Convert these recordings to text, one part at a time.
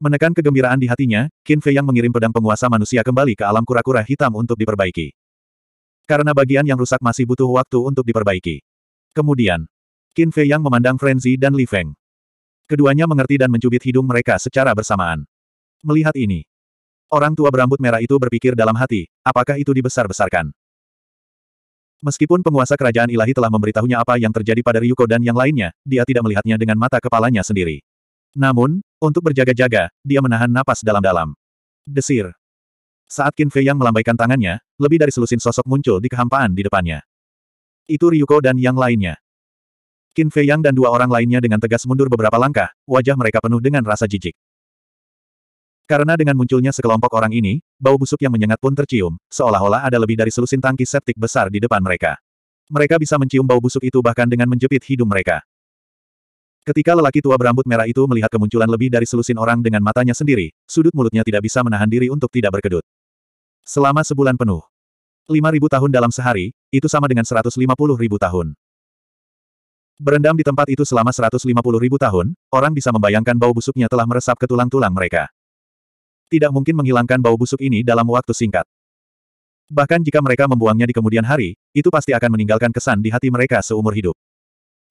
Menekan kegembiraan di hatinya, Qin Fei yang mengirim pedang penguasa manusia kembali ke alam kura-kura hitam untuk diperbaiki. Karena bagian yang rusak masih butuh waktu untuk diperbaiki. Kemudian, Qin Fei yang memandang Frenzy dan Li Feng. Keduanya mengerti dan mencubit hidung mereka secara bersamaan. Melihat ini, orang tua berambut merah itu berpikir dalam hati, apakah itu dibesar-besarkan? Meskipun penguasa kerajaan ilahi telah memberitahunya apa yang terjadi pada Ryuko dan yang lainnya, dia tidak melihatnya dengan mata kepalanya sendiri. Namun, untuk berjaga-jaga, dia menahan napas dalam-dalam. Desir. Saat Qin Fei yang melambaikan tangannya, lebih dari selusin sosok muncul di kehampaan di depannya. Itu Ryuko dan yang lainnya. Qin Fei yang dan dua orang lainnya dengan tegas mundur beberapa langkah, wajah mereka penuh dengan rasa jijik. Karena dengan munculnya sekelompok orang ini, bau busuk yang menyengat pun tercium, seolah-olah ada lebih dari selusin tangki septik besar di depan mereka. Mereka bisa mencium bau busuk itu bahkan dengan menjepit hidung mereka. Ketika lelaki tua berambut merah itu melihat kemunculan lebih dari selusin orang dengan matanya sendiri, sudut mulutnya tidak bisa menahan diri untuk tidak berkedut. Selama sebulan penuh. 5.000 tahun dalam sehari, itu sama dengan 150.000 tahun. Berendam di tempat itu selama 150.000 tahun, orang bisa membayangkan bau busuknya telah meresap ke tulang-tulang mereka. Tidak mungkin menghilangkan bau busuk ini dalam waktu singkat. Bahkan jika mereka membuangnya di kemudian hari, itu pasti akan meninggalkan kesan di hati mereka seumur hidup.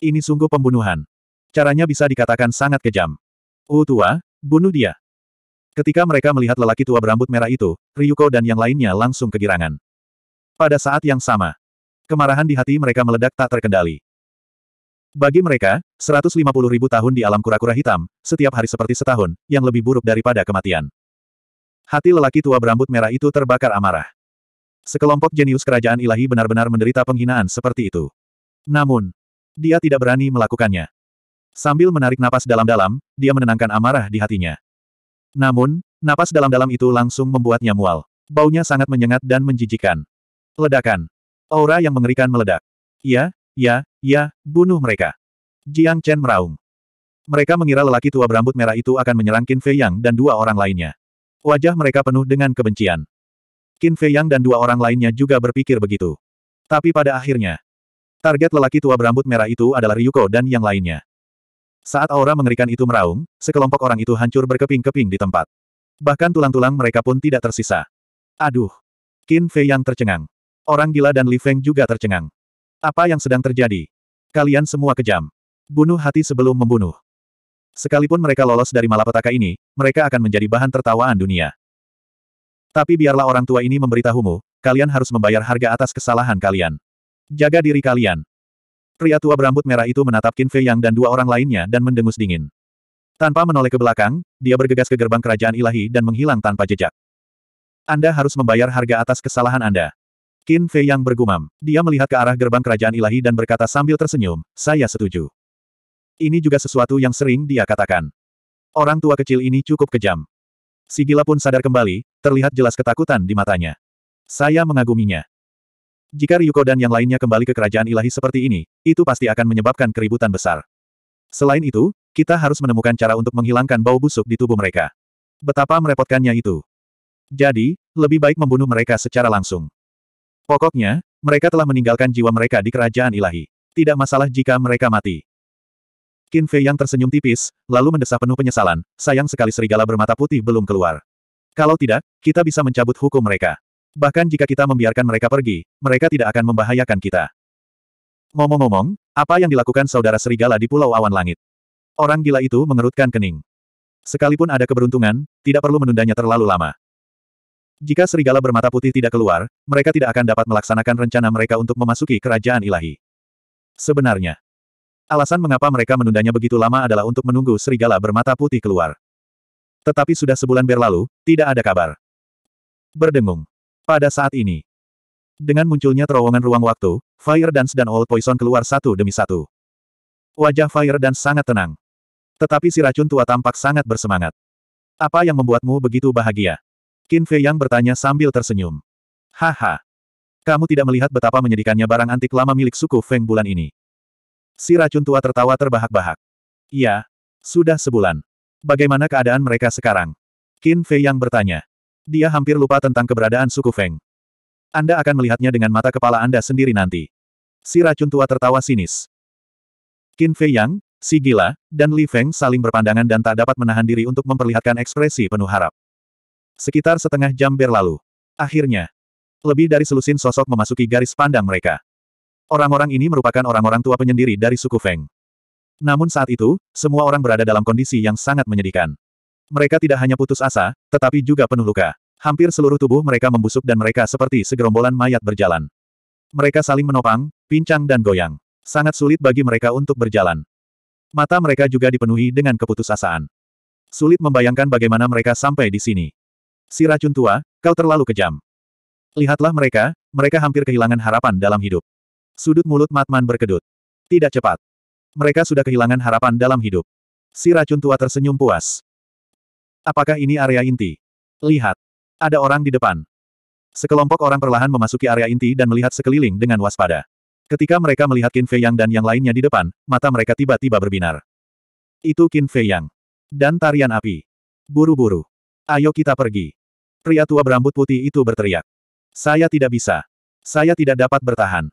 Ini sungguh pembunuhan. Caranya bisa dikatakan sangat kejam. U oh, tua, bunuh dia. Ketika mereka melihat lelaki tua berambut merah itu, Ryuko dan yang lainnya langsung kegirangan. Pada saat yang sama, kemarahan di hati mereka meledak tak terkendali. Bagi mereka, 150 ribu tahun di alam kura-kura hitam, setiap hari seperti setahun, yang lebih buruk daripada kematian. Hati lelaki tua berambut merah itu terbakar amarah. Sekelompok jenius kerajaan ilahi benar-benar menderita penghinaan seperti itu. Namun, dia tidak berani melakukannya. Sambil menarik napas dalam-dalam, dia menenangkan amarah di hatinya. Namun, napas dalam-dalam itu langsung membuatnya mual. Baunya sangat menyengat dan menjijikan. Ledakan. Aura yang mengerikan meledak. Ya, ya, ya, bunuh mereka. Jiang Chen meraung. Mereka mengira lelaki tua berambut merah itu akan menyerang Qin Fei Yang dan dua orang lainnya. Wajah mereka penuh dengan kebencian. Qin Fei Yang dan dua orang lainnya juga berpikir begitu. Tapi pada akhirnya, target lelaki tua berambut merah itu adalah Ryuko dan yang lainnya. Saat aura mengerikan itu meraung, sekelompok orang itu hancur berkeping-keping di tempat. Bahkan tulang-tulang mereka pun tidak tersisa. Aduh! Qin Fei yang tercengang. Orang gila dan Li Feng juga tercengang. Apa yang sedang terjadi? Kalian semua kejam. Bunuh hati sebelum membunuh. Sekalipun mereka lolos dari malapetaka ini, mereka akan menjadi bahan tertawaan dunia. Tapi biarlah orang tua ini memberitahumu, kalian harus membayar harga atas kesalahan kalian. Jaga diri kalian. Pria tua berambut merah itu menatap Qin Fei Yang dan dua orang lainnya dan mendengus dingin. Tanpa menoleh ke belakang, dia bergegas ke gerbang kerajaan ilahi dan menghilang tanpa jejak. Anda harus membayar harga atas kesalahan Anda. Qin Fei Yang bergumam. Dia melihat ke arah gerbang kerajaan ilahi dan berkata sambil tersenyum, saya setuju. Ini juga sesuatu yang sering dia katakan. Orang tua kecil ini cukup kejam. Sigila pun sadar kembali, terlihat jelas ketakutan di matanya. Saya mengaguminya. Jika Ryuko dan yang lainnya kembali ke kerajaan ilahi seperti ini, itu pasti akan menyebabkan keributan besar. Selain itu, kita harus menemukan cara untuk menghilangkan bau busuk di tubuh mereka. Betapa merepotkannya itu. Jadi, lebih baik membunuh mereka secara langsung. Pokoknya, mereka telah meninggalkan jiwa mereka di kerajaan ilahi. Tidak masalah jika mereka mati. Qin Fei yang tersenyum tipis, lalu mendesah penuh penyesalan, sayang sekali serigala bermata putih belum keluar. Kalau tidak, kita bisa mencabut hukum mereka. Bahkan jika kita membiarkan mereka pergi, mereka tidak akan membahayakan kita. Ngomong-ngomong, apa yang dilakukan saudara serigala di Pulau Awan Langit? Orang gila itu mengerutkan kening. Sekalipun ada keberuntungan, tidak perlu menundanya terlalu lama. Jika serigala bermata putih tidak keluar, mereka tidak akan dapat melaksanakan rencana mereka untuk memasuki kerajaan ilahi. Sebenarnya, alasan mengapa mereka menundanya begitu lama adalah untuk menunggu serigala bermata putih keluar. Tetapi sudah sebulan berlalu, tidak ada kabar. Berdengung. Pada saat ini, dengan munculnya terowongan ruang waktu, Fire Dance dan Old Poison keluar satu demi satu. Wajah Fire Dance sangat tenang. Tetapi si racun tua tampak sangat bersemangat. Apa yang membuatmu begitu bahagia? Qin Fei Yang bertanya sambil tersenyum. Haha. Kamu tidak melihat betapa menyedihkannya barang antik lama milik suku Feng bulan ini. Si racun tua tertawa terbahak-bahak. Ya, sudah sebulan. Bagaimana keadaan mereka sekarang? Qin Fei Yang bertanya. Dia hampir lupa tentang keberadaan suku Feng. Anda akan melihatnya dengan mata kepala Anda sendiri nanti. Si racun tua tertawa sinis. Qin Fei Yang, si gila, dan Li Feng saling berpandangan dan tak dapat menahan diri untuk memperlihatkan ekspresi penuh harap. Sekitar setengah jam berlalu. Akhirnya, lebih dari selusin sosok memasuki garis pandang mereka. Orang-orang ini merupakan orang-orang tua penyendiri dari suku Feng. Namun saat itu, semua orang berada dalam kondisi yang sangat menyedihkan. Mereka tidak hanya putus asa, tetapi juga penuh luka. Hampir seluruh tubuh mereka membusuk dan mereka seperti segerombolan mayat berjalan. Mereka saling menopang, pincang dan goyang. Sangat sulit bagi mereka untuk berjalan. Mata mereka juga dipenuhi dengan keputusasaan. Sulit membayangkan bagaimana mereka sampai di sini. Si racun tua, kau terlalu kejam. Lihatlah mereka, mereka hampir kehilangan harapan dalam hidup. Sudut mulut Matman berkedut. Tidak cepat. Mereka sudah kehilangan harapan dalam hidup. Si racun tua tersenyum puas. Apakah ini area inti? Lihat. Ada orang di depan. Sekelompok orang perlahan memasuki area inti dan melihat sekeliling dengan waspada. Ketika mereka melihat Qin Fei Yang dan yang lainnya di depan, mata mereka tiba-tiba berbinar. Itu Qin Fei Yang. Dan tarian api. Buru-buru. Ayo kita pergi. Pria tua berambut putih itu berteriak. Saya tidak bisa. Saya tidak dapat bertahan.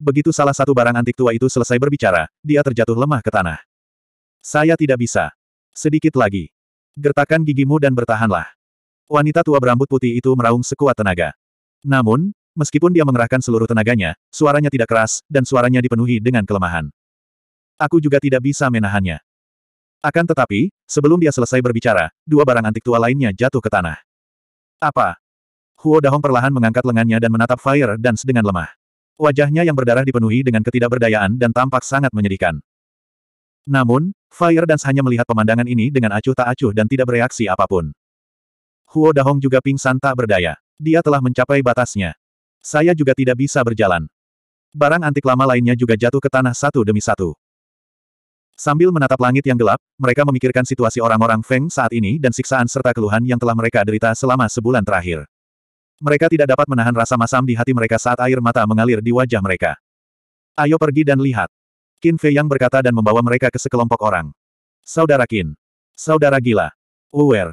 Begitu salah satu barang antik tua itu selesai berbicara, dia terjatuh lemah ke tanah. Saya tidak bisa. Sedikit lagi. Gertakan gigimu dan bertahanlah. Wanita tua berambut putih itu meraung sekuat tenaga. Namun, meskipun dia mengerahkan seluruh tenaganya, suaranya tidak keras, dan suaranya dipenuhi dengan kelemahan. Aku juga tidak bisa menahannya. Akan tetapi, sebelum dia selesai berbicara, dua barang antik tua lainnya jatuh ke tanah. Apa? Huo Dahong perlahan mengangkat lengannya dan menatap Fire Dance dengan lemah. Wajahnya yang berdarah dipenuhi dengan ketidakberdayaan dan tampak sangat menyedihkan. Namun, Fire Dance hanya melihat pemandangan ini dengan acuh tak acuh dan tidak bereaksi apapun. Huo Dahong juga pingsan tak berdaya. Dia telah mencapai batasnya. Saya juga tidak bisa berjalan. Barang antik lama lainnya juga jatuh ke tanah satu demi satu. Sambil menatap langit yang gelap, mereka memikirkan situasi orang-orang Feng saat ini dan siksaan serta keluhan yang telah mereka derita selama sebulan terakhir. Mereka tidak dapat menahan rasa masam di hati mereka saat air mata mengalir di wajah mereka. Ayo pergi dan lihat. Qin Fei Yang berkata dan membawa mereka ke sekelompok orang. Saudara Qin. Saudara gila. Uwer.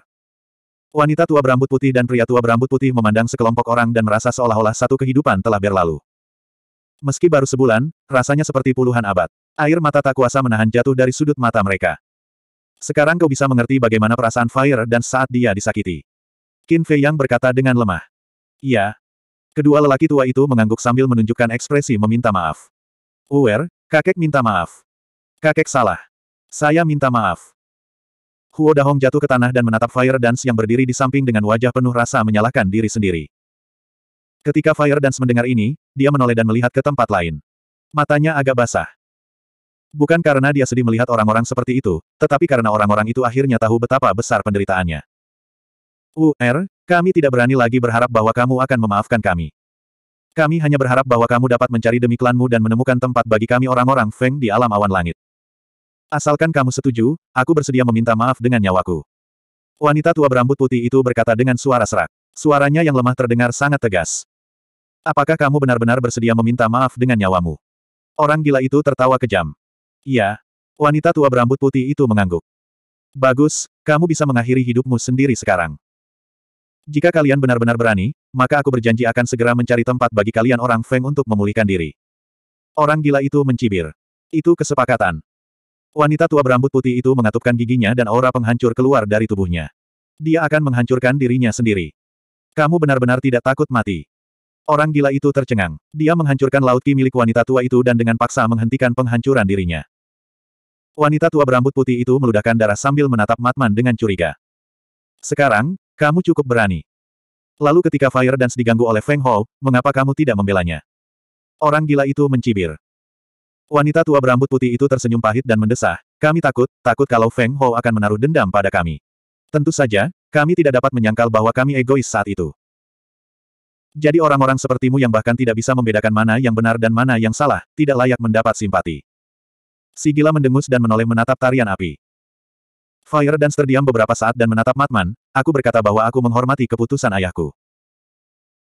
Wanita tua berambut putih dan pria tua berambut putih memandang sekelompok orang dan merasa seolah-olah satu kehidupan telah berlalu. Meski baru sebulan, rasanya seperti puluhan abad. Air mata tak kuasa menahan jatuh dari sudut mata mereka. Sekarang kau bisa mengerti bagaimana perasaan Fire dan saat dia disakiti. Qin Fei Yang berkata dengan lemah. Iya. Kedua lelaki tua itu mengangguk sambil menunjukkan ekspresi meminta maaf. Uwer, Kakek minta maaf. Kakek salah. Saya minta maaf. Huo Dahong jatuh ke tanah dan menatap Fire Dance yang berdiri di samping dengan wajah penuh rasa menyalahkan diri sendiri. Ketika Fire Dance mendengar ini, dia menoleh dan melihat ke tempat lain. Matanya agak basah. Bukan karena dia sedih melihat orang-orang seperti itu, tetapi karena orang-orang itu akhirnya tahu betapa besar penderitaannya. UR, er, kami tidak berani lagi berharap bahwa kamu akan memaafkan kami. Kami hanya berharap bahwa kamu dapat mencari demi klanmu dan menemukan tempat bagi kami orang-orang Feng di alam awan langit. Asalkan kamu setuju, aku bersedia meminta maaf dengan nyawaku. Wanita tua berambut putih itu berkata dengan suara serak. Suaranya yang lemah terdengar sangat tegas. Apakah kamu benar-benar bersedia meminta maaf dengan nyawamu? Orang gila itu tertawa kejam. Iya. Wanita tua berambut putih itu mengangguk. Bagus, kamu bisa mengakhiri hidupmu sendiri sekarang. Jika kalian benar-benar berani, maka aku berjanji akan segera mencari tempat bagi kalian orang Feng untuk memulihkan diri. Orang gila itu mencibir. Itu kesepakatan. Wanita tua berambut putih itu mengatupkan giginya dan aura penghancur keluar dari tubuhnya. Dia akan menghancurkan dirinya sendiri. Kamu benar-benar tidak takut mati. Orang gila itu tercengang. Dia menghancurkan laut ki milik wanita tua itu dan dengan paksa menghentikan penghancuran dirinya. Wanita tua berambut putih itu meludahkan darah sambil menatap Matman dengan curiga. Sekarang, kamu cukup berani. Lalu ketika Fire Dance diganggu oleh Feng Hou, mengapa kamu tidak membelanya? Orang gila itu mencibir. Wanita tua berambut putih itu tersenyum pahit dan mendesah, kami takut, takut kalau Feng Hou akan menaruh dendam pada kami. Tentu saja, kami tidak dapat menyangkal bahwa kami egois saat itu. Jadi orang-orang sepertimu yang bahkan tidak bisa membedakan mana yang benar dan mana yang salah, tidak layak mendapat simpati. Si gila mendengus dan menoleh menatap tarian api. Fire dan terdiam beberapa saat dan menatap Matman, aku berkata bahwa aku menghormati keputusan ayahku.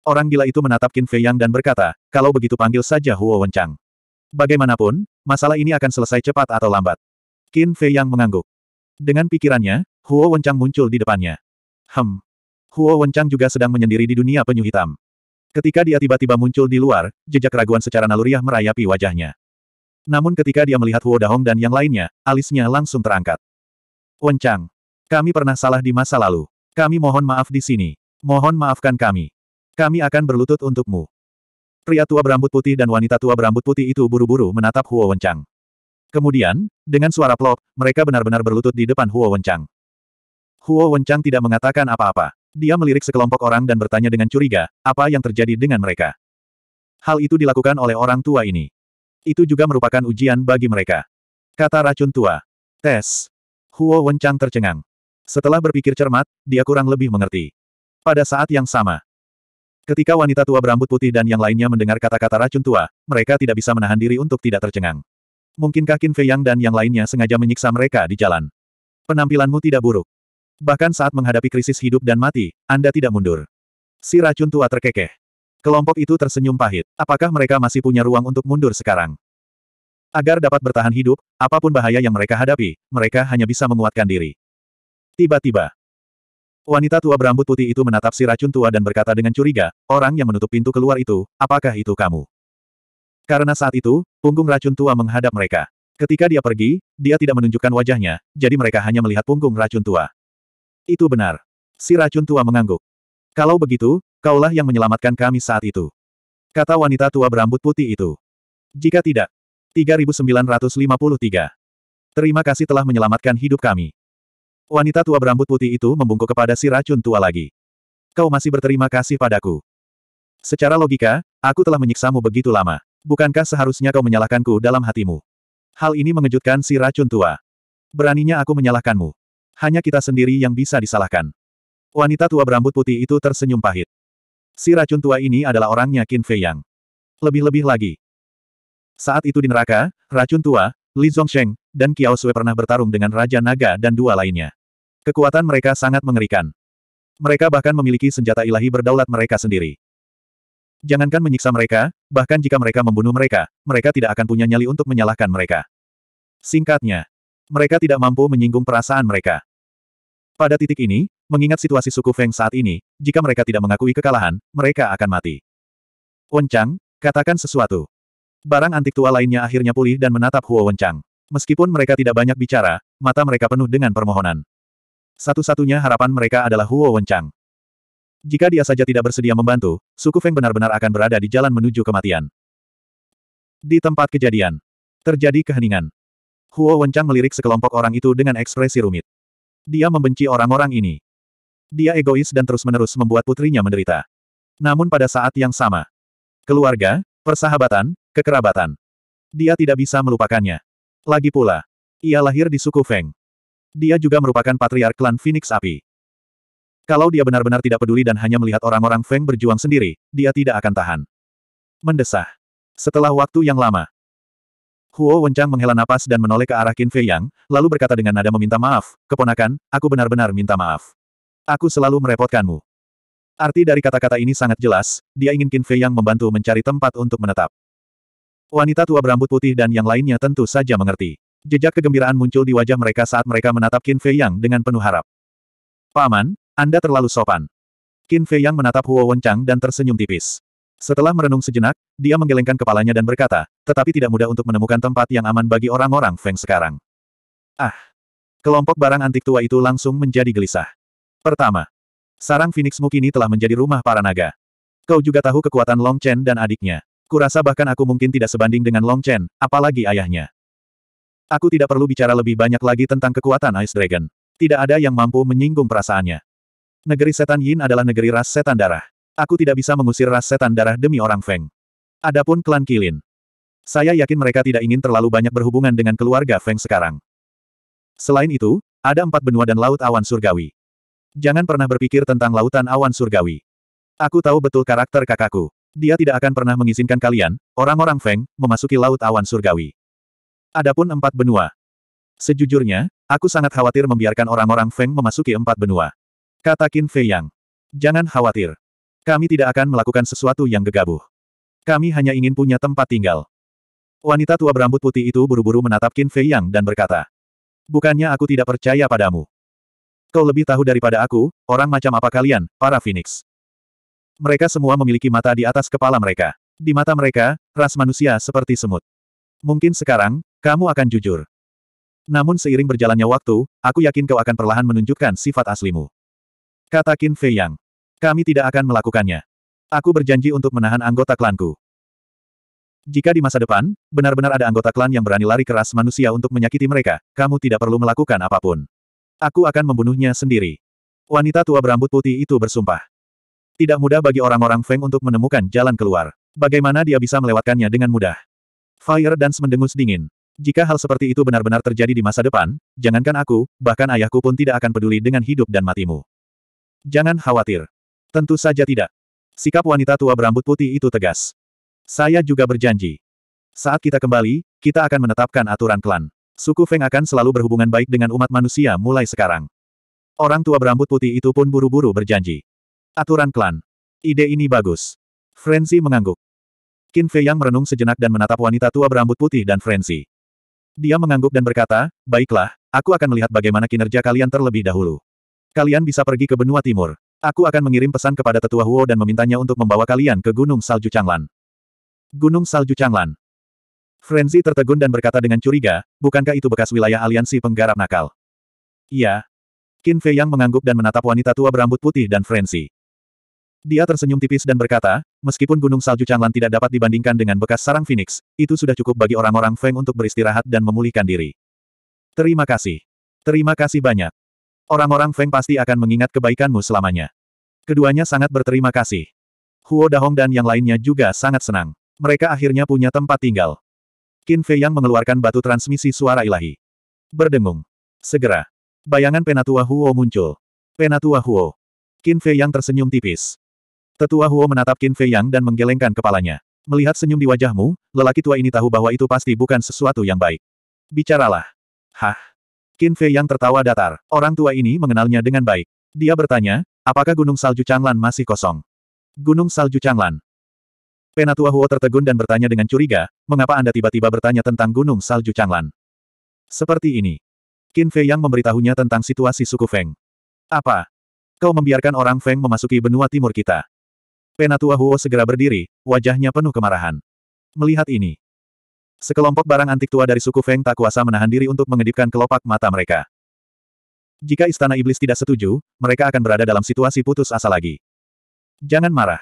Orang gila itu menatap Qin Fei Yang dan berkata, kalau begitu panggil saja Huo Wenchang. Bagaimanapun, masalah ini akan selesai cepat atau lambat. Qin Fei Yang mengangguk. Dengan pikirannya, Huo Wenchang muncul di depannya. Hem. Huo Wenchang juga sedang menyendiri di dunia penyu hitam. Ketika dia tiba-tiba muncul di luar, jejak keraguan secara naluriah merayapi wajahnya. Namun ketika dia melihat Huo Dahong dan yang lainnya, alisnya langsung terangkat. Wencang. Kami pernah salah di masa lalu. Kami mohon maaf di sini. Mohon maafkan kami. Kami akan berlutut untukmu. Pria tua berambut putih dan wanita tua berambut putih itu buru-buru menatap Huo Wencang. Kemudian, dengan suara plop, mereka benar-benar berlutut di depan Huo Wencang. Huo Wencang tidak mengatakan apa-apa. Dia melirik sekelompok orang dan bertanya dengan curiga, apa yang terjadi dengan mereka. Hal itu dilakukan oleh orang tua ini. Itu juga merupakan ujian bagi mereka. Kata racun tua. Tes. Huo Wenchang tercengang. Setelah berpikir cermat, dia kurang lebih mengerti. Pada saat yang sama, ketika wanita tua berambut putih dan yang lainnya mendengar kata-kata racun tua, mereka tidak bisa menahan diri untuk tidak tercengang. Mungkinkah Qin Fei Yang dan yang lainnya sengaja menyiksa mereka di jalan? Penampilanmu tidak buruk. Bahkan saat menghadapi krisis hidup dan mati, Anda tidak mundur. Si racun tua terkekeh. Kelompok itu tersenyum pahit. Apakah mereka masih punya ruang untuk mundur sekarang? Agar dapat bertahan hidup, apapun bahaya yang mereka hadapi, mereka hanya bisa menguatkan diri. Tiba-tiba, wanita tua berambut putih itu menatap si racun tua dan berkata dengan curiga, orang yang menutup pintu keluar itu, apakah itu kamu? Karena saat itu, punggung racun tua menghadap mereka. Ketika dia pergi, dia tidak menunjukkan wajahnya, jadi mereka hanya melihat punggung racun tua. Itu benar. Si racun tua mengangguk. Kalau begitu, kaulah yang menyelamatkan kami saat itu. Kata wanita tua berambut putih itu. Jika tidak, 3953. Terima kasih telah menyelamatkan hidup kami. Wanita tua berambut putih itu membungkuk kepada si racun tua lagi. Kau masih berterima kasih padaku. Secara logika, aku telah menyiksamu begitu lama. Bukankah seharusnya kau menyalahkanku dalam hatimu? Hal ini mengejutkan si racun tua. Beraninya aku menyalahkanmu. Hanya kita sendiri yang bisa disalahkan. Wanita tua berambut putih itu tersenyum pahit. Si racun tua ini adalah orangnya Qin Fei Yang. Lebih-lebih lagi, saat itu di neraka, racun tua, Li Zhongsheng, dan Kiao Sui pernah bertarung dengan Raja Naga dan dua lainnya. Kekuatan mereka sangat mengerikan. Mereka bahkan memiliki senjata ilahi berdaulat mereka sendiri. Jangankan menyiksa mereka, bahkan jika mereka membunuh mereka, mereka tidak akan punya nyali untuk menyalahkan mereka. Singkatnya, mereka tidak mampu menyinggung perasaan mereka. Pada titik ini, mengingat situasi suku Feng saat ini, jika mereka tidak mengakui kekalahan, mereka akan mati. Chang, katakan sesuatu. Barang antik tua lainnya akhirnya pulih dan menatap Huo Wenchang. Meskipun mereka tidak banyak bicara, mata mereka penuh dengan permohonan. Satu-satunya harapan mereka adalah Huo Wenchang. Jika dia saja tidak bersedia membantu, suku Feng benar-benar akan berada di jalan menuju kematian. Di tempat kejadian, terjadi keheningan. Huo Wenchang melirik sekelompok orang itu dengan ekspresi rumit. Dia membenci orang-orang ini. Dia egois dan terus-menerus membuat putrinya menderita. Namun pada saat yang sama, keluarga, Persahabatan, kekerabatan. Dia tidak bisa melupakannya. Lagi pula, ia lahir di suku Feng. Dia juga merupakan patriark klan Phoenix Api. Kalau dia benar-benar tidak peduli dan hanya melihat orang-orang Feng berjuang sendiri, dia tidak akan tahan. Mendesah. Setelah waktu yang lama, Huo Wencang menghela napas dan menoleh ke arah Qin Fei Yang, lalu berkata dengan nada meminta maaf, keponakan, aku benar-benar minta maaf. Aku selalu merepotkanmu. Arti dari kata-kata ini sangat jelas, dia ingin Qin Fei yang membantu mencari tempat untuk menetap. Wanita tua berambut putih dan yang lainnya tentu saja mengerti. Jejak kegembiraan muncul di wajah mereka saat mereka menatap Qin Fei Yang dengan penuh harap. Paman, Anda terlalu sopan. Qin Fei Yang menatap Huo Wenchang dan tersenyum tipis. Setelah merenung sejenak, dia menggelengkan kepalanya dan berkata, tetapi tidak mudah untuk menemukan tempat yang aman bagi orang-orang Feng sekarang. Ah! Kelompok barang antik tua itu langsung menjadi gelisah. Pertama, Sarang Phoenixmu kini telah menjadi rumah para naga. Kau juga tahu kekuatan Long Chen dan adiknya. Kurasa bahkan aku mungkin tidak sebanding dengan Long Chen, apalagi ayahnya. Aku tidak perlu bicara lebih banyak lagi tentang kekuatan Ice Dragon. Tidak ada yang mampu menyinggung perasaannya. Negeri setan Yin adalah negeri ras setan darah. Aku tidak bisa mengusir ras setan darah demi orang Feng. Adapun klan Kilin. Saya yakin mereka tidak ingin terlalu banyak berhubungan dengan keluarga Feng sekarang. Selain itu, ada empat benua dan laut awan surgawi. Jangan pernah berpikir tentang lautan awan surgawi. Aku tahu betul karakter kakakku. Dia tidak akan pernah mengizinkan kalian, orang-orang Feng, memasuki laut awan surgawi. Adapun empat benua. Sejujurnya, aku sangat khawatir membiarkan orang-orang Feng memasuki empat benua. Kata Qin Fei Yang. Jangan khawatir. Kami tidak akan melakukan sesuatu yang gegabah. Kami hanya ingin punya tempat tinggal. Wanita tua berambut putih itu buru-buru menatap Qin Fei Yang dan berkata, Bukannya aku tidak percaya padamu. Kau lebih tahu daripada aku, orang macam apa kalian, para Phoenix. Mereka semua memiliki mata di atas kepala mereka. Di mata mereka, ras manusia seperti semut. Mungkin sekarang, kamu akan jujur. Namun seiring berjalannya waktu, aku yakin kau akan perlahan menunjukkan sifat aslimu. Kata Qin Fei Yang. Kami tidak akan melakukannya. Aku berjanji untuk menahan anggota klanku. Jika di masa depan, benar-benar ada anggota klan yang berani lari keras manusia untuk menyakiti mereka, kamu tidak perlu melakukan apapun. Aku akan membunuhnya sendiri. Wanita tua berambut putih itu bersumpah. Tidak mudah bagi orang-orang Feng untuk menemukan jalan keluar. Bagaimana dia bisa melewatkannya dengan mudah? Fire Dance mendengus dingin. Jika hal seperti itu benar-benar terjadi di masa depan, jangankan aku, bahkan ayahku pun tidak akan peduli dengan hidup dan matimu. Jangan khawatir. Tentu saja tidak. Sikap wanita tua berambut putih itu tegas. Saya juga berjanji. Saat kita kembali, kita akan menetapkan aturan klan. Suku Feng akan selalu berhubungan baik dengan umat manusia mulai sekarang. Orang tua berambut putih itu pun buru-buru berjanji. Aturan klan. Ide ini bagus. Frenzy mengangguk. Qin Fei yang merenung sejenak dan menatap wanita tua berambut putih dan Frenzy. Dia mengangguk dan berkata, Baiklah, aku akan melihat bagaimana kinerja kalian terlebih dahulu. Kalian bisa pergi ke benua timur. Aku akan mengirim pesan kepada tetua Huo dan memintanya untuk membawa kalian ke Gunung Salju Changlan. Gunung Salju Changlan. Frenzy tertegun dan berkata dengan curiga, bukankah itu bekas wilayah aliansi penggarap nakal? Iya. Qin Fei Yang mengangguk dan menatap wanita tua berambut putih dan Frenzy. Dia tersenyum tipis dan berkata, meskipun Gunung Salju Changlan tidak dapat dibandingkan dengan bekas sarang Phoenix, itu sudah cukup bagi orang-orang Feng untuk beristirahat dan memulihkan diri. Terima kasih. Terima kasih banyak. Orang-orang Feng pasti akan mengingat kebaikanmu selamanya. Keduanya sangat berterima kasih. Huo Dahong dan yang lainnya juga sangat senang. Mereka akhirnya punya tempat tinggal. Qin Fei yang mengeluarkan batu transmisi suara ilahi. Berdengung. Segera. Bayangan Penatua Huo muncul. Penatua Huo. Qin Fei yang tersenyum tipis. Tetua Huo menatap Qin Fei yang dan menggelengkan kepalanya. Melihat senyum di wajahmu, lelaki tua ini tahu bahwa itu pasti bukan sesuatu yang baik. Bicaralah. Hah? Qin Fei yang tertawa datar. Orang tua ini mengenalnya dengan baik. Dia bertanya, apakah Gunung Salju Changlan masih kosong? Gunung Salju Changlan. Penatua Huo tertegun dan bertanya dengan curiga, mengapa Anda tiba-tiba bertanya tentang Gunung Salju Changlan? Seperti ini. Qin Fei yang memberitahunya tentang situasi suku Feng. Apa? Kau membiarkan orang Feng memasuki benua timur kita. Penatua Huo segera berdiri, wajahnya penuh kemarahan. Melihat ini. Sekelompok barang antik tua dari suku Feng tak kuasa menahan diri untuk mengedipkan kelopak mata mereka. Jika Istana Iblis tidak setuju, mereka akan berada dalam situasi putus asa lagi. Jangan marah.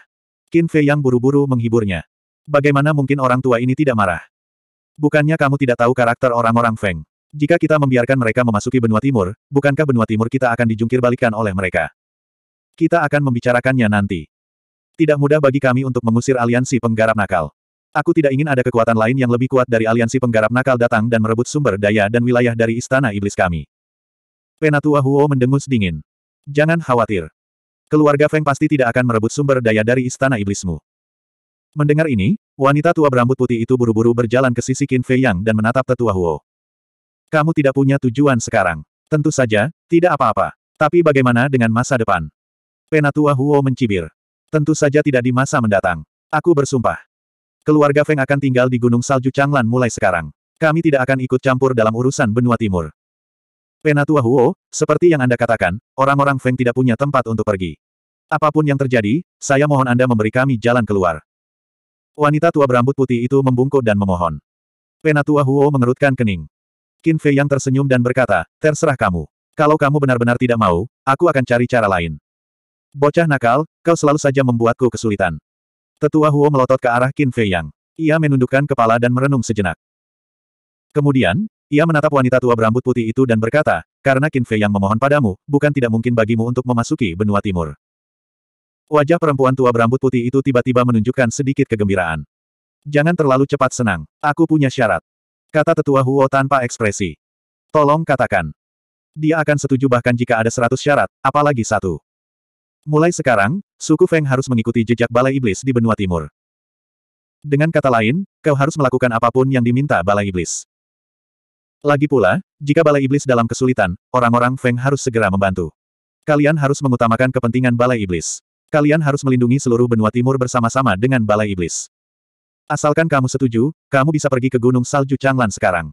Qin Fei yang buru-buru menghiburnya. Bagaimana mungkin orang tua ini tidak marah? Bukannya kamu tidak tahu karakter orang-orang Feng. Jika kita membiarkan mereka memasuki benua timur, bukankah benua timur kita akan dijungkir balikan oleh mereka? Kita akan membicarakannya nanti. Tidak mudah bagi kami untuk mengusir aliansi penggarap nakal. Aku tidak ingin ada kekuatan lain yang lebih kuat dari aliansi penggarap nakal datang dan merebut sumber daya dan wilayah dari istana iblis kami. Penatua Huo mendengus dingin. Jangan khawatir. Keluarga Feng pasti tidak akan merebut sumber daya dari istana iblismu. Mendengar ini, wanita tua berambut putih itu buru-buru berjalan ke sisi Qin Fei Yang dan menatap tetua Huo. Kamu tidak punya tujuan sekarang. Tentu saja, tidak apa-apa. Tapi bagaimana dengan masa depan? Penatua Huo mencibir. Tentu saja tidak di masa mendatang. Aku bersumpah. Keluarga Feng akan tinggal di Gunung Salju Changlan mulai sekarang. Kami tidak akan ikut campur dalam urusan benua timur. Penatua Huo, seperti yang Anda katakan, orang-orang Feng tidak punya tempat untuk pergi. Apapun yang terjadi, saya mohon Anda memberi kami jalan keluar. Wanita tua berambut putih itu membungkuk dan memohon. Penatua Huo mengerutkan kening. Qin Fei yang tersenyum dan berkata, terserah kamu. Kalau kamu benar-benar tidak mau, aku akan cari cara lain. Bocah nakal, kau selalu saja membuatku kesulitan. Tetua Huo melotot ke arah Qin Fei Yang. Ia menundukkan kepala dan merenung sejenak. Kemudian, ia menatap wanita tua berambut putih itu dan berkata, karena Qin Fei yang memohon padamu, bukan tidak mungkin bagimu untuk memasuki benua timur. Wajah perempuan tua berambut putih itu tiba-tiba menunjukkan sedikit kegembiraan. Jangan terlalu cepat senang, aku punya syarat. Kata tetua Huo tanpa ekspresi. Tolong katakan. Dia akan setuju bahkan jika ada seratus syarat, apalagi satu. Mulai sekarang, suku Feng harus mengikuti jejak balai iblis di benua timur. Dengan kata lain, kau harus melakukan apapun yang diminta balai iblis. Lagi pula, jika Balai Iblis dalam kesulitan, orang-orang Feng harus segera membantu. Kalian harus mengutamakan kepentingan Balai Iblis. Kalian harus melindungi seluruh benua timur bersama-sama dengan Balai Iblis. Asalkan kamu setuju, kamu bisa pergi ke Gunung Salju Changlan sekarang.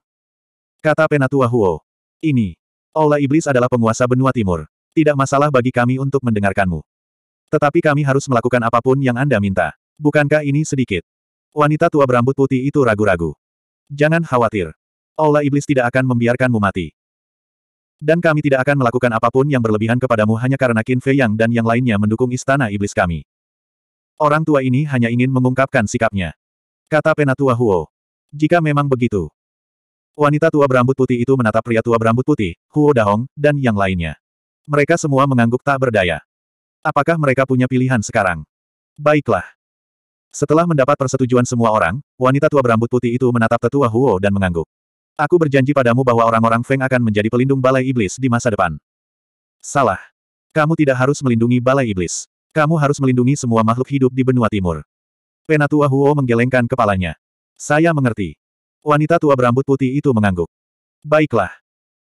Kata Penatua Huo. Ini. Aula Iblis adalah penguasa benua timur. Tidak masalah bagi kami untuk mendengarkanmu. Tetapi kami harus melakukan apapun yang Anda minta. Bukankah ini sedikit? Wanita tua berambut putih itu ragu-ragu. Jangan khawatir. Allah Iblis tidak akan membiarkanmu mati. Dan kami tidak akan melakukan apapun yang berlebihan kepadamu hanya karena Qin Fei Yang dan yang lainnya mendukung istana iblis kami. Orang tua ini hanya ingin mengungkapkan sikapnya. Kata penatua Huo. Jika memang begitu. Wanita tua berambut putih itu menatap pria tua berambut putih, Huo Dahong, dan yang lainnya. Mereka semua mengangguk tak berdaya. Apakah mereka punya pilihan sekarang? Baiklah. Setelah mendapat persetujuan semua orang, wanita tua berambut putih itu menatap tetua Huo dan mengangguk. Aku berjanji padamu bahwa orang-orang Feng akan menjadi pelindung balai iblis di masa depan. Salah. Kamu tidak harus melindungi balai iblis. Kamu harus melindungi semua makhluk hidup di benua timur. Penatua Huo menggelengkan kepalanya. Saya mengerti. Wanita tua berambut putih itu mengangguk. Baiklah.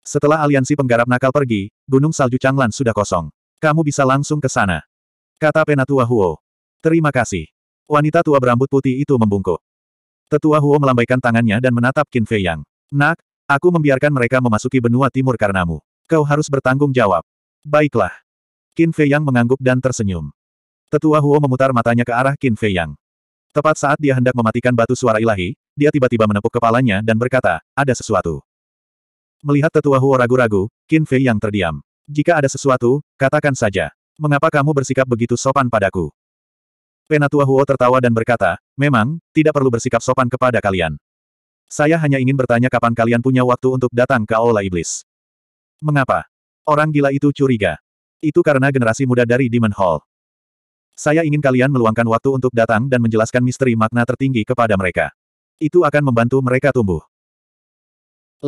Setelah aliansi penggarap nakal pergi, Gunung Salju Changlan sudah kosong. Kamu bisa langsung ke sana. Kata Penatua Huo. Terima kasih. Wanita tua berambut putih itu membungkuk. Tetua Huo melambaikan tangannya dan menatap Qin Fei Yang. Nak, aku membiarkan mereka memasuki benua timur karenamu. Kau harus bertanggung jawab. Baiklah. Qin Fei Yang mengangguk dan tersenyum. Tetua Huo memutar matanya ke arah Qin Fei Yang. Tepat saat dia hendak mematikan batu suara ilahi, dia tiba-tiba menepuk kepalanya dan berkata, ada sesuatu. Melihat tetua Huo ragu-ragu, Qin Fei Yang terdiam. Jika ada sesuatu, katakan saja. Mengapa kamu bersikap begitu sopan padaku? Penatua Huo tertawa dan berkata, memang, tidak perlu bersikap sopan kepada kalian. Saya hanya ingin bertanya kapan kalian punya waktu untuk datang ke Aula Iblis. Mengapa? Orang gila itu curiga. Itu karena generasi muda dari Demon Hall. Saya ingin kalian meluangkan waktu untuk datang dan menjelaskan misteri makna tertinggi kepada mereka. Itu akan membantu mereka tumbuh.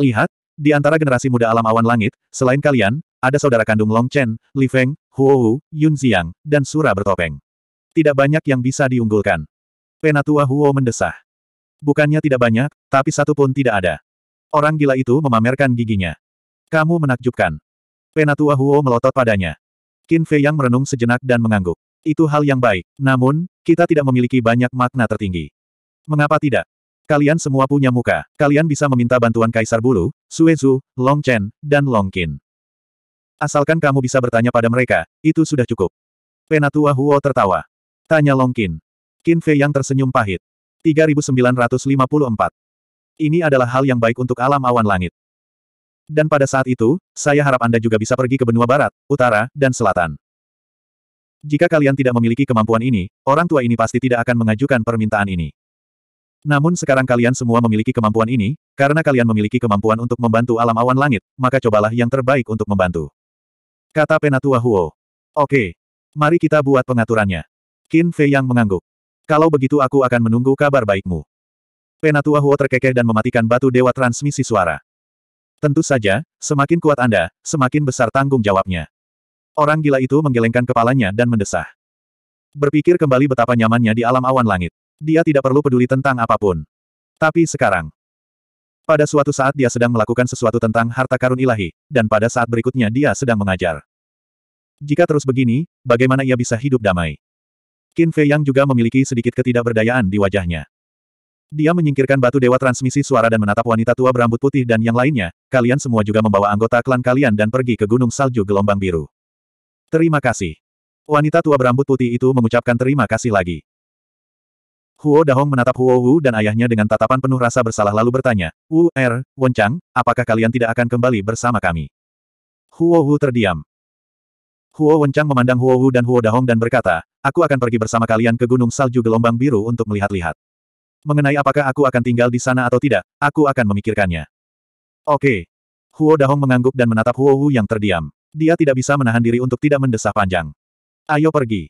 Lihat, di antara generasi muda alam awan langit, selain kalian, ada saudara kandung Long Chen, Li Feng, Huo Wu, Yun Xiang, dan Sura bertopeng. Tidak banyak yang bisa diunggulkan. Penatua Huo mendesah. Bukannya tidak banyak, tapi satu pun tidak ada. Orang gila itu memamerkan giginya. Kamu menakjubkan. Penatua Huo melotot padanya. Qin Fei yang merenung sejenak dan mengangguk. Itu hal yang baik. Namun, kita tidak memiliki banyak makna tertinggi. Mengapa tidak? Kalian semua punya muka. Kalian bisa meminta bantuan Kaisar Bulu, Suezu, Long Chen, dan Long Qin. Asalkan kamu bisa bertanya pada mereka, itu sudah cukup. Penatua Huo tertawa. Tanya Long Qin. Qin Fei yang tersenyum pahit. 3954. Ini adalah hal yang baik untuk alam awan langit. Dan pada saat itu, saya harap Anda juga bisa pergi ke benua barat, utara, dan selatan. Jika kalian tidak memiliki kemampuan ini, orang tua ini pasti tidak akan mengajukan permintaan ini. Namun sekarang kalian semua memiliki kemampuan ini, karena kalian memiliki kemampuan untuk membantu alam awan langit, maka cobalah yang terbaik untuk membantu. Kata Penatua Huo. Oke. Mari kita buat pengaturannya. Qin Fei yang mengangguk. Kalau begitu aku akan menunggu kabar baikmu. Penatua Huo terkekeh dan mematikan batu dewa transmisi suara. Tentu saja, semakin kuat Anda, semakin besar tanggung jawabnya. Orang gila itu menggelengkan kepalanya dan mendesah. Berpikir kembali betapa nyamannya di alam awan langit. Dia tidak perlu peduli tentang apapun. Tapi sekarang, pada suatu saat dia sedang melakukan sesuatu tentang harta karun ilahi, dan pada saat berikutnya dia sedang mengajar. Jika terus begini, bagaimana ia bisa hidup damai? Qin Fei Yang juga memiliki sedikit ketidakberdayaan di wajahnya. Dia menyingkirkan batu dewa transmisi suara dan menatap wanita tua berambut putih dan yang lainnya, kalian semua juga membawa anggota klan kalian dan pergi ke Gunung Salju Gelombang Biru. Terima kasih. Wanita tua berambut putih itu mengucapkan terima kasih lagi. Huo Dahong menatap Huo Wu dan ayahnya dengan tatapan penuh rasa bersalah lalu bertanya, Wu Er, Wenchang, apakah kalian tidak akan kembali bersama kami? Huo Wu terdiam. Huo Wenchang memandang Huo Wu dan Huo Dahong dan berkata, Aku akan pergi bersama kalian ke Gunung Salju Gelombang Biru untuk melihat-lihat. Mengenai apakah aku akan tinggal di sana atau tidak, aku akan memikirkannya. Oke. Huo Dahong mengangguk dan menatap Huo Wu yang terdiam. Dia tidak bisa menahan diri untuk tidak mendesah panjang. Ayo pergi.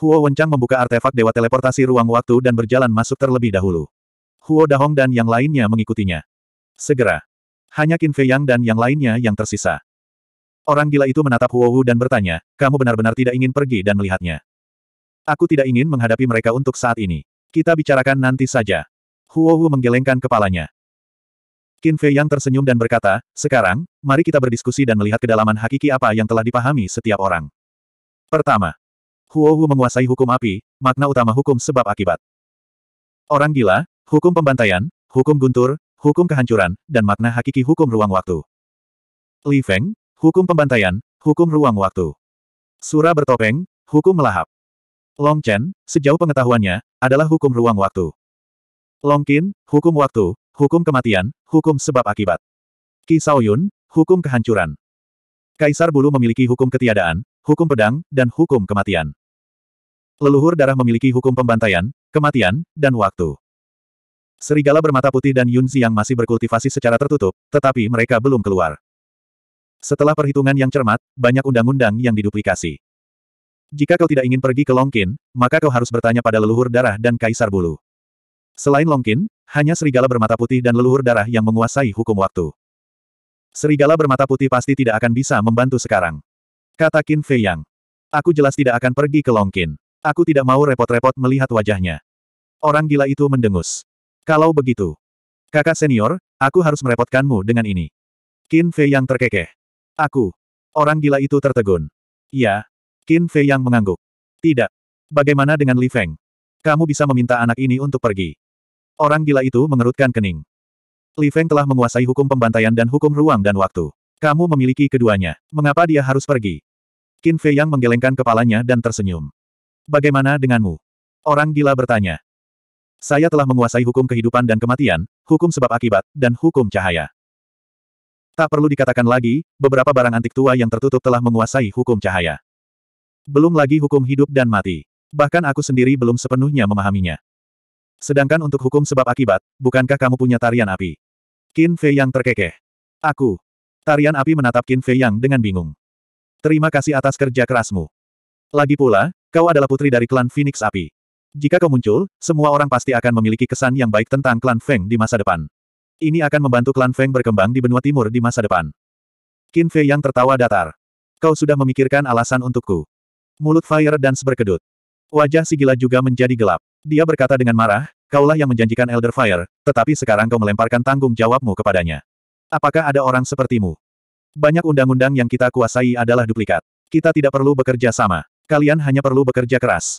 Huo Wencang membuka artefak dewa teleportasi ruang waktu dan berjalan masuk terlebih dahulu. Huo Dahong dan yang lainnya mengikutinya. Segera. Hanya Qin Fei Yang dan yang lainnya yang tersisa. Orang gila itu menatap Huo Wu dan bertanya, kamu benar-benar tidak ingin pergi dan melihatnya. Aku tidak ingin menghadapi mereka untuk saat ini. Kita bicarakan nanti saja. Huo Hu menggelengkan kepalanya. Qin Fei yang tersenyum dan berkata, sekarang, mari kita berdiskusi dan melihat kedalaman hakiki apa yang telah dipahami setiap orang. Pertama, Huo Hu menguasai hukum api, makna utama hukum sebab akibat. Orang gila, hukum pembantaian, hukum guntur, hukum kehancuran, dan makna hakiki hukum ruang waktu. Li Feng, hukum pembantaian, hukum ruang waktu. Sura bertopeng, hukum melahap. Long Chen, sejauh pengetahuannya, adalah hukum ruang waktu. Long Qin, hukum waktu, hukum kematian, hukum sebab akibat. Qi Yun, hukum kehancuran. Kaisar Bulu memiliki hukum ketiadaan, hukum pedang, dan hukum kematian. Leluhur darah memiliki hukum pembantaian, kematian, dan waktu. Serigala bermata putih dan Yunzi yang masih berkultivasi secara tertutup, tetapi mereka belum keluar. Setelah perhitungan yang cermat, banyak undang-undang yang diduplikasi. Jika kau tidak ingin pergi ke Longkin, maka kau harus bertanya pada leluhur darah dan kaisar bulu. Selain Longkin, hanya serigala bermata putih dan leluhur darah yang menguasai hukum waktu. Serigala bermata putih pasti tidak akan bisa membantu sekarang. Kata Qin Fei Yang. Aku jelas tidak akan pergi ke Longkin. Aku tidak mau repot-repot melihat wajahnya. Orang gila itu mendengus. Kalau begitu. Kakak senior, aku harus merepotkanmu dengan ini. Qin Fei Yang terkekeh. Aku. Orang gila itu tertegun. Ya, Qin Fei yang mengangguk. Tidak. Bagaimana dengan Li Feng? Kamu bisa meminta anak ini untuk pergi. Orang gila itu mengerutkan kening. Li Feng telah menguasai hukum pembantaian dan hukum ruang dan waktu. Kamu memiliki keduanya. Mengapa dia harus pergi? Qin Fei yang menggelengkan kepalanya dan tersenyum. Bagaimana denganmu? Orang gila bertanya. Saya telah menguasai hukum kehidupan dan kematian, hukum sebab akibat, dan hukum cahaya. Tak perlu dikatakan lagi, beberapa barang antik tua yang tertutup telah menguasai hukum cahaya. Belum lagi hukum hidup dan mati. Bahkan aku sendiri belum sepenuhnya memahaminya. Sedangkan untuk hukum sebab akibat, bukankah kamu punya tarian api? Qin Fei yang terkekeh. Aku. Tarian api menatap Qin Fei yang dengan bingung. Terima kasih atas kerja kerasmu. Lagi pula, kau adalah putri dari klan Phoenix Api. Jika kau muncul, semua orang pasti akan memiliki kesan yang baik tentang klan Feng di masa depan. Ini akan membantu klan Feng berkembang di benua timur di masa depan. Qin Fei yang tertawa datar. Kau sudah memikirkan alasan untukku. Mulut Fire dan seberkedut, Wajah Sigila juga menjadi gelap. Dia berkata dengan marah, kaulah yang menjanjikan Elder Fire, tetapi sekarang kau melemparkan tanggung jawabmu kepadanya. Apakah ada orang sepertimu? Banyak undang-undang yang kita kuasai adalah duplikat. Kita tidak perlu bekerja sama. Kalian hanya perlu bekerja keras.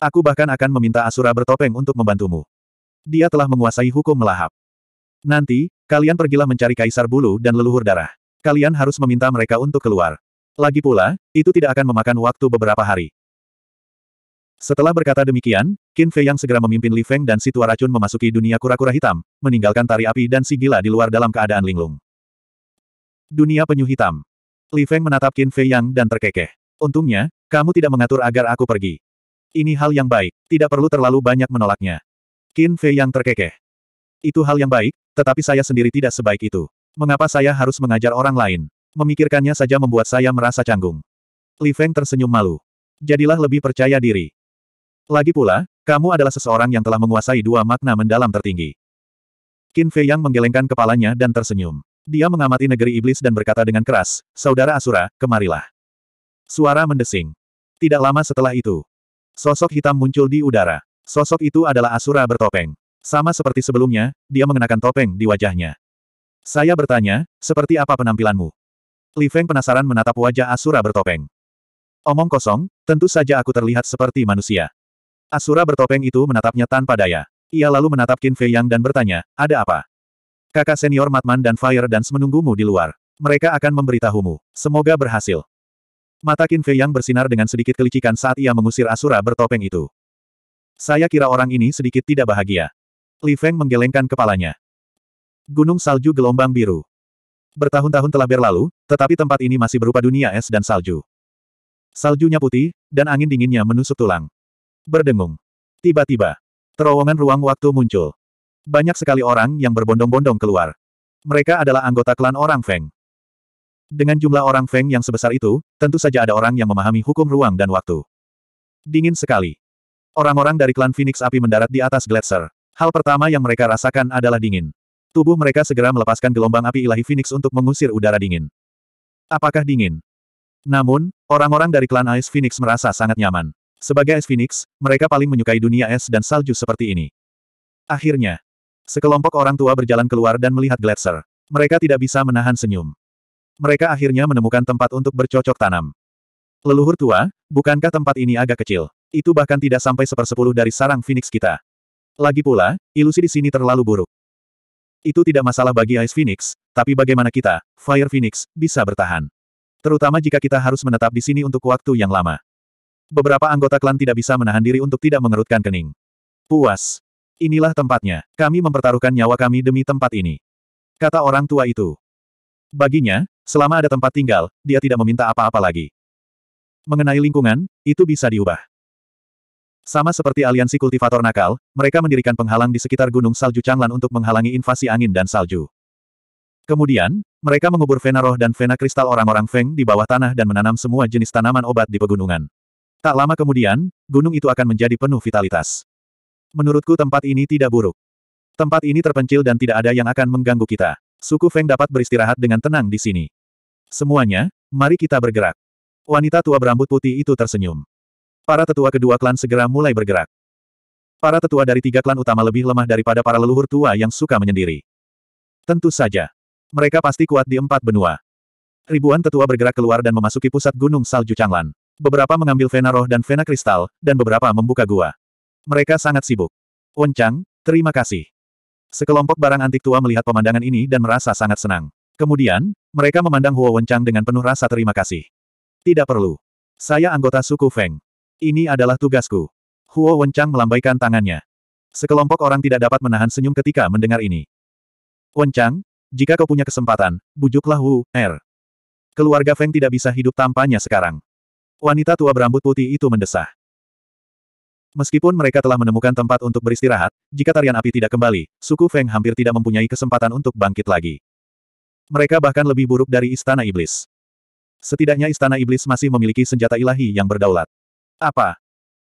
Aku bahkan akan meminta Asura bertopeng untuk membantumu. Dia telah menguasai hukum melahap. Nanti, kalian pergilah mencari kaisar bulu dan leluhur darah. Kalian harus meminta mereka untuk keluar. Lagi pula, itu tidak akan memakan waktu beberapa hari. Setelah berkata demikian, Qin Fei yang segera memimpin Li Feng dan si tua racun memasuki dunia kura-kura hitam, meninggalkan tari api dan si gila di luar dalam keadaan linglung. Dunia penyu hitam. Li Feng menatap Qin Fei yang dan terkekeh. Untungnya, kamu tidak mengatur agar aku pergi. Ini hal yang baik, tidak perlu terlalu banyak menolaknya. Qin Fei yang terkekeh. Itu hal yang baik, tetapi saya sendiri tidak sebaik itu. Mengapa saya harus mengajar orang lain? Memikirkannya saja membuat saya merasa canggung. Li Feng tersenyum malu. Jadilah lebih percaya diri. Lagi pula, kamu adalah seseorang yang telah menguasai dua makna mendalam tertinggi. Qin Fei Yang menggelengkan kepalanya dan tersenyum. Dia mengamati negeri iblis dan berkata dengan keras, Saudara Asura, kemarilah. Suara mendesing. Tidak lama setelah itu, sosok hitam muncul di udara. Sosok itu adalah Asura bertopeng. Sama seperti sebelumnya, dia mengenakan topeng di wajahnya. Saya bertanya, seperti apa penampilanmu? Li Feng penasaran menatap wajah Asura bertopeng. Omong kosong, tentu saja aku terlihat seperti manusia. Asura bertopeng itu menatapnya tanpa daya. Ia lalu menatap Qin Fei Yang dan bertanya, ada apa? Kakak senior Matman dan Fire Dance menunggumu di luar. Mereka akan memberitahumu. Semoga berhasil. Mata Qin Fei Yang bersinar dengan sedikit kelicikan saat ia mengusir Asura bertopeng itu. Saya kira orang ini sedikit tidak bahagia. Li Feng menggelengkan kepalanya. Gunung salju gelombang biru. Bertahun-tahun telah berlalu, tetapi tempat ini masih berupa dunia es dan salju. Saljunya putih, dan angin dinginnya menusuk tulang. Berdengung. Tiba-tiba, terowongan ruang waktu muncul. Banyak sekali orang yang berbondong-bondong keluar. Mereka adalah anggota klan orang Feng. Dengan jumlah orang Feng yang sebesar itu, tentu saja ada orang yang memahami hukum ruang dan waktu. Dingin sekali. Orang-orang dari klan Phoenix Api mendarat di atas gletser. Hal pertama yang mereka rasakan adalah dingin. Tubuh mereka segera melepaskan gelombang api ilahi Phoenix untuk mengusir udara dingin. Apakah dingin? Namun, orang-orang dari klan Ice Phoenix merasa sangat nyaman. Sebagai Ice Phoenix, mereka paling menyukai dunia es dan salju seperti ini. Akhirnya, sekelompok orang tua berjalan keluar dan melihat gletser. Mereka tidak bisa menahan senyum. Mereka akhirnya menemukan tempat untuk bercocok tanam. Leluhur tua, bukankah tempat ini agak kecil? Itu bahkan tidak sampai sepersepuluh dari sarang Phoenix kita. Lagi pula, ilusi di sini terlalu buruk. Itu tidak masalah bagi Ice Phoenix, tapi bagaimana kita, Fire Phoenix, bisa bertahan. Terutama jika kita harus menetap di sini untuk waktu yang lama. Beberapa anggota klan tidak bisa menahan diri untuk tidak mengerutkan kening. Puas. Inilah tempatnya. Kami mempertaruhkan nyawa kami demi tempat ini. Kata orang tua itu. Baginya, selama ada tempat tinggal, dia tidak meminta apa-apa lagi. Mengenai lingkungan, itu bisa diubah. Sama seperti aliansi kultivator nakal, mereka mendirikan penghalang di sekitar Gunung Salju Changlan untuk menghalangi invasi angin dan salju. Kemudian, mereka mengubur vena roh dan vena kristal orang-orang Feng di bawah tanah dan menanam semua jenis tanaman obat di pegunungan. Tak lama kemudian, gunung itu akan menjadi penuh vitalitas. Menurutku tempat ini tidak buruk. Tempat ini terpencil dan tidak ada yang akan mengganggu kita. Suku Feng dapat beristirahat dengan tenang di sini. Semuanya, mari kita bergerak. Wanita tua berambut putih itu tersenyum. Para tetua kedua klan segera mulai bergerak. Para tetua dari tiga klan utama lebih lemah daripada para leluhur tua yang suka menyendiri. Tentu saja. Mereka pasti kuat di empat benua. Ribuan tetua bergerak keluar dan memasuki pusat gunung salju Changlan. Beberapa mengambil vena roh dan vena kristal, dan beberapa membuka gua. Mereka sangat sibuk. Wencang, terima kasih. Sekelompok barang antik tua melihat pemandangan ini dan merasa sangat senang. Kemudian, mereka memandang Huo Wencang dengan penuh rasa terima kasih. Tidak perlu. Saya anggota suku Feng. Ini adalah tugasku. Huo Wencang melambaikan tangannya. Sekelompok orang tidak dapat menahan senyum ketika mendengar ini. Wencang, jika kau punya kesempatan, bujuklah Wu Er. Keluarga Feng tidak bisa hidup tanpanya sekarang. Wanita tua berambut putih itu mendesah. Meskipun mereka telah menemukan tempat untuk beristirahat, jika tarian api tidak kembali, suku Feng hampir tidak mempunyai kesempatan untuk bangkit lagi. Mereka bahkan lebih buruk dari Istana Iblis. Setidaknya Istana Iblis masih memiliki senjata ilahi yang berdaulat. Apa?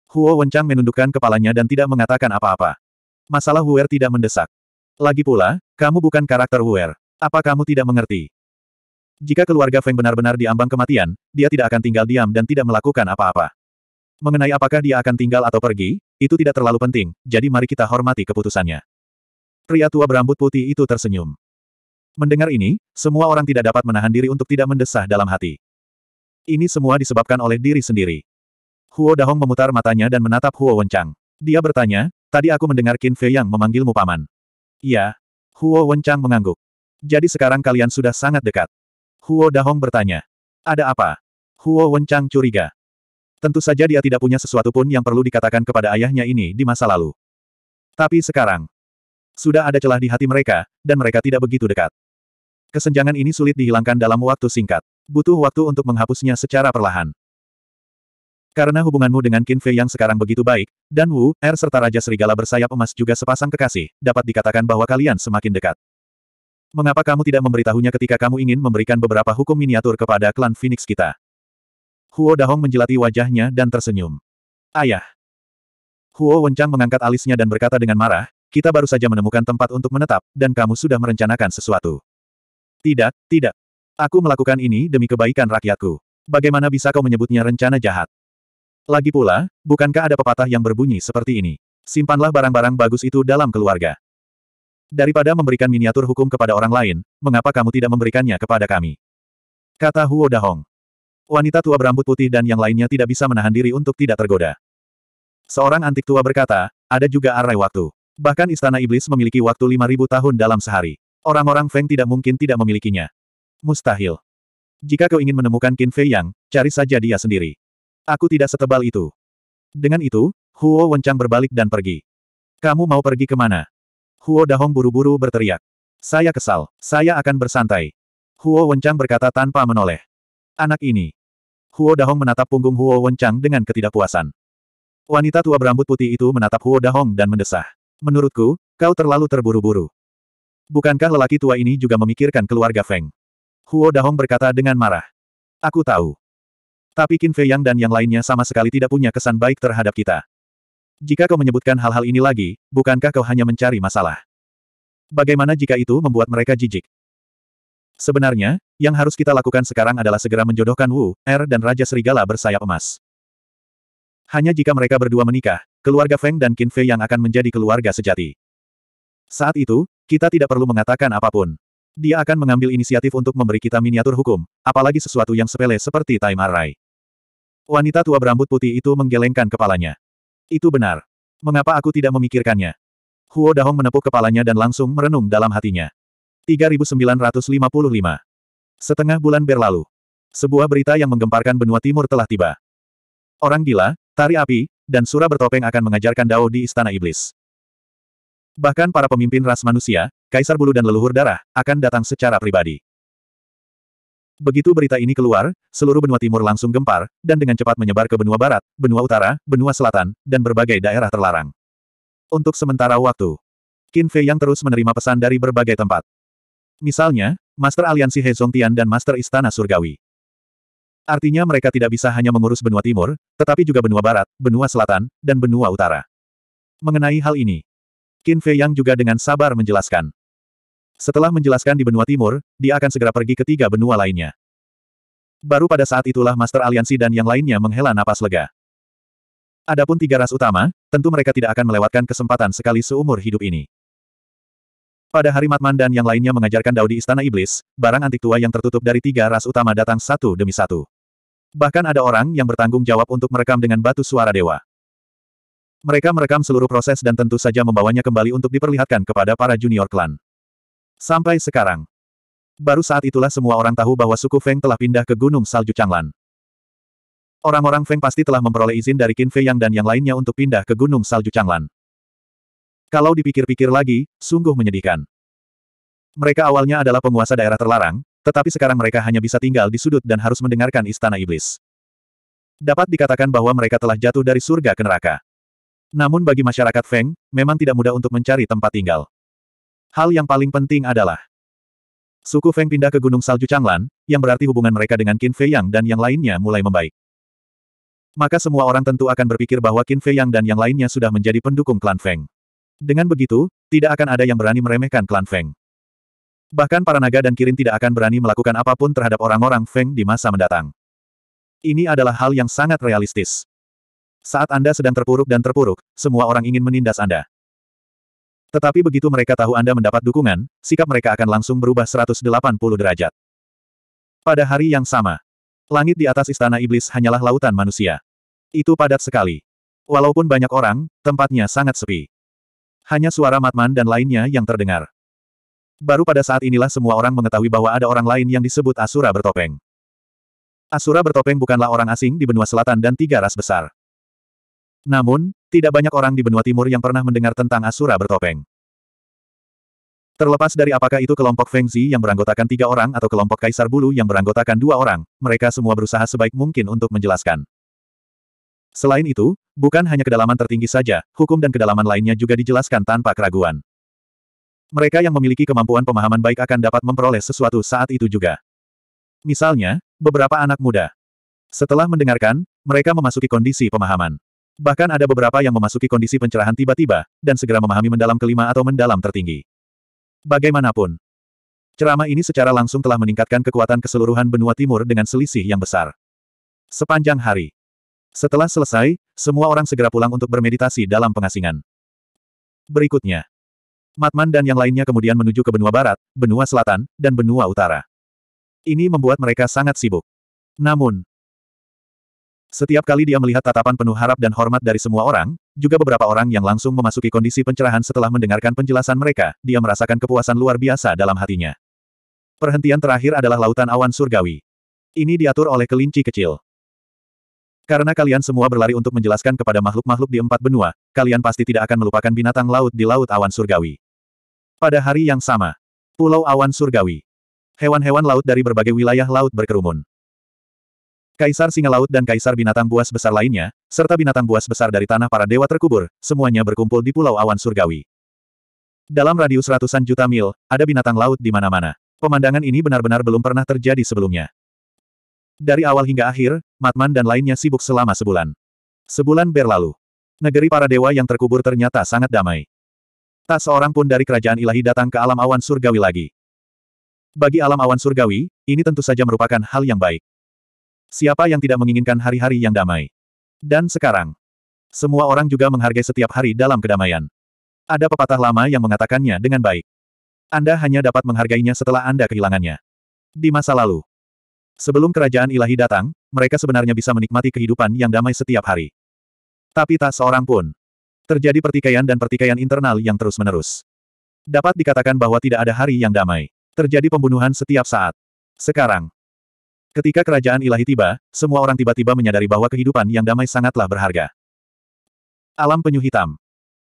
Huo Wenchang menundukkan kepalanya dan tidak mengatakan apa-apa. Masalah Huer tidak mendesak. Lagi pula, kamu bukan karakter Huer. Apa kamu tidak mengerti? Jika keluarga Feng benar-benar diambang kematian, dia tidak akan tinggal diam dan tidak melakukan apa-apa. Mengenai apakah dia akan tinggal atau pergi, itu tidak terlalu penting, jadi mari kita hormati keputusannya. Pria tua berambut putih itu tersenyum. Mendengar ini, semua orang tidak dapat menahan diri untuk tidak mendesah dalam hati. Ini semua disebabkan oleh diri sendiri. Huo Dahong memutar matanya dan menatap Huo Wenchang. Dia bertanya, tadi aku mendengar Qin Fei yang memanggilmu paman. Iya. Huo Wenchang mengangguk. Jadi sekarang kalian sudah sangat dekat. Huo Dahong bertanya. Ada apa? Huo Wenchang curiga. Tentu saja dia tidak punya sesuatu pun yang perlu dikatakan kepada ayahnya ini di masa lalu. Tapi sekarang, sudah ada celah di hati mereka, dan mereka tidak begitu dekat. Kesenjangan ini sulit dihilangkan dalam waktu singkat. Butuh waktu untuk menghapusnya secara perlahan. Karena hubunganmu dengan Qin Fei yang sekarang begitu baik, dan Wu, Er serta Raja Serigala bersayap emas juga sepasang kekasih, dapat dikatakan bahwa kalian semakin dekat. Mengapa kamu tidak memberitahunya ketika kamu ingin memberikan beberapa hukum miniatur kepada klan Phoenix kita? Huo Dahong menjelati wajahnya dan tersenyum. Ayah. Huo Wencang mengangkat alisnya dan berkata dengan marah, kita baru saja menemukan tempat untuk menetap, dan kamu sudah merencanakan sesuatu. Tidak, tidak. Aku melakukan ini demi kebaikan rakyatku. Bagaimana bisa kau menyebutnya rencana jahat? Lagi pula, bukankah ada pepatah yang berbunyi seperti ini? Simpanlah barang-barang bagus itu dalam keluarga. Daripada memberikan miniatur hukum kepada orang lain, mengapa kamu tidak memberikannya kepada kami? Kata Huo Dahong. Wanita tua berambut putih dan yang lainnya tidak bisa menahan diri untuk tidak tergoda. Seorang antik tua berkata, ada juga arai waktu. Bahkan istana iblis memiliki waktu 5.000 tahun dalam sehari. Orang-orang Feng tidak mungkin tidak memilikinya. Mustahil. Jika kau ingin menemukan Qin Fei Yang, cari saja dia sendiri. Aku tidak setebal itu. Dengan itu, Huo Wencang berbalik dan pergi. Kamu mau pergi kemana? Huo Dahong buru-buru berteriak. Saya kesal, saya akan bersantai. Huo Wencang berkata tanpa menoleh. Anak ini. Huo Dahong menatap punggung Huo Wencang dengan ketidakpuasan. Wanita tua berambut putih itu menatap Huo Dahong dan mendesah. Menurutku, kau terlalu terburu-buru. Bukankah lelaki tua ini juga memikirkan keluarga Feng? Huo Dahong berkata dengan marah. Aku tahu. Tapi Qin Fei Yang dan yang lainnya sama sekali tidak punya kesan baik terhadap kita. Jika kau menyebutkan hal-hal ini lagi, bukankah kau hanya mencari masalah? Bagaimana jika itu membuat mereka jijik? Sebenarnya, yang harus kita lakukan sekarang adalah segera menjodohkan Wu, Er dan Raja Serigala bersayap emas. Hanya jika mereka berdua menikah, keluarga Feng dan Qin Fei yang akan menjadi keluarga sejati. Saat itu, kita tidak perlu mengatakan apapun. Dia akan mengambil inisiatif untuk memberi kita miniatur hukum, apalagi sesuatu yang sepele seperti Time Array. Wanita tua berambut putih itu menggelengkan kepalanya. Itu benar. Mengapa aku tidak memikirkannya? Huo Dahong menepuk kepalanya dan langsung merenung dalam hatinya. 3955. Setengah bulan berlalu. Sebuah berita yang menggemparkan benua timur telah tiba. Orang gila, tari api, dan sura bertopeng akan mengajarkan Dao di Istana Iblis. Bahkan para pemimpin ras manusia, kaisar bulu dan leluhur darah, akan datang secara pribadi. Begitu berita ini keluar, seluruh benua timur langsung gempar, dan dengan cepat menyebar ke benua barat, benua utara, benua selatan, dan berbagai daerah terlarang. Untuk sementara waktu, Qin Fei yang terus menerima pesan dari berbagai tempat. Misalnya, Master Aliansi He Tian dan Master Istana Surgawi. Artinya mereka tidak bisa hanya mengurus benua timur, tetapi juga benua barat, benua selatan, dan benua utara. Mengenai hal ini, Qin Fei Yang juga dengan sabar menjelaskan. Setelah menjelaskan di benua timur, dia akan segera pergi ke tiga benua lainnya. Baru pada saat itulah Master Aliansi dan yang lainnya menghela napas lega. Adapun tiga ras utama, tentu mereka tidak akan melewatkan kesempatan sekali seumur hidup ini. Pada hari Matman dan yang lainnya mengajarkan Daudi Istana Iblis, barang antik tua yang tertutup dari tiga ras utama datang satu demi satu. Bahkan ada orang yang bertanggung jawab untuk merekam dengan batu suara dewa. Mereka merekam seluruh proses dan tentu saja membawanya kembali untuk diperlihatkan kepada para junior klan. Sampai sekarang. Baru saat itulah semua orang tahu bahwa suku Feng telah pindah ke Gunung Salju Changlan. Orang-orang Feng pasti telah memperoleh izin dari Qin Fei Yang dan yang lainnya untuk pindah ke Gunung Salju Changlan. Kalau dipikir-pikir lagi, sungguh menyedihkan. Mereka awalnya adalah penguasa daerah terlarang, tetapi sekarang mereka hanya bisa tinggal di sudut dan harus mendengarkan istana iblis. Dapat dikatakan bahwa mereka telah jatuh dari surga ke neraka. Namun bagi masyarakat Feng, memang tidak mudah untuk mencari tempat tinggal. Hal yang paling penting adalah suku Feng pindah ke Gunung Salju Changlan, yang berarti hubungan mereka dengan Qin Fei Yang dan yang lainnya mulai membaik. Maka semua orang tentu akan berpikir bahwa Qin Fei Yang dan yang lainnya sudah menjadi pendukung klan Feng. Dengan begitu, tidak akan ada yang berani meremehkan klan Feng. Bahkan para naga dan kirin tidak akan berani melakukan apapun terhadap orang-orang Feng di masa mendatang. Ini adalah hal yang sangat realistis. Saat Anda sedang terpuruk dan terpuruk, semua orang ingin menindas Anda. Tetapi begitu mereka tahu Anda mendapat dukungan, sikap mereka akan langsung berubah 180 derajat. Pada hari yang sama, langit di atas istana iblis hanyalah lautan manusia. Itu padat sekali. Walaupun banyak orang, tempatnya sangat sepi. Hanya suara Matman dan lainnya yang terdengar. Baru pada saat inilah semua orang mengetahui bahwa ada orang lain yang disebut Asura bertopeng. Asura bertopeng bukanlah orang asing di benua selatan dan tiga ras besar. Namun, tidak banyak orang di benua timur yang pernah mendengar tentang Asura bertopeng. Terlepas dari apakah itu kelompok Feng Zi yang beranggotakan tiga orang atau kelompok Kaisar Bulu yang beranggotakan dua orang, mereka semua berusaha sebaik mungkin untuk menjelaskan. Selain itu, bukan hanya kedalaman tertinggi saja, hukum dan kedalaman lainnya juga dijelaskan tanpa keraguan. Mereka yang memiliki kemampuan pemahaman baik akan dapat memperoleh sesuatu saat itu juga. Misalnya, beberapa anak muda. Setelah mendengarkan, mereka memasuki kondisi pemahaman. Bahkan ada beberapa yang memasuki kondisi pencerahan tiba-tiba, dan segera memahami mendalam kelima atau mendalam tertinggi. Bagaimanapun, ceramah ini secara langsung telah meningkatkan kekuatan keseluruhan benua timur dengan selisih yang besar. Sepanjang hari. Setelah selesai, semua orang segera pulang untuk bermeditasi dalam pengasingan. Berikutnya, Matman dan yang lainnya kemudian menuju ke benua barat, benua selatan, dan benua utara. Ini membuat mereka sangat sibuk. Namun, setiap kali dia melihat tatapan penuh harap dan hormat dari semua orang, juga beberapa orang yang langsung memasuki kondisi pencerahan setelah mendengarkan penjelasan mereka, dia merasakan kepuasan luar biasa dalam hatinya. Perhentian terakhir adalah lautan awan surgawi. Ini diatur oleh kelinci kecil. Karena kalian semua berlari untuk menjelaskan kepada makhluk-makhluk di empat benua, kalian pasti tidak akan melupakan binatang laut di Laut Awan Surgawi. Pada hari yang sama, Pulau Awan Surgawi. Hewan-hewan laut dari berbagai wilayah laut berkerumun. Kaisar Singa Laut dan Kaisar Binatang Buas Besar lainnya, serta binatang buas besar dari tanah para dewa terkubur, semuanya berkumpul di Pulau Awan Surgawi. Dalam radius ratusan juta mil, ada binatang laut di mana-mana. Pemandangan ini benar-benar belum pernah terjadi sebelumnya. Dari awal hingga akhir, Matman dan lainnya sibuk selama sebulan. Sebulan berlalu. Negeri para dewa yang terkubur ternyata sangat damai. Tak seorang pun dari kerajaan ilahi datang ke alam awan surgawi lagi. Bagi alam awan surgawi, ini tentu saja merupakan hal yang baik. Siapa yang tidak menginginkan hari-hari yang damai? Dan sekarang, semua orang juga menghargai setiap hari dalam kedamaian. Ada pepatah lama yang mengatakannya dengan baik. Anda hanya dapat menghargainya setelah Anda kehilangannya. Di masa lalu, sebelum kerajaan ilahi datang, mereka sebenarnya bisa menikmati kehidupan yang damai setiap hari. Tapi tak seorang pun. Terjadi pertikaian dan pertikaian internal yang terus-menerus. Dapat dikatakan bahwa tidak ada hari yang damai. Terjadi pembunuhan setiap saat. Sekarang, Ketika kerajaan ilahi tiba, semua orang tiba-tiba menyadari bahwa kehidupan yang damai sangatlah berharga. Alam penyu hitam.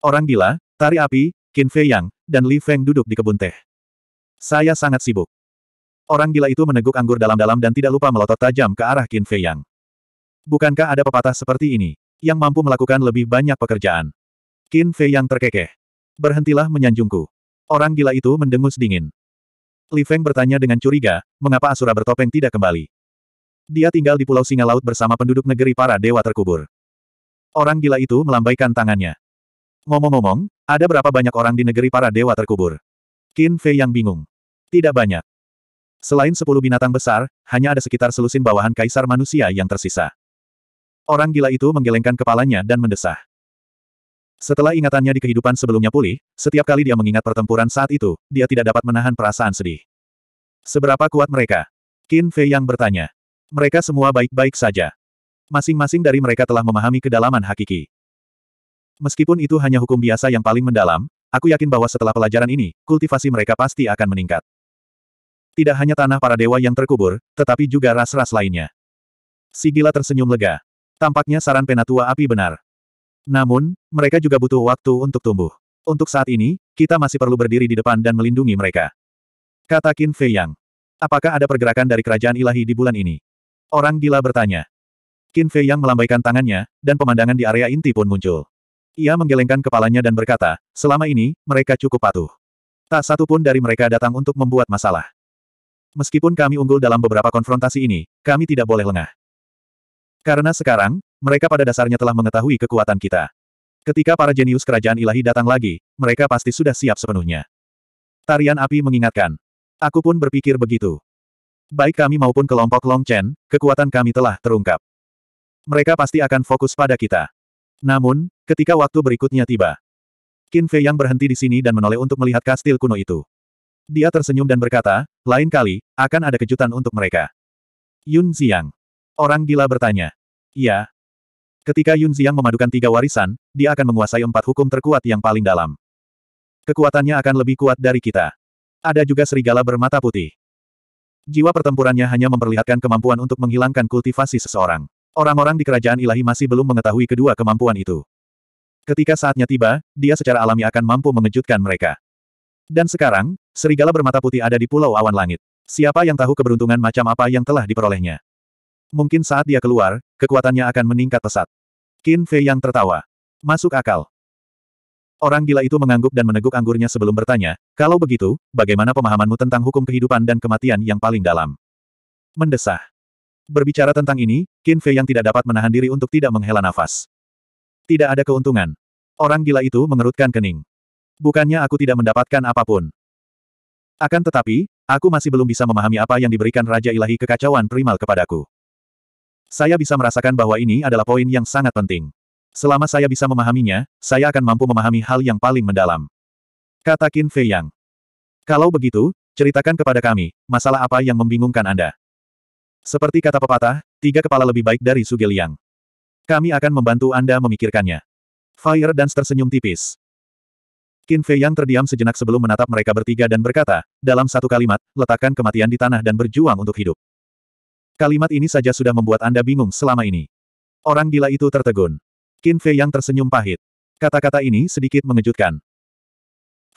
Orang gila, Tari Api, Qin Fei Yang, dan Li Feng duduk di kebun teh. Saya sangat sibuk. Orang gila itu meneguk anggur dalam-dalam dan tidak lupa melotot tajam ke arah Qin Fei Yang. Bukankah ada pepatah seperti ini, yang mampu melakukan lebih banyak pekerjaan? Qin Fei Yang terkekeh. Berhentilah menyanjungku. Orang gila itu mendengus dingin. Li Feng bertanya dengan curiga, mengapa Asura bertopeng tidak kembali? Dia tinggal di Pulau Singa Laut bersama penduduk negeri para dewa terkubur. Orang gila itu melambaikan tangannya. Ngomong-ngomong, ada berapa banyak orang di negeri para dewa terkubur? Qin Fei yang bingung. Tidak banyak. Selain sepuluh binatang besar, hanya ada sekitar selusin bawahan kaisar manusia yang tersisa. Orang gila itu menggelengkan kepalanya dan mendesah. Setelah ingatannya di kehidupan sebelumnya pulih, setiap kali dia mengingat pertempuran saat itu, dia tidak dapat menahan perasaan sedih. Seberapa kuat mereka? Qin Fei yang bertanya. Mereka semua baik-baik saja. Masing-masing dari mereka telah memahami kedalaman hakiki. Meskipun itu hanya hukum biasa yang paling mendalam, aku yakin bahwa setelah pelajaran ini, kultivasi mereka pasti akan meningkat. Tidak hanya tanah para dewa yang terkubur, tetapi juga ras-ras lainnya. Sigila tersenyum lega. Tampaknya saran penatua api benar. Namun, mereka juga butuh waktu untuk tumbuh. Untuk saat ini, kita masih perlu berdiri di depan dan melindungi mereka. Kata Qin Fei Yang. Apakah ada pergerakan dari kerajaan ilahi di bulan ini? Orang gila bertanya. Qin Fei Yang melambaikan tangannya, dan pemandangan di area inti pun muncul. Ia menggelengkan kepalanya dan berkata, selama ini, mereka cukup patuh. Tak satu pun dari mereka datang untuk membuat masalah. Meskipun kami unggul dalam beberapa konfrontasi ini, kami tidak boleh lengah. Karena sekarang, mereka pada dasarnya telah mengetahui kekuatan kita. Ketika para jenius kerajaan ilahi datang lagi, mereka pasti sudah siap sepenuhnya. Tarian api mengingatkan. Aku pun berpikir begitu. Baik kami maupun kelompok Long Chen, kekuatan kami telah terungkap. Mereka pasti akan fokus pada kita. Namun, ketika waktu berikutnya tiba, Qin Fei yang berhenti di sini dan menoleh untuk melihat kastil kuno itu. Dia tersenyum dan berkata, lain kali, akan ada kejutan untuk mereka. Yun Xiang. Orang gila bertanya. Ya, Ketika Yun Ziang memadukan tiga warisan, dia akan menguasai empat hukum terkuat yang paling dalam. Kekuatannya akan lebih kuat dari kita. Ada juga serigala bermata putih. Jiwa pertempurannya hanya memperlihatkan kemampuan untuk menghilangkan kultivasi seseorang. Orang-orang di kerajaan ilahi masih belum mengetahui kedua kemampuan itu. Ketika saatnya tiba, dia secara alami akan mampu mengejutkan mereka. Dan sekarang, serigala bermata putih ada di pulau awan langit. Siapa yang tahu keberuntungan macam apa yang telah diperolehnya? Mungkin saat dia keluar, kekuatannya akan meningkat pesat. Qin Fei yang tertawa. Masuk akal. Orang gila itu mengangguk dan meneguk anggurnya sebelum bertanya, kalau begitu, bagaimana pemahamanmu tentang hukum kehidupan dan kematian yang paling dalam? Mendesah. Berbicara tentang ini, Qin Fei yang tidak dapat menahan diri untuk tidak menghela nafas. Tidak ada keuntungan. Orang gila itu mengerutkan kening. Bukannya aku tidak mendapatkan apapun. Akan tetapi, aku masih belum bisa memahami apa yang diberikan Raja Ilahi Kekacauan Primal kepadaku. Saya bisa merasakan bahwa ini adalah poin yang sangat penting. Selama saya bisa memahaminya, saya akan mampu memahami hal yang paling mendalam. Kata Qin Fei Yang. Kalau begitu, ceritakan kepada kami, masalah apa yang membingungkan Anda? Seperti kata pepatah, tiga kepala lebih baik dari Sugil Yang. Kami akan membantu Anda memikirkannya. Fire Dance tersenyum tipis. Qin Fei Yang terdiam sejenak sebelum menatap mereka bertiga dan berkata, dalam satu kalimat, letakkan kematian di tanah dan berjuang untuk hidup. Kalimat ini saja sudah membuat Anda bingung selama ini. Orang gila itu tertegun. Qin Fei yang tersenyum pahit. Kata-kata ini sedikit mengejutkan.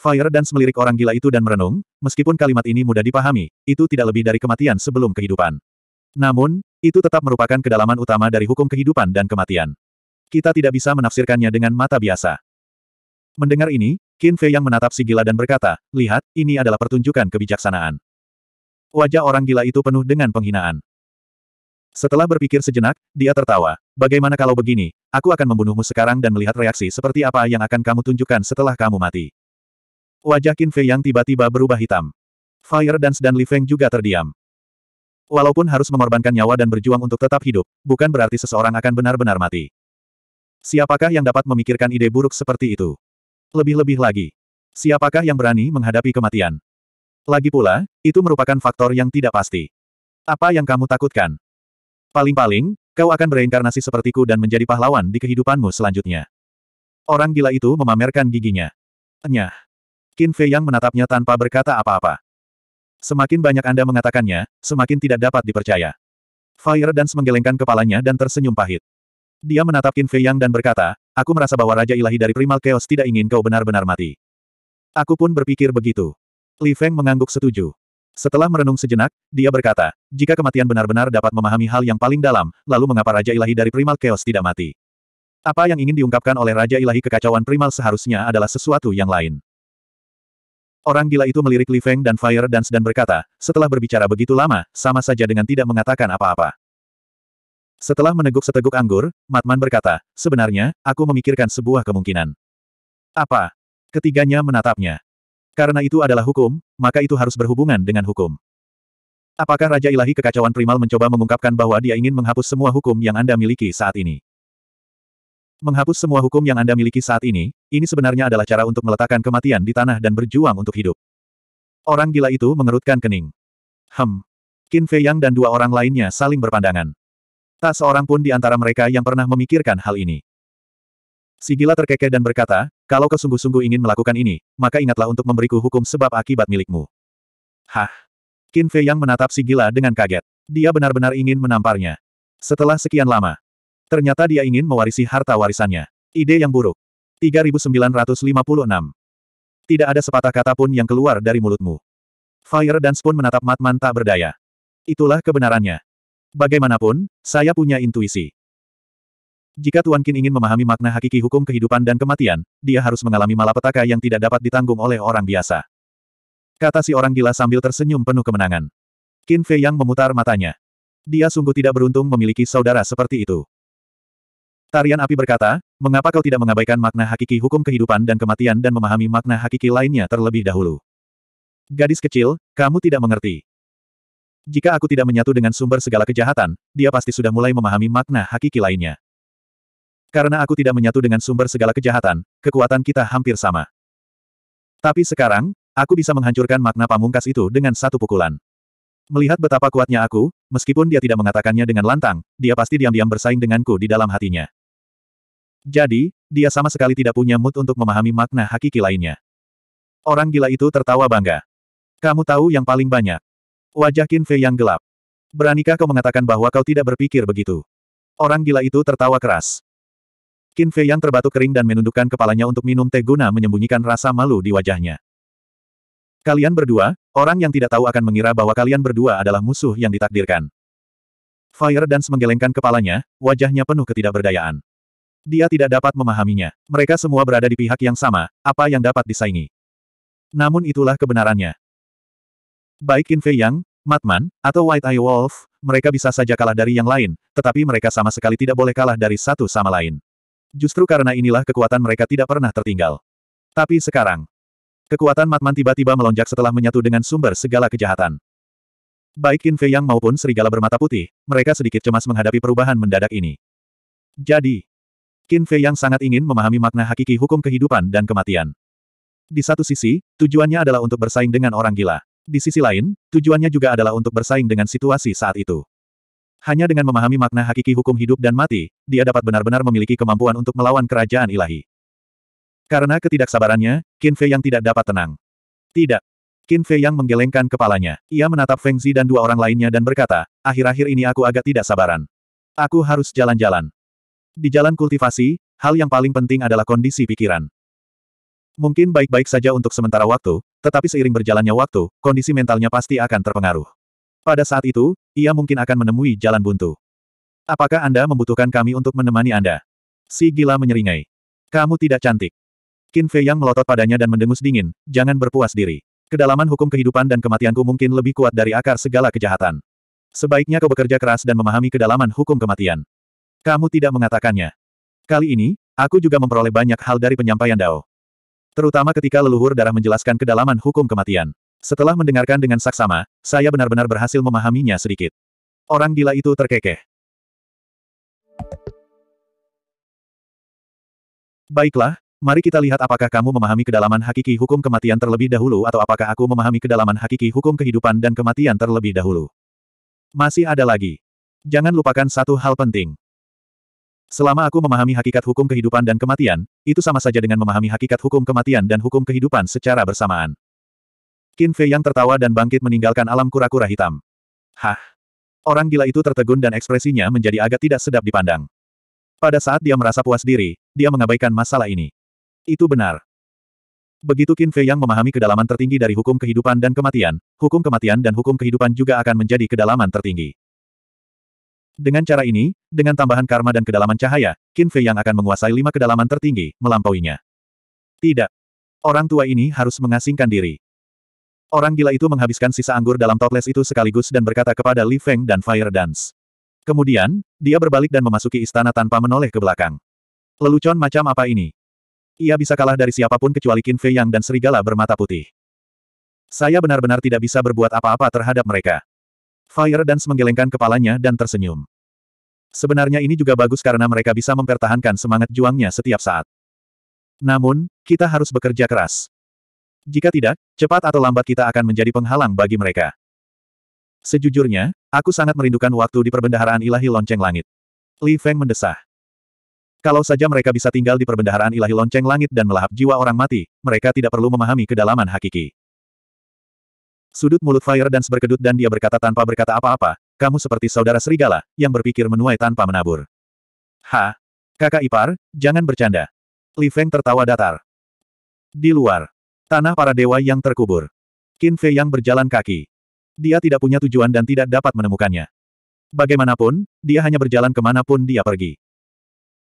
Fire dan melirik orang gila itu dan merenung, meskipun kalimat ini mudah dipahami, itu tidak lebih dari kematian sebelum kehidupan. Namun, itu tetap merupakan kedalaman utama dari hukum kehidupan dan kematian. Kita tidak bisa menafsirkannya dengan mata biasa. Mendengar ini, Qin Fei yang menatap si gila dan berkata, lihat, ini adalah pertunjukan kebijaksanaan. Wajah orang gila itu penuh dengan penghinaan. Setelah berpikir sejenak, dia tertawa. Bagaimana kalau begini, aku akan membunuhmu sekarang dan melihat reaksi seperti apa yang akan kamu tunjukkan setelah kamu mati. Wajah Qin Fei yang tiba-tiba berubah hitam. Fire Dance dan Li Feng juga terdiam. Walaupun harus mengorbankan nyawa dan berjuang untuk tetap hidup, bukan berarti seseorang akan benar-benar mati. Siapakah yang dapat memikirkan ide buruk seperti itu? Lebih-lebih lagi, siapakah yang berani menghadapi kematian? Lagi pula, itu merupakan faktor yang tidak pasti. Apa yang kamu takutkan? Paling-paling, kau akan bereinkarnasi sepertiku dan menjadi pahlawan di kehidupanmu selanjutnya. Orang gila itu memamerkan giginya. Enyah. Qin Fei Yang menatapnya tanpa berkata apa-apa. Semakin banyak Anda mengatakannya, semakin tidak dapat dipercaya. Fire dan menggelengkan kepalanya dan tersenyum pahit. Dia menatap Qin Fei Yang dan berkata, Aku merasa bahwa Raja Ilahi dari Primal Chaos tidak ingin kau benar-benar mati. Aku pun berpikir begitu. Li Feng mengangguk setuju. Setelah merenung sejenak, dia berkata, jika kematian benar-benar dapat memahami hal yang paling dalam, lalu mengapa Raja Ilahi dari Primal Chaos tidak mati? Apa yang ingin diungkapkan oleh Raja Ilahi kekacauan Primal seharusnya adalah sesuatu yang lain. Orang gila itu melirik Li Feng dan Fire Dance dan berkata, setelah berbicara begitu lama, sama saja dengan tidak mengatakan apa-apa. Setelah meneguk seteguk anggur, Matman berkata, sebenarnya, aku memikirkan sebuah kemungkinan. Apa? Ketiganya menatapnya. Karena itu adalah hukum, maka itu harus berhubungan dengan hukum. Apakah Raja Ilahi Kekacauan Primal mencoba mengungkapkan bahwa dia ingin menghapus semua hukum yang Anda miliki saat ini? Menghapus semua hukum yang Anda miliki saat ini, ini sebenarnya adalah cara untuk meletakkan kematian di tanah dan berjuang untuk hidup. Orang gila itu mengerutkan kening. Hem. Qin Fei Yang dan dua orang lainnya saling berpandangan. Tak seorang pun di antara mereka yang pernah memikirkan hal ini. Sigila terkekeh dan berkata, kalau kau sungguh-sungguh ingin melakukan ini, maka ingatlah untuk memberiku hukum sebab akibat milikmu. Hah? Qin Fei yang menatap Sigila dengan kaget. Dia benar-benar ingin menamparnya. Setelah sekian lama, ternyata dia ingin mewarisi harta warisannya. Ide yang buruk. 3956. Tidak ada sepatah kata pun yang keluar dari mulutmu. Fire dan Spoon menatap Matman tak berdaya. Itulah kebenarannya. Bagaimanapun, saya punya intuisi. Jika Tuan Kin ingin memahami makna hakiki hukum kehidupan dan kematian, dia harus mengalami malapetaka yang tidak dapat ditanggung oleh orang biasa. Kata si orang gila sambil tersenyum penuh kemenangan. Qin Fei yang memutar matanya. Dia sungguh tidak beruntung memiliki saudara seperti itu. Tarian api berkata, mengapa kau tidak mengabaikan makna hakiki hukum kehidupan dan kematian dan memahami makna hakiki lainnya terlebih dahulu? Gadis kecil, kamu tidak mengerti. Jika aku tidak menyatu dengan sumber segala kejahatan, dia pasti sudah mulai memahami makna hakiki lainnya. Karena aku tidak menyatu dengan sumber segala kejahatan, kekuatan kita hampir sama. Tapi sekarang, aku bisa menghancurkan makna pamungkas itu dengan satu pukulan. Melihat betapa kuatnya aku, meskipun dia tidak mengatakannya dengan lantang, dia pasti diam-diam bersaing denganku di dalam hatinya. Jadi, dia sama sekali tidak punya mood untuk memahami makna hakiki lainnya. Orang gila itu tertawa bangga. Kamu tahu yang paling banyak. Wajah Qin Fei yang gelap. Beranikah kau mengatakan bahwa kau tidak berpikir begitu? Orang gila itu tertawa keras. Qin Fei Yang terbatuk kering dan menundukkan kepalanya untuk minum teh guna menyembunyikan rasa malu di wajahnya. Kalian berdua, orang yang tidak tahu akan mengira bahwa kalian berdua adalah musuh yang ditakdirkan. Fire dan menggelengkan kepalanya, wajahnya penuh ketidakberdayaan. Dia tidak dapat memahaminya. Mereka semua berada di pihak yang sama, apa yang dapat disaingi. Namun itulah kebenarannya. Baik Qin Fei Yang, Matman, atau White Eye Wolf, mereka bisa saja kalah dari yang lain, tetapi mereka sama sekali tidak boleh kalah dari satu sama lain. Justru karena inilah kekuatan mereka tidak pernah tertinggal. Tapi sekarang, kekuatan Matman tiba-tiba melonjak setelah menyatu dengan sumber segala kejahatan. Baik Qin Fei Yang maupun serigala bermata putih, mereka sedikit cemas menghadapi perubahan mendadak ini. Jadi, Qin Fei Yang sangat ingin memahami makna hakiki hukum kehidupan dan kematian. Di satu sisi, tujuannya adalah untuk bersaing dengan orang gila. Di sisi lain, tujuannya juga adalah untuk bersaing dengan situasi saat itu. Hanya dengan memahami makna hakiki hukum hidup dan mati, dia dapat benar-benar memiliki kemampuan untuk melawan kerajaan ilahi. Karena ketidaksabarannya, Qin Fei yang tidak dapat tenang. Tidak. Qin Fei yang menggelengkan kepalanya. Ia menatap Feng Zi dan dua orang lainnya dan berkata, akhir-akhir ini aku agak tidak sabaran. Aku harus jalan-jalan. Di jalan kultivasi, hal yang paling penting adalah kondisi pikiran. Mungkin baik-baik saja untuk sementara waktu, tetapi seiring berjalannya waktu, kondisi mentalnya pasti akan terpengaruh. Pada saat itu, ia mungkin akan menemui jalan buntu. Apakah Anda membutuhkan kami untuk menemani Anda? Si gila menyeringai. Kamu tidak cantik. Qin Fei yang melotot padanya dan mendengus dingin, jangan berpuas diri. Kedalaman hukum kehidupan dan kematianku mungkin lebih kuat dari akar segala kejahatan. Sebaiknya kau bekerja keras dan memahami kedalaman hukum kematian. Kamu tidak mengatakannya. Kali ini, aku juga memperoleh banyak hal dari penyampaian Dao. Terutama ketika leluhur darah menjelaskan kedalaman hukum kematian. Setelah mendengarkan dengan saksama, saya benar-benar berhasil memahaminya sedikit. Orang gila itu terkekeh. Baiklah, mari kita lihat apakah kamu memahami kedalaman hakiki hukum kematian terlebih dahulu atau apakah aku memahami kedalaman hakiki hukum kehidupan dan kematian terlebih dahulu. Masih ada lagi. Jangan lupakan satu hal penting. Selama aku memahami hakikat hukum kehidupan dan kematian, itu sama saja dengan memahami hakikat hukum kematian dan hukum kehidupan secara bersamaan. Qin Fei yang tertawa dan bangkit meninggalkan alam kura-kura hitam. Hah! Orang gila itu tertegun dan ekspresinya menjadi agak tidak sedap dipandang. Pada saat dia merasa puas diri, dia mengabaikan masalah ini. Itu benar. Begitu Qin Fei yang memahami kedalaman tertinggi dari hukum kehidupan dan kematian, hukum kematian dan hukum kehidupan juga akan menjadi kedalaman tertinggi. Dengan cara ini, dengan tambahan karma dan kedalaman cahaya, Qin Fei yang akan menguasai lima kedalaman tertinggi, melampauinya. Tidak. Orang tua ini harus mengasingkan diri. Orang gila itu menghabiskan sisa anggur dalam toples itu sekaligus dan berkata kepada Li Feng dan Fire Dance. Kemudian, dia berbalik dan memasuki istana tanpa menoleh ke belakang. Lelucon macam apa ini? Ia bisa kalah dari siapapun kecuali Qin Fei Yang dan serigala bermata putih. Saya benar-benar tidak bisa berbuat apa-apa terhadap mereka. Fire Dance menggelengkan kepalanya dan tersenyum. Sebenarnya ini juga bagus karena mereka bisa mempertahankan semangat juangnya setiap saat. Namun, kita harus bekerja keras. Jika tidak, cepat atau lambat kita akan menjadi penghalang bagi mereka. Sejujurnya, aku sangat merindukan waktu di perbendaharaan ilahi lonceng langit. Li Feng mendesah. Kalau saja mereka bisa tinggal di perbendaharaan ilahi lonceng langit dan melahap jiwa orang mati, mereka tidak perlu memahami kedalaman hakiki. Sudut mulut Fire dan berkedut dan dia berkata tanpa berkata apa-apa, kamu seperti saudara serigala, yang berpikir menuai tanpa menabur. Ha! Kakak ipar, jangan bercanda. Li Feng tertawa datar. Di luar, Tanah para dewa yang terkubur. Qin Fei yang berjalan kaki. Dia tidak punya tujuan dan tidak dapat menemukannya. Bagaimanapun, dia hanya berjalan kemanapun dia pergi.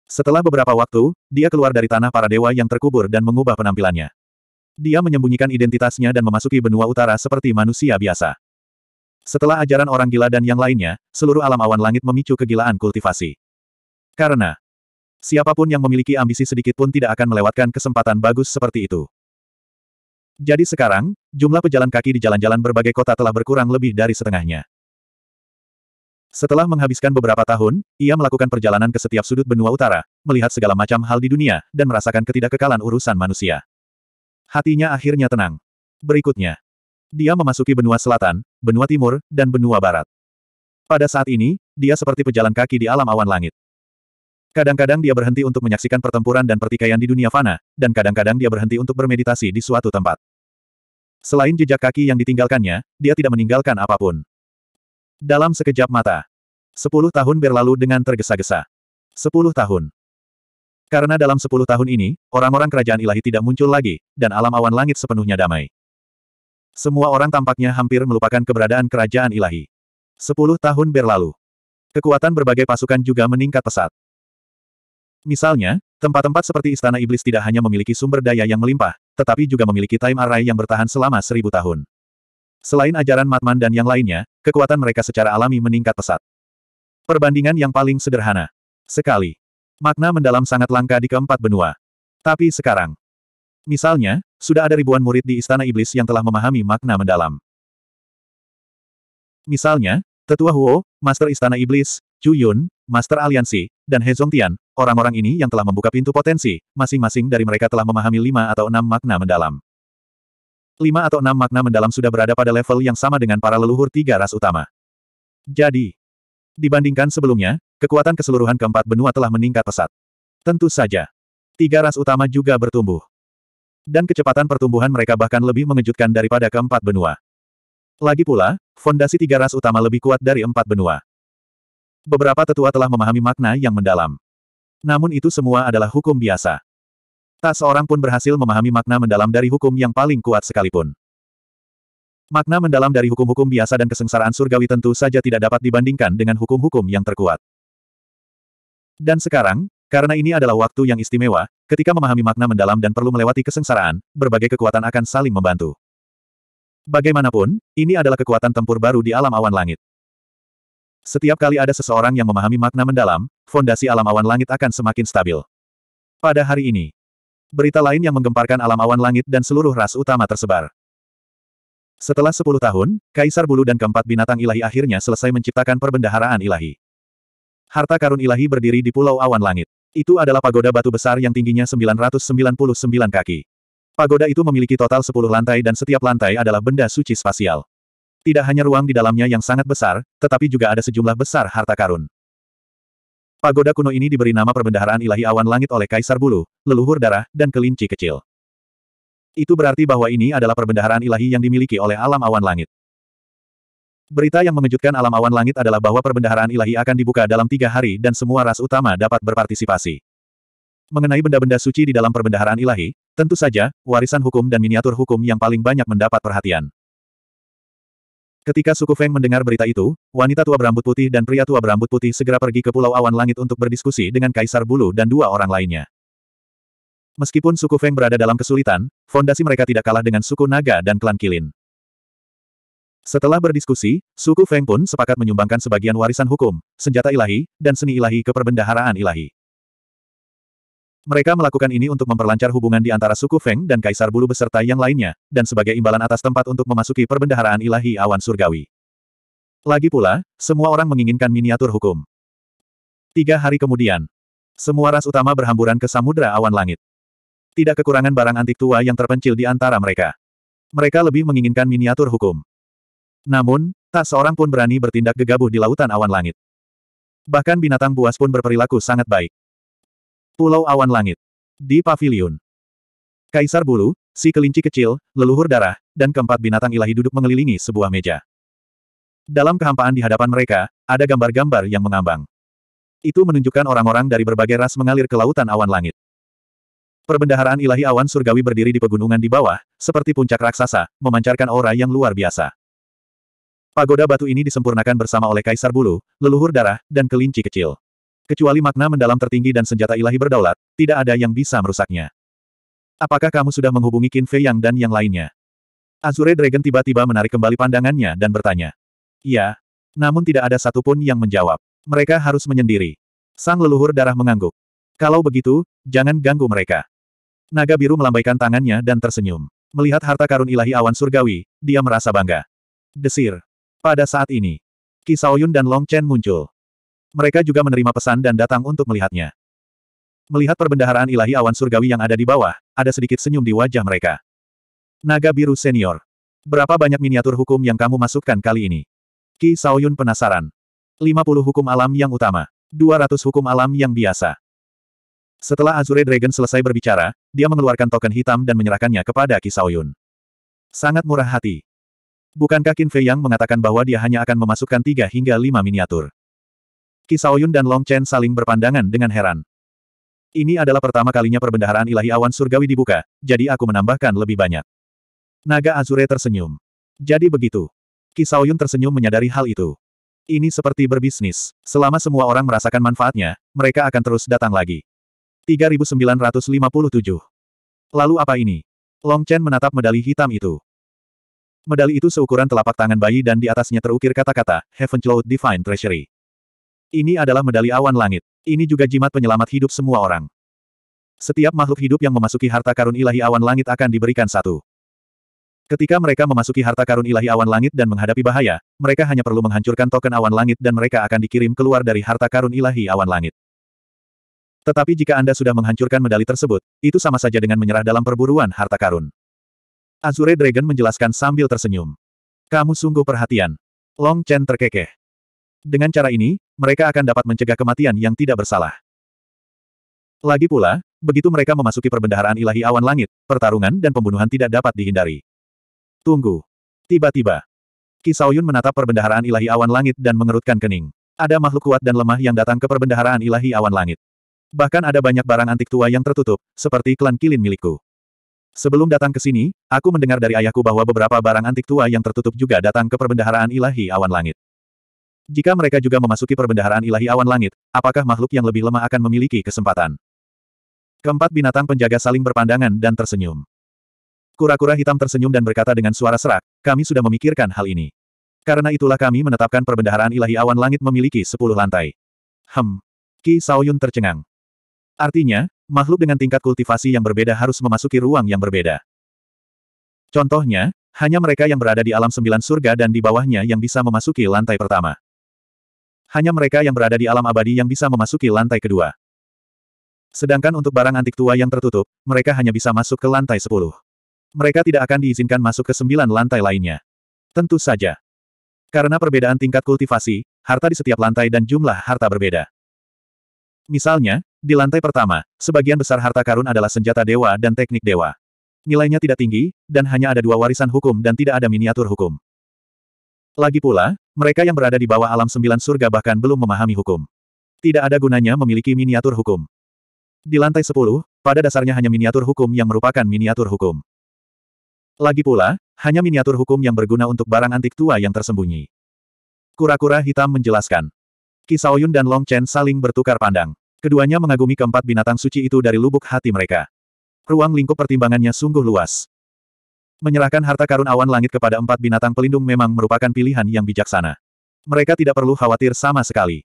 Setelah beberapa waktu, dia keluar dari tanah para dewa yang terkubur dan mengubah penampilannya. Dia menyembunyikan identitasnya dan memasuki benua utara seperti manusia biasa. Setelah ajaran orang gila dan yang lainnya, seluruh alam awan langit memicu kegilaan kultivasi. Karena siapapun yang memiliki ambisi sedikit pun tidak akan melewatkan kesempatan bagus seperti itu. Jadi sekarang, jumlah pejalan kaki di jalan-jalan berbagai kota telah berkurang lebih dari setengahnya. Setelah menghabiskan beberapa tahun, ia melakukan perjalanan ke setiap sudut benua utara, melihat segala macam hal di dunia, dan merasakan ketidakkekalan urusan manusia. Hatinya akhirnya tenang. Berikutnya, dia memasuki benua selatan, benua timur, dan benua barat. Pada saat ini, dia seperti pejalan kaki di alam awan langit. Kadang-kadang dia berhenti untuk menyaksikan pertempuran dan pertikaian di dunia fana, dan kadang-kadang dia berhenti untuk bermeditasi di suatu tempat. Selain jejak kaki yang ditinggalkannya, dia tidak meninggalkan apapun. Dalam sekejap mata, sepuluh tahun berlalu dengan tergesa-gesa. Sepuluh tahun. Karena dalam sepuluh tahun ini, orang-orang kerajaan ilahi tidak muncul lagi, dan alam awan langit sepenuhnya damai. Semua orang tampaknya hampir melupakan keberadaan kerajaan ilahi. Sepuluh tahun berlalu. Kekuatan berbagai pasukan juga meningkat pesat. Misalnya, tempat-tempat seperti Istana Iblis tidak hanya memiliki sumber daya yang melimpah, tetapi juga memiliki time array yang bertahan selama seribu tahun. Selain ajaran Matman dan yang lainnya, kekuatan mereka secara alami meningkat pesat. Perbandingan yang paling sederhana. Sekali. Makna mendalam sangat langka di keempat benua. Tapi sekarang. Misalnya, sudah ada ribuan murid di Istana Iblis yang telah memahami makna mendalam. Misalnya, Tetua Huo, Master Istana Iblis, Chu Yun, Master Aliansi, dan He Zongtian, orang-orang ini yang telah membuka pintu potensi, masing-masing dari mereka telah memahami lima atau enam makna mendalam. Lima atau enam makna mendalam sudah berada pada level yang sama dengan para leluhur tiga ras utama. Jadi, dibandingkan sebelumnya, kekuatan keseluruhan keempat benua telah meningkat pesat. Tentu saja, tiga ras utama juga bertumbuh. Dan kecepatan pertumbuhan mereka bahkan lebih mengejutkan daripada keempat benua. Lagi pula, fondasi tiga ras utama lebih kuat dari empat benua. Beberapa tetua telah memahami makna yang mendalam. Namun itu semua adalah hukum biasa. Tak seorang pun berhasil memahami makna mendalam dari hukum yang paling kuat sekalipun. Makna mendalam dari hukum-hukum biasa dan kesengsaraan surgawi tentu saja tidak dapat dibandingkan dengan hukum-hukum yang terkuat. Dan sekarang, karena ini adalah waktu yang istimewa, ketika memahami makna mendalam dan perlu melewati kesengsaraan, berbagai kekuatan akan saling membantu. Bagaimanapun, ini adalah kekuatan tempur baru di alam awan langit. Setiap kali ada seseorang yang memahami makna mendalam, fondasi alam awan langit akan semakin stabil. Pada hari ini, berita lain yang menggemparkan alam awan langit dan seluruh ras utama tersebar. Setelah 10 tahun, Kaisar Bulu dan keempat binatang ilahi akhirnya selesai menciptakan perbendaharaan ilahi. Harta karun ilahi berdiri di Pulau Awan Langit. Itu adalah pagoda batu besar yang tingginya 999 kaki. Pagoda itu memiliki total 10 lantai dan setiap lantai adalah benda suci spasial. Tidak hanya ruang di dalamnya yang sangat besar, tetapi juga ada sejumlah besar harta karun. Pagoda kuno ini diberi nama perbendaharaan ilahi awan langit oleh Kaisar Bulu, leluhur darah, dan kelinci kecil. Itu berarti bahwa ini adalah perbendaharaan ilahi yang dimiliki oleh alam awan langit. Berita yang mengejutkan alam awan langit adalah bahwa perbendaharaan ilahi akan dibuka dalam tiga hari dan semua ras utama dapat berpartisipasi. Mengenai benda-benda suci di dalam perbendaharaan ilahi, tentu saja, warisan hukum dan miniatur hukum yang paling banyak mendapat perhatian. Ketika suku Feng mendengar berita itu, wanita tua berambut putih dan pria tua berambut putih segera pergi ke Pulau Awan Langit untuk berdiskusi dengan Kaisar Bulu dan dua orang lainnya. Meskipun suku Feng berada dalam kesulitan, fondasi mereka tidak kalah dengan suku Naga dan klan Kilin. Setelah berdiskusi, suku Feng pun sepakat menyumbangkan sebagian warisan hukum, senjata ilahi, dan seni ilahi ke perbendaharaan ilahi. Mereka melakukan ini untuk memperlancar hubungan di antara suku Feng dan Kaisar Bulu beserta yang lainnya, dan sebagai imbalan atas tempat untuk memasuki perbendaharaan ilahi awan surgawi. Lagi pula, semua orang menginginkan miniatur hukum. Tiga hari kemudian, semua ras utama berhamburan ke samudera awan langit. Tidak kekurangan barang antik tua yang terpencil di antara mereka. Mereka lebih menginginkan miniatur hukum. Namun, tak seorang pun berani bertindak gegabah di lautan awan langit. Bahkan binatang buas pun berperilaku sangat baik. Pulau Awan Langit. Di Pavilion. Kaisar Bulu, si kelinci kecil, leluhur darah, dan keempat binatang ilahi duduk mengelilingi sebuah meja. Dalam kehampaan di hadapan mereka, ada gambar-gambar yang mengambang. Itu menunjukkan orang-orang dari berbagai ras mengalir ke lautan awan langit. Perbendaharaan ilahi awan surgawi berdiri di pegunungan di bawah, seperti puncak raksasa, memancarkan aura yang luar biasa. Pagoda batu ini disempurnakan bersama oleh Kaisar Bulu, leluhur darah, dan kelinci kecil. Kecuali makna mendalam tertinggi dan senjata ilahi berdaulat, tidak ada yang bisa merusaknya. Apakah kamu sudah menghubungi Qin Fei Yang dan yang lainnya? Azure Dragon tiba-tiba menarik kembali pandangannya dan bertanya. Iya. Namun tidak ada satupun yang menjawab. Mereka harus menyendiri. Sang leluhur darah mengangguk. Kalau begitu, jangan ganggu mereka. Naga biru melambaikan tangannya dan tersenyum. Melihat harta karun ilahi awan surgawi, dia merasa bangga. Desir. Pada saat ini, Kisaoyun dan Long Chen muncul mereka juga menerima pesan dan datang untuk melihatnya. Melihat perbendaharaan ilahi awan surgawi yang ada di bawah, ada sedikit senyum di wajah mereka. Naga biru senior. Berapa banyak miniatur hukum yang kamu masukkan kali ini? Ki Saoyun penasaran. 50 hukum alam yang utama. 200 hukum alam yang biasa. Setelah Azure Dragon selesai berbicara, dia mengeluarkan token hitam dan menyerahkannya kepada Ki Saoyun. Sangat murah hati. Bukankah Qin Fei Yang mengatakan bahwa dia hanya akan memasukkan 3 hingga 5 miniatur? Kisaoyun dan Long Chen saling berpandangan dengan heran. Ini adalah pertama kalinya perbendaharaan ilahi awan surgawi dibuka, jadi aku menambahkan lebih banyak. Naga Azure tersenyum. Jadi begitu. Kisaoyun tersenyum menyadari hal itu. Ini seperti berbisnis. Selama semua orang merasakan manfaatnya, mereka akan terus datang lagi. 3957. Lalu apa ini? Long Chen menatap medali hitam itu. Medali itu seukuran telapak tangan bayi dan di atasnya terukir kata-kata, Heaven Cloud Divine Treasury. Ini adalah medali awan langit. Ini juga jimat penyelamat hidup semua orang. Setiap makhluk hidup yang memasuki harta karun ilahi awan langit akan diberikan satu. Ketika mereka memasuki harta karun ilahi awan langit dan menghadapi bahaya, mereka hanya perlu menghancurkan token awan langit dan mereka akan dikirim keluar dari harta karun ilahi awan langit. Tetapi jika Anda sudah menghancurkan medali tersebut, itu sama saja dengan menyerah dalam perburuan harta karun. Azure Dragon menjelaskan sambil tersenyum. Kamu sungguh perhatian. Long Chen terkekeh. Dengan cara ini, mereka akan dapat mencegah kematian yang tidak bersalah. Lagi pula, begitu mereka memasuki perbendaharaan ilahi awan langit, pertarungan dan pembunuhan tidak dapat dihindari. Tunggu. Tiba-tiba, Kisauyun menatap perbendaharaan ilahi awan langit dan mengerutkan kening. Ada makhluk kuat dan lemah yang datang ke perbendaharaan ilahi awan langit. Bahkan ada banyak barang antik tua yang tertutup, seperti klan kilin milikku. Sebelum datang ke sini, aku mendengar dari ayahku bahwa beberapa barang antik tua yang tertutup juga datang ke perbendaharaan ilahi awan langit. Jika mereka juga memasuki perbendaharaan ilahi awan langit, apakah makhluk yang lebih lemah akan memiliki kesempatan? Keempat binatang penjaga saling berpandangan dan tersenyum. Kura-kura hitam tersenyum dan berkata dengan suara serak, kami sudah memikirkan hal ini. Karena itulah kami menetapkan perbendaharaan ilahi awan langit memiliki sepuluh lantai. Hem. Ki Saoyun tercengang. Artinya, makhluk dengan tingkat kultivasi yang berbeda harus memasuki ruang yang berbeda. Contohnya, hanya mereka yang berada di alam sembilan surga dan di bawahnya yang bisa memasuki lantai pertama hanya mereka yang berada di alam abadi yang bisa memasuki lantai kedua. Sedangkan untuk barang antik tua yang tertutup, mereka hanya bisa masuk ke lantai sepuluh. Mereka tidak akan diizinkan masuk ke sembilan lantai lainnya. Tentu saja. Karena perbedaan tingkat kultivasi, harta di setiap lantai dan jumlah harta berbeda. Misalnya, di lantai pertama, sebagian besar harta karun adalah senjata dewa dan teknik dewa. Nilainya tidak tinggi, dan hanya ada dua warisan hukum dan tidak ada miniatur hukum. Lagi pula, mereka yang berada di bawah alam sembilan surga bahkan belum memahami hukum. Tidak ada gunanya memiliki miniatur hukum. Di lantai sepuluh, pada dasarnya hanya miniatur hukum yang merupakan miniatur hukum. Lagi pula, hanya miniatur hukum yang berguna untuk barang antik tua yang tersembunyi. Kura-kura hitam menjelaskan. Kisaoyun dan Long Chen saling bertukar pandang. Keduanya mengagumi keempat binatang suci itu dari lubuk hati mereka. Ruang lingkup pertimbangannya sungguh luas. Menyerahkan harta karun awan langit kepada empat binatang pelindung memang merupakan pilihan yang bijaksana. Mereka tidak perlu khawatir sama sekali.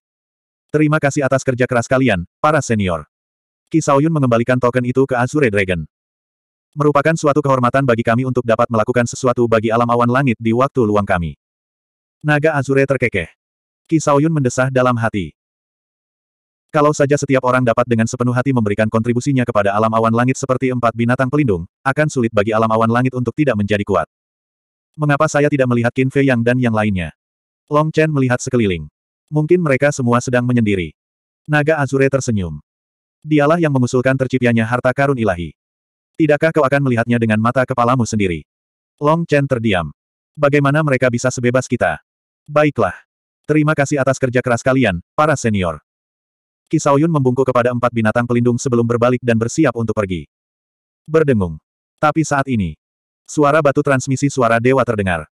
Terima kasih atas kerja keras kalian, para senior. Kisaoyun mengembalikan token itu ke Azure Dragon. Merupakan suatu kehormatan bagi kami untuk dapat melakukan sesuatu bagi alam awan langit di waktu luang kami. Naga Azure terkekeh. Kisaoyun mendesah dalam hati. Kalau saja setiap orang dapat dengan sepenuh hati memberikan kontribusinya kepada alam awan langit seperti empat binatang pelindung, akan sulit bagi alam awan langit untuk tidak menjadi kuat. Mengapa saya tidak melihat Qin Fei Yang dan yang lainnya? Long Chen melihat sekeliling. Mungkin mereka semua sedang menyendiri. Naga Azure tersenyum. Dialah yang mengusulkan terciptanya harta karun ilahi. Tidakkah kau akan melihatnya dengan mata kepalamu sendiri? Long Chen terdiam. Bagaimana mereka bisa sebebas kita? Baiklah. Terima kasih atas kerja keras kalian, para senior. Kisauyun Saoyun membungkuk kepada empat binatang pelindung sebelum berbalik dan bersiap untuk pergi. Berdengung. Tapi saat ini, suara batu transmisi suara dewa terdengar.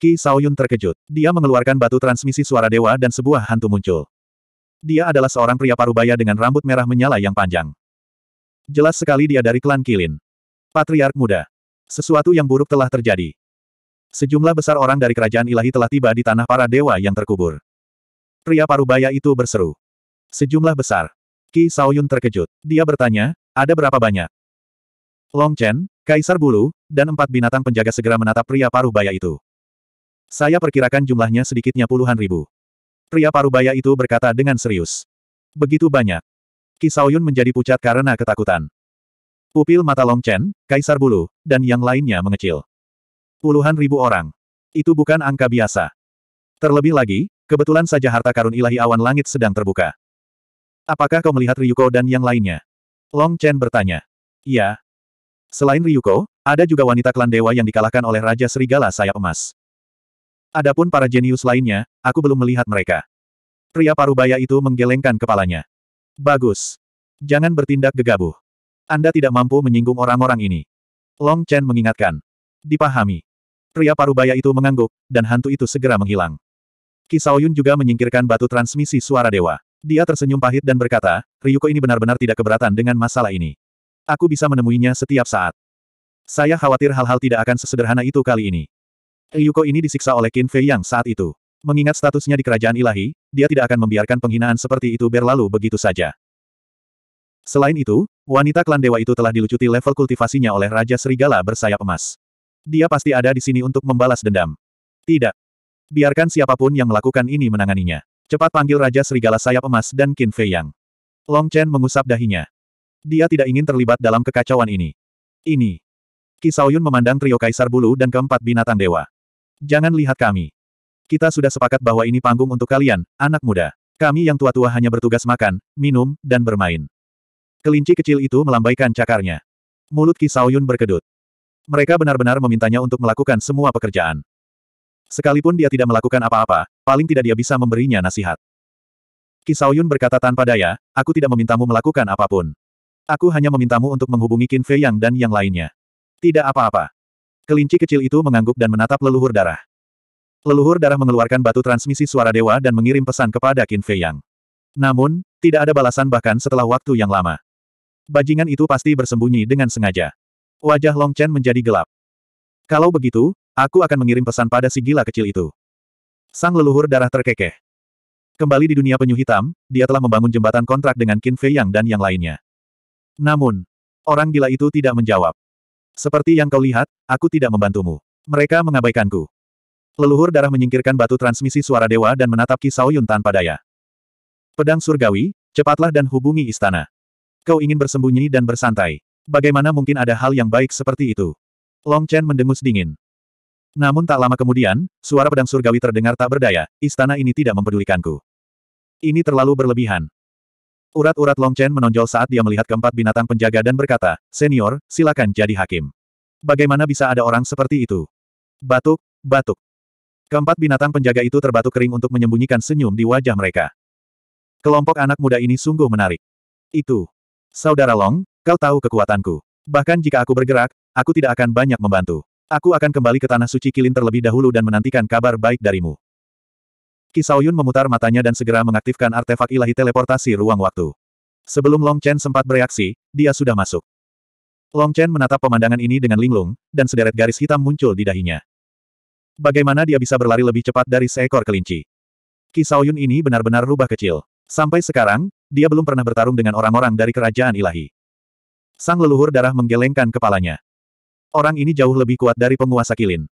Ki Saoyun terkejut. Dia mengeluarkan batu transmisi suara dewa dan sebuah hantu muncul. Dia adalah seorang pria parubaya dengan rambut merah menyala yang panjang. Jelas sekali dia dari klan Kilin. Patriark muda. Sesuatu yang buruk telah terjadi. Sejumlah besar orang dari kerajaan ilahi telah tiba di tanah para dewa yang terkubur. Pria parubaya itu berseru. Sejumlah besar. Ki Saoyun terkejut. Dia bertanya, ada berapa banyak? Long Chen, Kaisar Bulu, dan empat binatang penjaga segera menatap pria paruh baya itu. Saya perkirakan jumlahnya sedikitnya puluhan ribu. Pria paruh baya itu berkata dengan serius. Begitu banyak. Ki Saoyun menjadi pucat karena ketakutan. Pupil mata Long Chen, Kaisar Bulu, dan yang lainnya mengecil. Puluhan ribu orang. Itu bukan angka biasa. Terlebih lagi, kebetulan saja harta karun ilahi awan langit sedang terbuka. Apakah kau melihat Ryuko dan yang lainnya? Long Chen bertanya. Ya. Selain Ryuko, ada juga wanita klan dewa yang dikalahkan oleh Raja Serigala Sayap Emas. Adapun para jenius lainnya, aku belum melihat mereka. Pria parubaya itu menggelengkan kepalanya. Bagus. Jangan bertindak gegabah. Anda tidak mampu menyinggung orang-orang ini. Long Chen mengingatkan. Dipahami. Pria parubaya itu mengangguk, dan hantu itu segera menghilang. Kisaoyun juga menyingkirkan batu transmisi suara dewa. Dia tersenyum pahit dan berkata, Ryuko ini benar-benar tidak keberatan dengan masalah ini. Aku bisa menemuinya setiap saat. Saya khawatir hal-hal tidak akan sesederhana itu kali ini. Ryuko ini disiksa oleh Qin Fei Yang saat itu. Mengingat statusnya di kerajaan ilahi, dia tidak akan membiarkan penghinaan seperti itu berlalu begitu saja. Selain itu, wanita klan dewa itu telah dilucuti level kultivasinya oleh Raja Serigala bersayap emas. Dia pasti ada di sini untuk membalas dendam. Tidak. Biarkan siapapun yang melakukan ini menanganinya. Cepat panggil Raja Serigala Sayap Emas dan Qin Fei Yang. Long Chen mengusap dahinya. Dia tidak ingin terlibat dalam kekacauan ini. Ini. Kisaoyun memandang trio kaisar bulu dan keempat binatang dewa. Jangan lihat kami. Kita sudah sepakat bahwa ini panggung untuk kalian, anak muda. Kami yang tua-tua hanya bertugas makan, minum, dan bermain. Kelinci kecil itu melambaikan cakarnya. Mulut Kisaoyun berkedut. Mereka benar-benar memintanya untuk melakukan semua pekerjaan. Sekalipun dia tidak melakukan apa-apa, paling tidak dia bisa memberinya nasihat. Kisauyun berkata tanpa daya, aku tidak memintamu melakukan apapun. Aku hanya memintamu untuk menghubungi Qin Fei Yang dan yang lainnya. Tidak apa-apa. Kelinci kecil itu mengangguk dan menatap leluhur darah. Leluhur darah mengeluarkan batu transmisi suara dewa dan mengirim pesan kepada Qin Fei Yang. Namun, tidak ada balasan bahkan setelah waktu yang lama. Bajingan itu pasti bersembunyi dengan sengaja. Wajah Long Chen menjadi gelap. Kalau begitu, aku akan mengirim pesan pada si gila kecil itu. Sang leluhur darah terkekeh. Kembali di dunia penyu hitam, dia telah membangun jembatan kontrak dengan Qin Fei Yang dan yang lainnya. Namun, orang gila itu tidak menjawab. Seperti yang kau lihat, aku tidak membantumu. Mereka mengabaikanku. Leluhur darah menyingkirkan batu transmisi suara dewa dan menatap Kisao Yun tanpa daya. Pedang surgawi, cepatlah dan hubungi istana. Kau ingin bersembunyi dan bersantai. Bagaimana mungkin ada hal yang baik seperti itu? Long Chen mendengus dingin. Namun tak lama kemudian, suara pedang surgawi terdengar tak berdaya, istana ini tidak mempedulikanku. Ini terlalu berlebihan. Urat-urat Long Chen menonjol saat dia melihat keempat binatang penjaga dan berkata, Senior, silakan jadi hakim. Bagaimana bisa ada orang seperti itu? Batuk, batuk. Keempat binatang penjaga itu terbatuk kering untuk menyembunyikan senyum di wajah mereka. Kelompok anak muda ini sungguh menarik. Itu. Saudara Long, kau tahu kekuatanku. Bahkan jika aku bergerak, aku tidak akan banyak membantu. Aku akan kembali ke Tanah Suci Kilin terlebih dahulu dan menantikan kabar baik darimu. Kisaoyun memutar matanya dan segera mengaktifkan artefak ilahi teleportasi ruang waktu. Sebelum Long Chen sempat bereaksi, dia sudah masuk. Long Chen menatap pemandangan ini dengan linglung, dan sederet garis hitam muncul di dahinya. Bagaimana dia bisa berlari lebih cepat dari seekor kelinci? Kisaoyun ini benar-benar rubah kecil. Sampai sekarang, dia belum pernah bertarung dengan orang-orang dari kerajaan ilahi. Sang leluhur darah menggelengkan kepalanya. Orang ini jauh lebih kuat dari penguasa Kilin.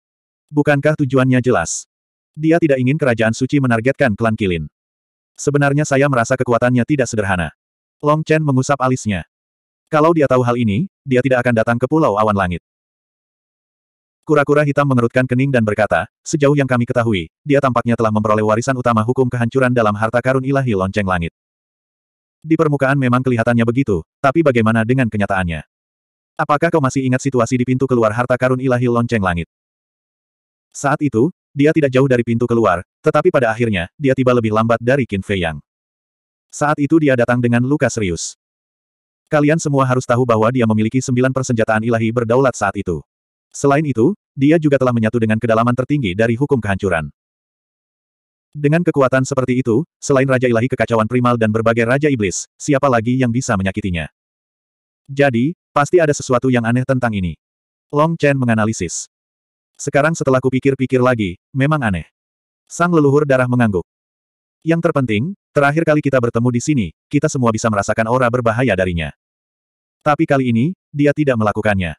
Bukankah tujuannya jelas? Dia tidak ingin kerajaan suci menargetkan klan Kilin. Sebenarnya saya merasa kekuatannya tidak sederhana. Long Chen mengusap alisnya. Kalau dia tahu hal ini, dia tidak akan datang ke Pulau Awan Langit. Kura-kura hitam mengerutkan kening dan berkata, sejauh yang kami ketahui, dia tampaknya telah memperoleh warisan utama hukum kehancuran dalam harta karun ilahi lonceng langit. Di permukaan memang kelihatannya begitu, tapi bagaimana dengan kenyataannya? Apakah kau masih ingat situasi di pintu keluar harta karun ilahi lonceng langit? Saat itu, dia tidak jauh dari pintu keluar, tetapi pada akhirnya, dia tiba lebih lambat dari Qin Fei Yang. Saat itu dia datang dengan luka serius. Kalian semua harus tahu bahwa dia memiliki sembilan persenjataan ilahi berdaulat saat itu. Selain itu, dia juga telah menyatu dengan kedalaman tertinggi dari hukum kehancuran. Dengan kekuatan seperti itu, selain Raja Ilahi Kekacauan Primal dan berbagai Raja Iblis, siapa lagi yang bisa menyakitinya? Jadi, Pasti ada sesuatu yang aneh tentang ini. Long Chen menganalisis. Sekarang setelah kupikir-pikir lagi, memang aneh. Sang leluhur darah mengangguk. Yang terpenting, terakhir kali kita bertemu di sini, kita semua bisa merasakan aura berbahaya darinya. Tapi kali ini, dia tidak melakukannya.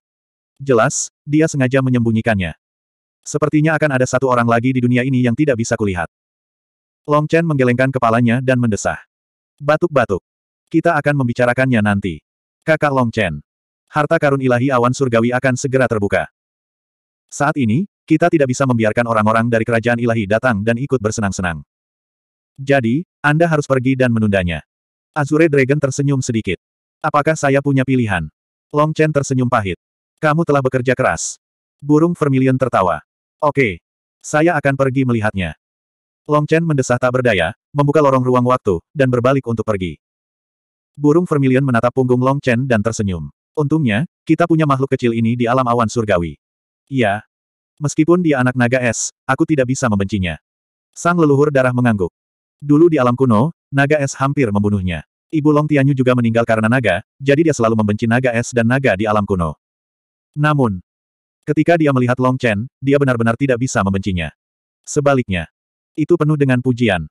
Jelas, dia sengaja menyembunyikannya. Sepertinya akan ada satu orang lagi di dunia ini yang tidak bisa kulihat. Long Chen menggelengkan kepalanya dan mendesah. Batuk-batuk. Kita akan membicarakannya nanti. Kakak Long Chen harta karun ilahi awan surgawi akan segera terbuka. Saat ini, kita tidak bisa membiarkan orang-orang dari kerajaan ilahi datang dan ikut bersenang-senang. Jadi, Anda harus pergi dan menundanya. Azure Dragon tersenyum sedikit. Apakah saya punya pilihan? Long Chen tersenyum pahit. Kamu telah bekerja keras. Burung Vermilion tertawa. Oke. Saya akan pergi melihatnya. Long Chen mendesah tak berdaya, membuka lorong ruang waktu, dan berbalik untuk pergi. Burung Vermilion menatap punggung Long Chen dan tersenyum. Untungnya, kita punya makhluk kecil ini di alam awan surgawi. Iya. Meskipun dia anak naga es, aku tidak bisa membencinya. Sang leluhur darah mengangguk. Dulu di alam kuno, naga es hampir membunuhnya. Ibu Long Tianyu juga meninggal karena naga, jadi dia selalu membenci naga es dan naga di alam kuno. Namun, ketika dia melihat Long Chen, dia benar-benar tidak bisa membencinya. Sebaliknya, itu penuh dengan pujian.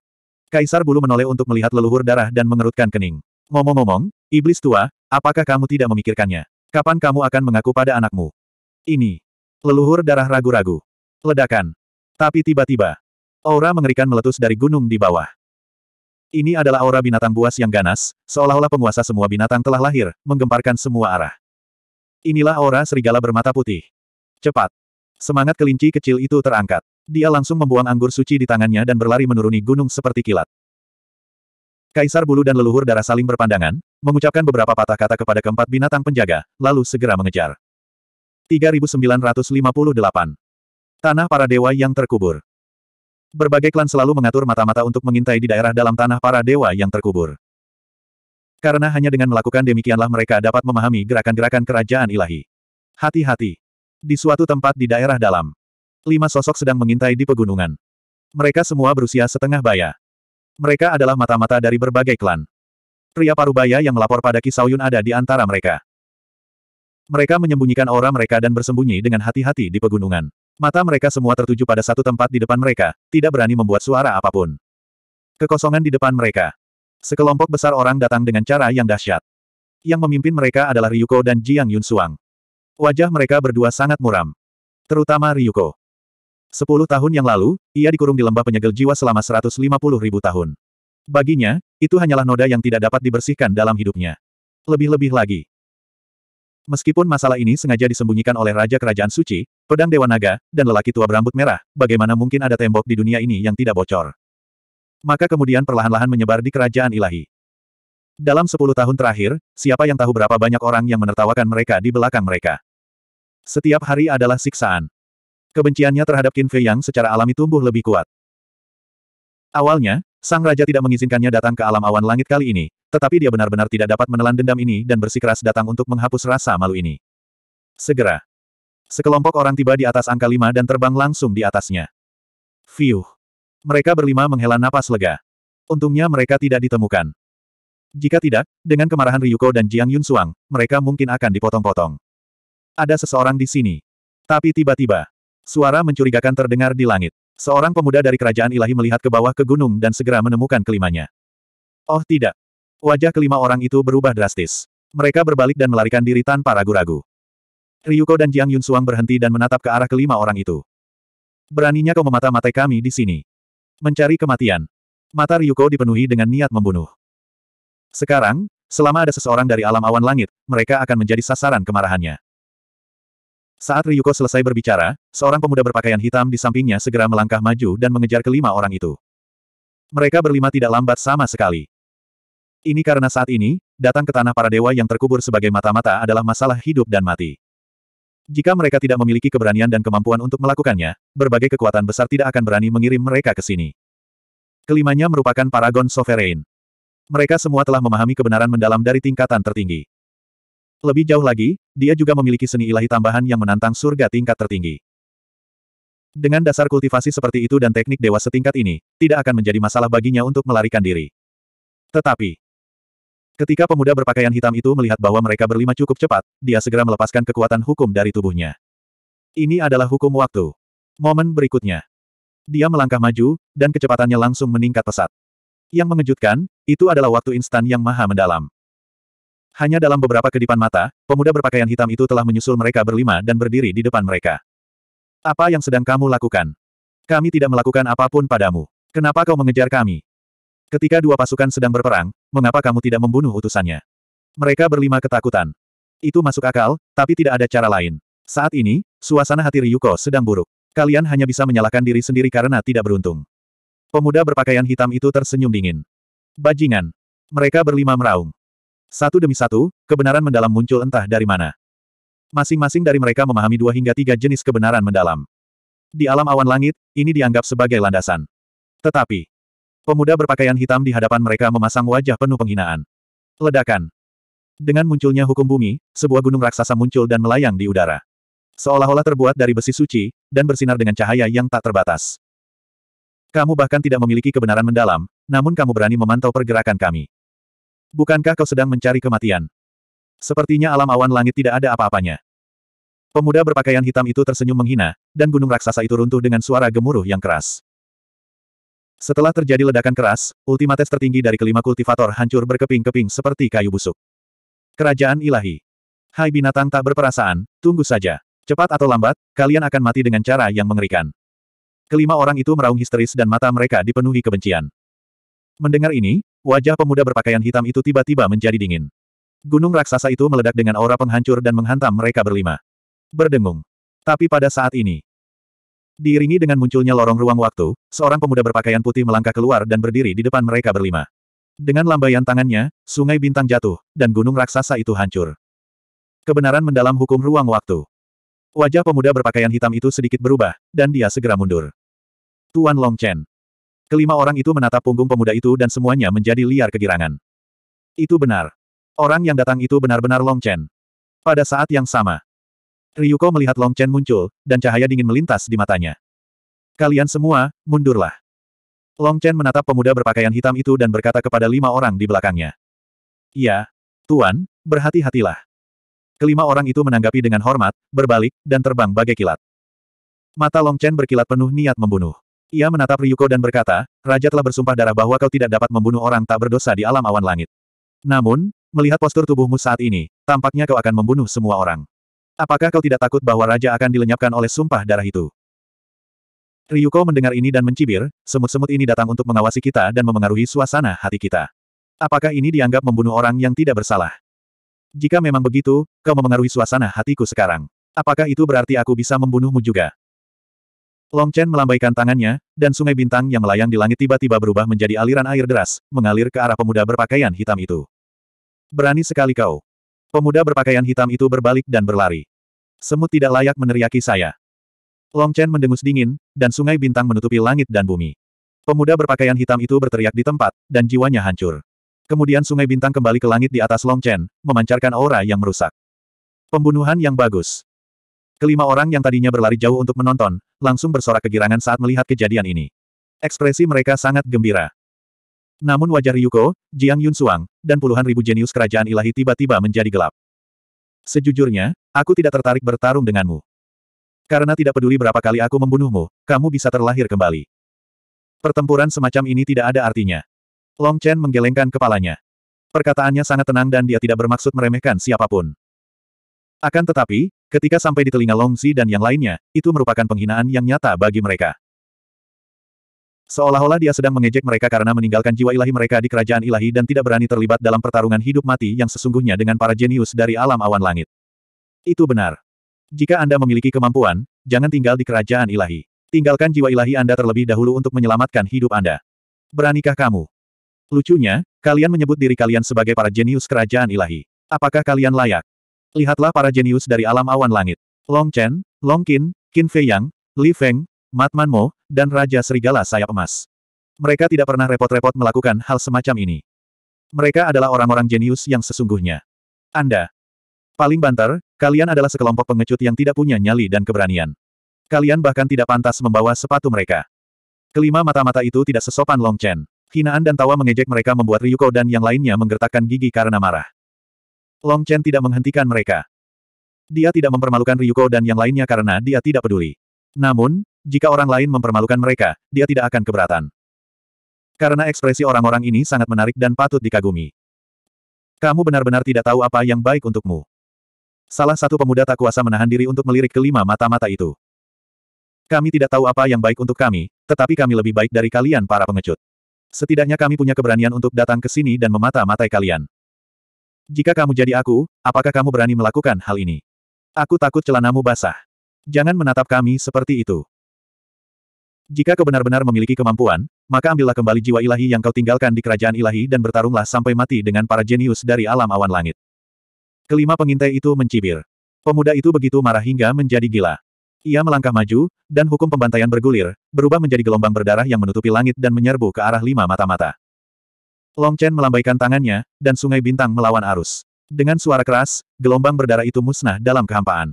Kaisar Bulu menoleh untuk melihat leluhur darah dan mengerutkan kening ngomong momong iblis tua, apakah kamu tidak memikirkannya? Kapan kamu akan mengaku pada anakmu? Ini. Leluhur darah ragu-ragu. Ledakan. Tapi tiba-tiba, aura mengerikan meletus dari gunung di bawah. Ini adalah aura binatang buas yang ganas, seolah-olah penguasa semua binatang telah lahir, menggemparkan semua arah. Inilah aura serigala bermata putih. Cepat. Semangat kelinci kecil itu terangkat. Dia langsung membuang anggur suci di tangannya dan berlari menuruni gunung seperti kilat. Kaisar bulu dan leluhur darah saling berpandangan, mengucapkan beberapa patah kata kepada keempat binatang penjaga, lalu segera mengejar. 3958. Tanah para dewa yang terkubur. Berbagai klan selalu mengatur mata-mata untuk mengintai di daerah dalam tanah para dewa yang terkubur. Karena hanya dengan melakukan demikianlah mereka dapat memahami gerakan-gerakan kerajaan ilahi. Hati-hati. Di suatu tempat di daerah dalam. Lima sosok sedang mengintai di pegunungan. Mereka semua berusia setengah baya. Mereka adalah mata-mata dari berbagai klan. Pria parubaya yang melapor pada Kisauyun ada di antara mereka. Mereka menyembunyikan aura mereka dan bersembunyi dengan hati-hati di pegunungan. Mata mereka semua tertuju pada satu tempat di depan mereka, tidak berani membuat suara apapun. Kekosongan di depan mereka. Sekelompok besar orang datang dengan cara yang dahsyat. Yang memimpin mereka adalah Ryuko dan Jiang Yunsuang. Wajah mereka berdua sangat muram. Terutama Ryuko. Sepuluh tahun yang lalu, ia dikurung di lembah penyegel jiwa selama 150 ribu tahun. Baginya, itu hanyalah noda yang tidak dapat dibersihkan dalam hidupnya. Lebih-lebih lagi. Meskipun masalah ini sengaja disembunyikan oleh Raja Kerajaan Suci, Pedang Dewa Naga, dan lelaki tua berambut merah, bagaimana mungkin ada tembok di dunia ini yang tidak bocor? Maka kemudian perlahan-lahan menyebar di kerajaan ilahi. Dalam sepuluh tahun terakhir, siapa yang tahu berapa banyak orang yang menertawakan mereka di belakang mereka. Setiap hari adalah siksaan. Kebenciannya terhadap Qin Fei Yang secara alami tumbuh lebih kuat. Awalnya, sang raja tidak mengizinkannya datang ke alam awan langit kali ini, tetapi dia benar-benar tidak dapat menelan dendam ini dan bersikeras datang untuk menghapus rasa malu ini. Segera. Sekelompok orang tiba di atas angka lima dan terbang langsung di atasnya. Fiuh. Mereka berlima menghela napas lega. Untungnya mereka tidak ditemukan. Jika tidak, dengan kemarahan Ryuko dan Jiang Yun Suang, mereka mungkin akan dipotong-potong. Ada seseorang di sini. Tapi tiba-tiba, Suara mencurigakan terdengar di langit. Seorang pemuda dari kerajaan ilahi melihat ke bawah ke gunung dan segera menemukan kelimanya. Oh tidak. Wajah kelima orang itu berubah drastis. Mereka berbalik dan melarikan diri tanpa ragu-ragu. Ryuko dan Jiang Yun Yunsuang berhenti dan menatap ke arah kelima orang itu. Beraninya kau memata-matai kami di sini. Mencari kematian. Mata Ryuko dipenuhi dengan niat membunuh. Sekarang, selama ada seseorang dari alam awan langit, mereka akan menjadi sasaran kemarahannya. Saat Ryuko selesai berbicara, seorang pemuda berpakaian hitam di sampingnya segera melangkah maju dan mengejar kelima orang itu. Mereka berlima tidak lambat sama sekali. Ini karena saat ini, datang ke tanah para dewa yang terkubur sebagai mata-mata adalah masalah hidup dan mati. Jika mereka tidak memiliki keberanian dan kemampuan untuk melakukannya, berbagai kekuatan besar tidak akan berani mengirim mereka ke sini. Kelimanya merupakan Paragon Sovereign. Mereka semua telah memahami kebenaran mendalam dari tingkatan tertinggi. Lebih jauh lagi, dia juga memiliki seni ilahi tambahan yang menantang surga tingkat tertinggi. Dengan dasar kultivasi seperti itu dan teknik dewa setingkat ini, tidak akan menjadi masalah baginya untuk melarikan diri. Tetapi, ketika pemuda berpakaian hitam itu melihat bahwa mereka berlima cukup cepat, dia segera melepaskan kekuatan hukum dari tubuhnya. Ini adalah hukum waktu. Momen berikutnya. Dia melangkah maju, dan kecepatannya langsung meningkat pesat. Yang mengejutkan, itu adalah waktu instan yang maha mendalam. Hanya dalam beberapa kedipan mata, pemuda berpakaian hitam itu telah menyusul mereka berlima dan berdiri di depan mereka. Apa yang sedang kamu lakukan? Kami tidak melakukan apapun padamu. Kenapa kau mengejar kami? Ketika dua pasukan sedang berperang, mengapa kamu tidak membunuh utusannya? Mereka berlima ketakutan. Itu masuk akal, tapi tidak ada cara lain. Saat ini, suasana hati Ryuko sedang buruk. Kalian hanya bisa menyalahkan diri sendiri karena tidak beruntung. Pemuda berpakaian hitam itu tersenyum dingin. Bajingan. Mereka berlima meraung. Satu demi satu, kebenaran mendalam muncul entah dari mana. Masing-masing dari mereka memahami dua hingga tiga jenis kebenaran mendalam. Di alam awan langit, ini dianggap sebagai landasan. Tetapi, pemuda berpakaian hitam di hadapan mereka memasang wajah penuh penghinaan. Ledakan. Dengan munculnya hukum bumi, sebuah gunung raksasa muncul dan melayang di udara. Seolah-olah terbuat dari besi suci, dan bersinar dengan cahaya yang tak terbatas. Kamu bahkan tidak memiliki kebenaran mendalam, namun kamu berani memantau pergerakan kami. Bukankah kau sedang mencari kematian? Sepertinya alam awan langit tidak ada apa-apanya. Pemuda berpakaian hitam itu tersenyum menghina, dan gunung raksasa itu runtuh dengan suara gemuruh yang keras. Setelah terjadi ledakan keras, ultimates tertinggi dari kelima kultivator hancur berkeping-keping seperti kayu busuk. Kerajaan ilahi. Hai binatang tak berperasaan, tunggu saja. Cepat atau lambat, kalian akan mati dengan cara yang mengerikan. Kelima orang itu meraung histeris dan mata mereka dipenuhi kebencian. Mendengar ini, wajah pemuda berpakaian hitam itu tiba-tiba menjadi dingin. Gunung raksasa itu meledak dengan aura penghancur dan menghantam mereka berlima. Berdengung. Tapi pada saat ini, diiringi dengan munculnya lorong ruang waktu, seorang pemuda berpakaian putih melangkah keluar dan berdiri di depan mereka berlima. Dengan lambaian tangannya, sungai bintang jatuh, dan gunung raksasa itu hancur. Kebenaran mendalam hukum ruang waktu. Wajah pemuda berpakaian hitam itu sedikit berubah, dan dia segera mundur. Tuan Long Chen. Kelima orang itu menatap punggung pemuda itu dan semuanya menjadi liar kegirangan. Itu benar. Orang yang datang itu benar-benar Long Chen. Pada saat yang sama, Ryuko melihat Long Chen muncul, dan cahaya dingin melintas di matanya. Kalian semua, mundurlah. Long Chen menatap pemuda berpakaian hitam itu dan berkata kepada lima orang di belakangnya. Ya, Tuan, berhati-hatilah. Kelima orang itu menanggapi dengan hormat, berbalik, dan terbang bagai kilat. Mata Long Chen berkilat penuh niat membunuh. Ia menatap Ryuko dan berkata, Raja telah bersumpah darah bahwa kau tidak dapat membunuh orang tak berdosa di alam awan langit. Namun, melihat postur tubuhmu saat ini, tampaknya kau akan membunuh semua orang. Apakah kau tidak takut bahwa Raja akan dilenyapkan oleh sumpah darah itu? Ryuko mendengar ini dan mencibir, semut-semut ini datang untuk mengawasi kita dan memengaruhi suasana hati kita. Apakah ini dianggap membunuh orang yang tidak bersalah? Jika memang begitu, kau memengaruhi suasana hatiku sekarang. Apakah itu berarti aku bisa membunuhmu juga? Long Chen melambaikan tangannya, dan sungai bintang yang melayang di langit tiba-tiba berubah menjadi aliran air deras, mengalir ke arah pemuda berpakaian hitam itu. Berani sekali kau. Pemuda berpakaian hitam itu berbalik dan berlari. Semut tidak layak meneriaki saya. Long Chen mendengus dingin, dan sungai bintang menutupi langit dan bumi. Pemuda berpakaian hitam itu berteriak di tempat, dan jiwanya hancur. Kemudian sungai bintang kembali ke langit di atas Long Chen, memancarkan aura yang merusak. Pembunuhan yang bagus. Kelima orang yang tadinya berlari jauh untuk menonton, langsung bersorak kegirangan saat melihat kejadian ini. Ekspresi mereka sangat gembira. Namun wajah Ryuko, Jiang Yunsuang, dan puluhan ribu jenius kerajaan ilahi tiba-tiba menjadi gelap. Sejujurnya, aku tidak tertarik bertarung denganmu. Karena tidak peduli berapa kali aku membunuhmu, kamu bisa terlahir kembali. Pertempuran semacam ini tidak ada artinya. Long Chen menggelengkan kepalanya. Perkataannya sangat tenang dan dia tidak bermaksud meremehkan siapapun. Akan tetapi, ketika sampai di telinga Long Longzi dan yang lainnya, itu merupakan penghinaan yang nyata bagi mereka. Seolah-olah dia sedang mengejek mereka karena meninggalkan jiwa ilahi mereka di kerajaan ilahi dan tidak berani terlibat dalam pertarungan hidup mati yang sesungguhnya dengan para jenius dari alam awan langit. Itu benar. Jika Anda memiliki kemampuan, jangan tinggal di kerajaan ilahi. Tinggalkan jiwa ilahi Anda terlebih dahulu untuk menyelamatkan hidup Anda. Beranikah kamu? Lucunya, kalian menyebut diri kalian sebagai para jenius kerajaan ilahi. Apakah kalian layak? Lihatlah para jenius dari alam awan langit. Long Chen, Long Qin, Qin Fei Yang, Li Feng, Mat Man Mo, dan Raja Serigala Sayap Emas. Mereka tidak pernah repot-repot melakukan hal semacam ini. Mereka adalah orang-orang jenius yang sesungguhnya. Anda. Paling banter, kalian adalah sekelompok pengecut yang tidak punya nyali dan keberanian. Kalian bahkan tidak pantas membawa sepatu mereka. Kelima mata-mata itu tidak sesopan Long Chen. Hinaan dan tawa mengejek mereka membuat Ryuko dan yang lainnya menggertakkan gigi karena marah. Long Chen tidak menghentikan mereka. Dia tidak mempermalukan Ryuko dan yang lainnya karena dia tidak peduli. Namun, jika orang lain mempermalukan mereka, dia tidak akan keberatan. Karena ekspresi orang-orang ini sangat menarik dan patut dikagumi. Kamu benar-benar tidak tahu apa yang baik untukmu. Salah satu pemuda tak kuasa menahan diri untuk melirik kelima mata-mata itu. Kami tidak tahu apa yang baik untuk kami, tetapi kami lebih baik dari kalian para pengecut. Setidaknya kami punya keberanian untuk datang ke sini dan memata-matai kalian. Jika kamu jadi aku, apakah kamu berani melakukan hal ini? Aku takut celanamu basah. Jangan menatap kami seperti itu. Jika kau benar-benar memiliki kemampuan, maka ambillah kembali jiwa ilahi yang kau tinggalkan di kerajaan ilahi dan bertarunglah sampai mati dengan para jenius dari alam awan langit. Kelima pengintai itu mencibir. Pemuda itu begitu marah hingga menjadi gila. Ia melangkah maju, dan hukum pembantaian bergulir, berubah menjadi gelombang berdarah yang menutupi langit dan menyerbu ke arah lima mata-mata. Long Chen melambaikan tangannya, dan sungai bintang melawan arus. Dengan suara keras, gelombang berdarah itu musnah dalam kehampaan.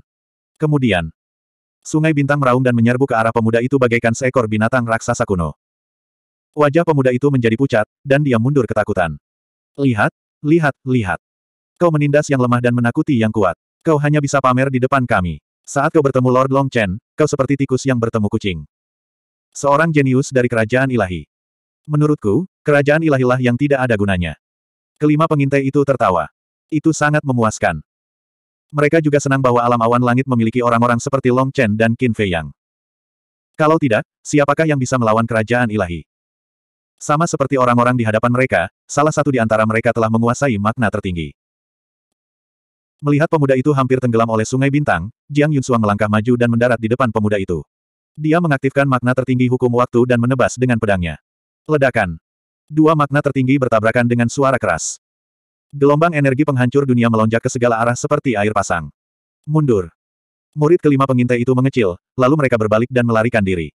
Kemudian, sungai bintang meraung dan menyerbu ke arah pemuda itu bagaikan seekor binatang raksasa kuno. Wajah pemuda itu menjadi pucat, dan dia mundur ketakutan. Lihat, lihat, lihat. Kau menindas yang lemah dan menakuti yang kuat. Kau hanya bisa pamer di depan kami. Saat kau bertemu Lord Long Chen, kau seperti tikus yang bertemu kucing. Seorang jenius dari kerajaan ilahi. Menurutku, kerajaan ilahilah yang tidak ada gunanya. Kelima pengintai itu tertawa. Itu sangat memuaskan. Mereka juga senang bahwa alam awan langit memiliki orang-orang seperti Long Chen dan Qin Fei Yang. Kalau tidak, siapakah yang bisa melawan kerajaan ilahi? Sama seperti orang-orang di hadapan mereka, salah satu di antara mereka telah menguasai makna tertinggi. Melihat pemuda itu hampir tenggelam oleh sungai bintang, Jiang Yunsuang melangkah maju dan mendarat di depan pemuda itu. Dia mengaktifkan makna tertinggi hukum waktu dan menebas dengan pedangnya. Ledakan. Dua makna tertinggi bertabrakan dengan suara keras. Gelombang energi penghancur dunia melonjak ke segala arah seperti air pasang. Mundur. Murid kelima pengintai itu mengecil, lalu mereka berbalik dan melarikan diri.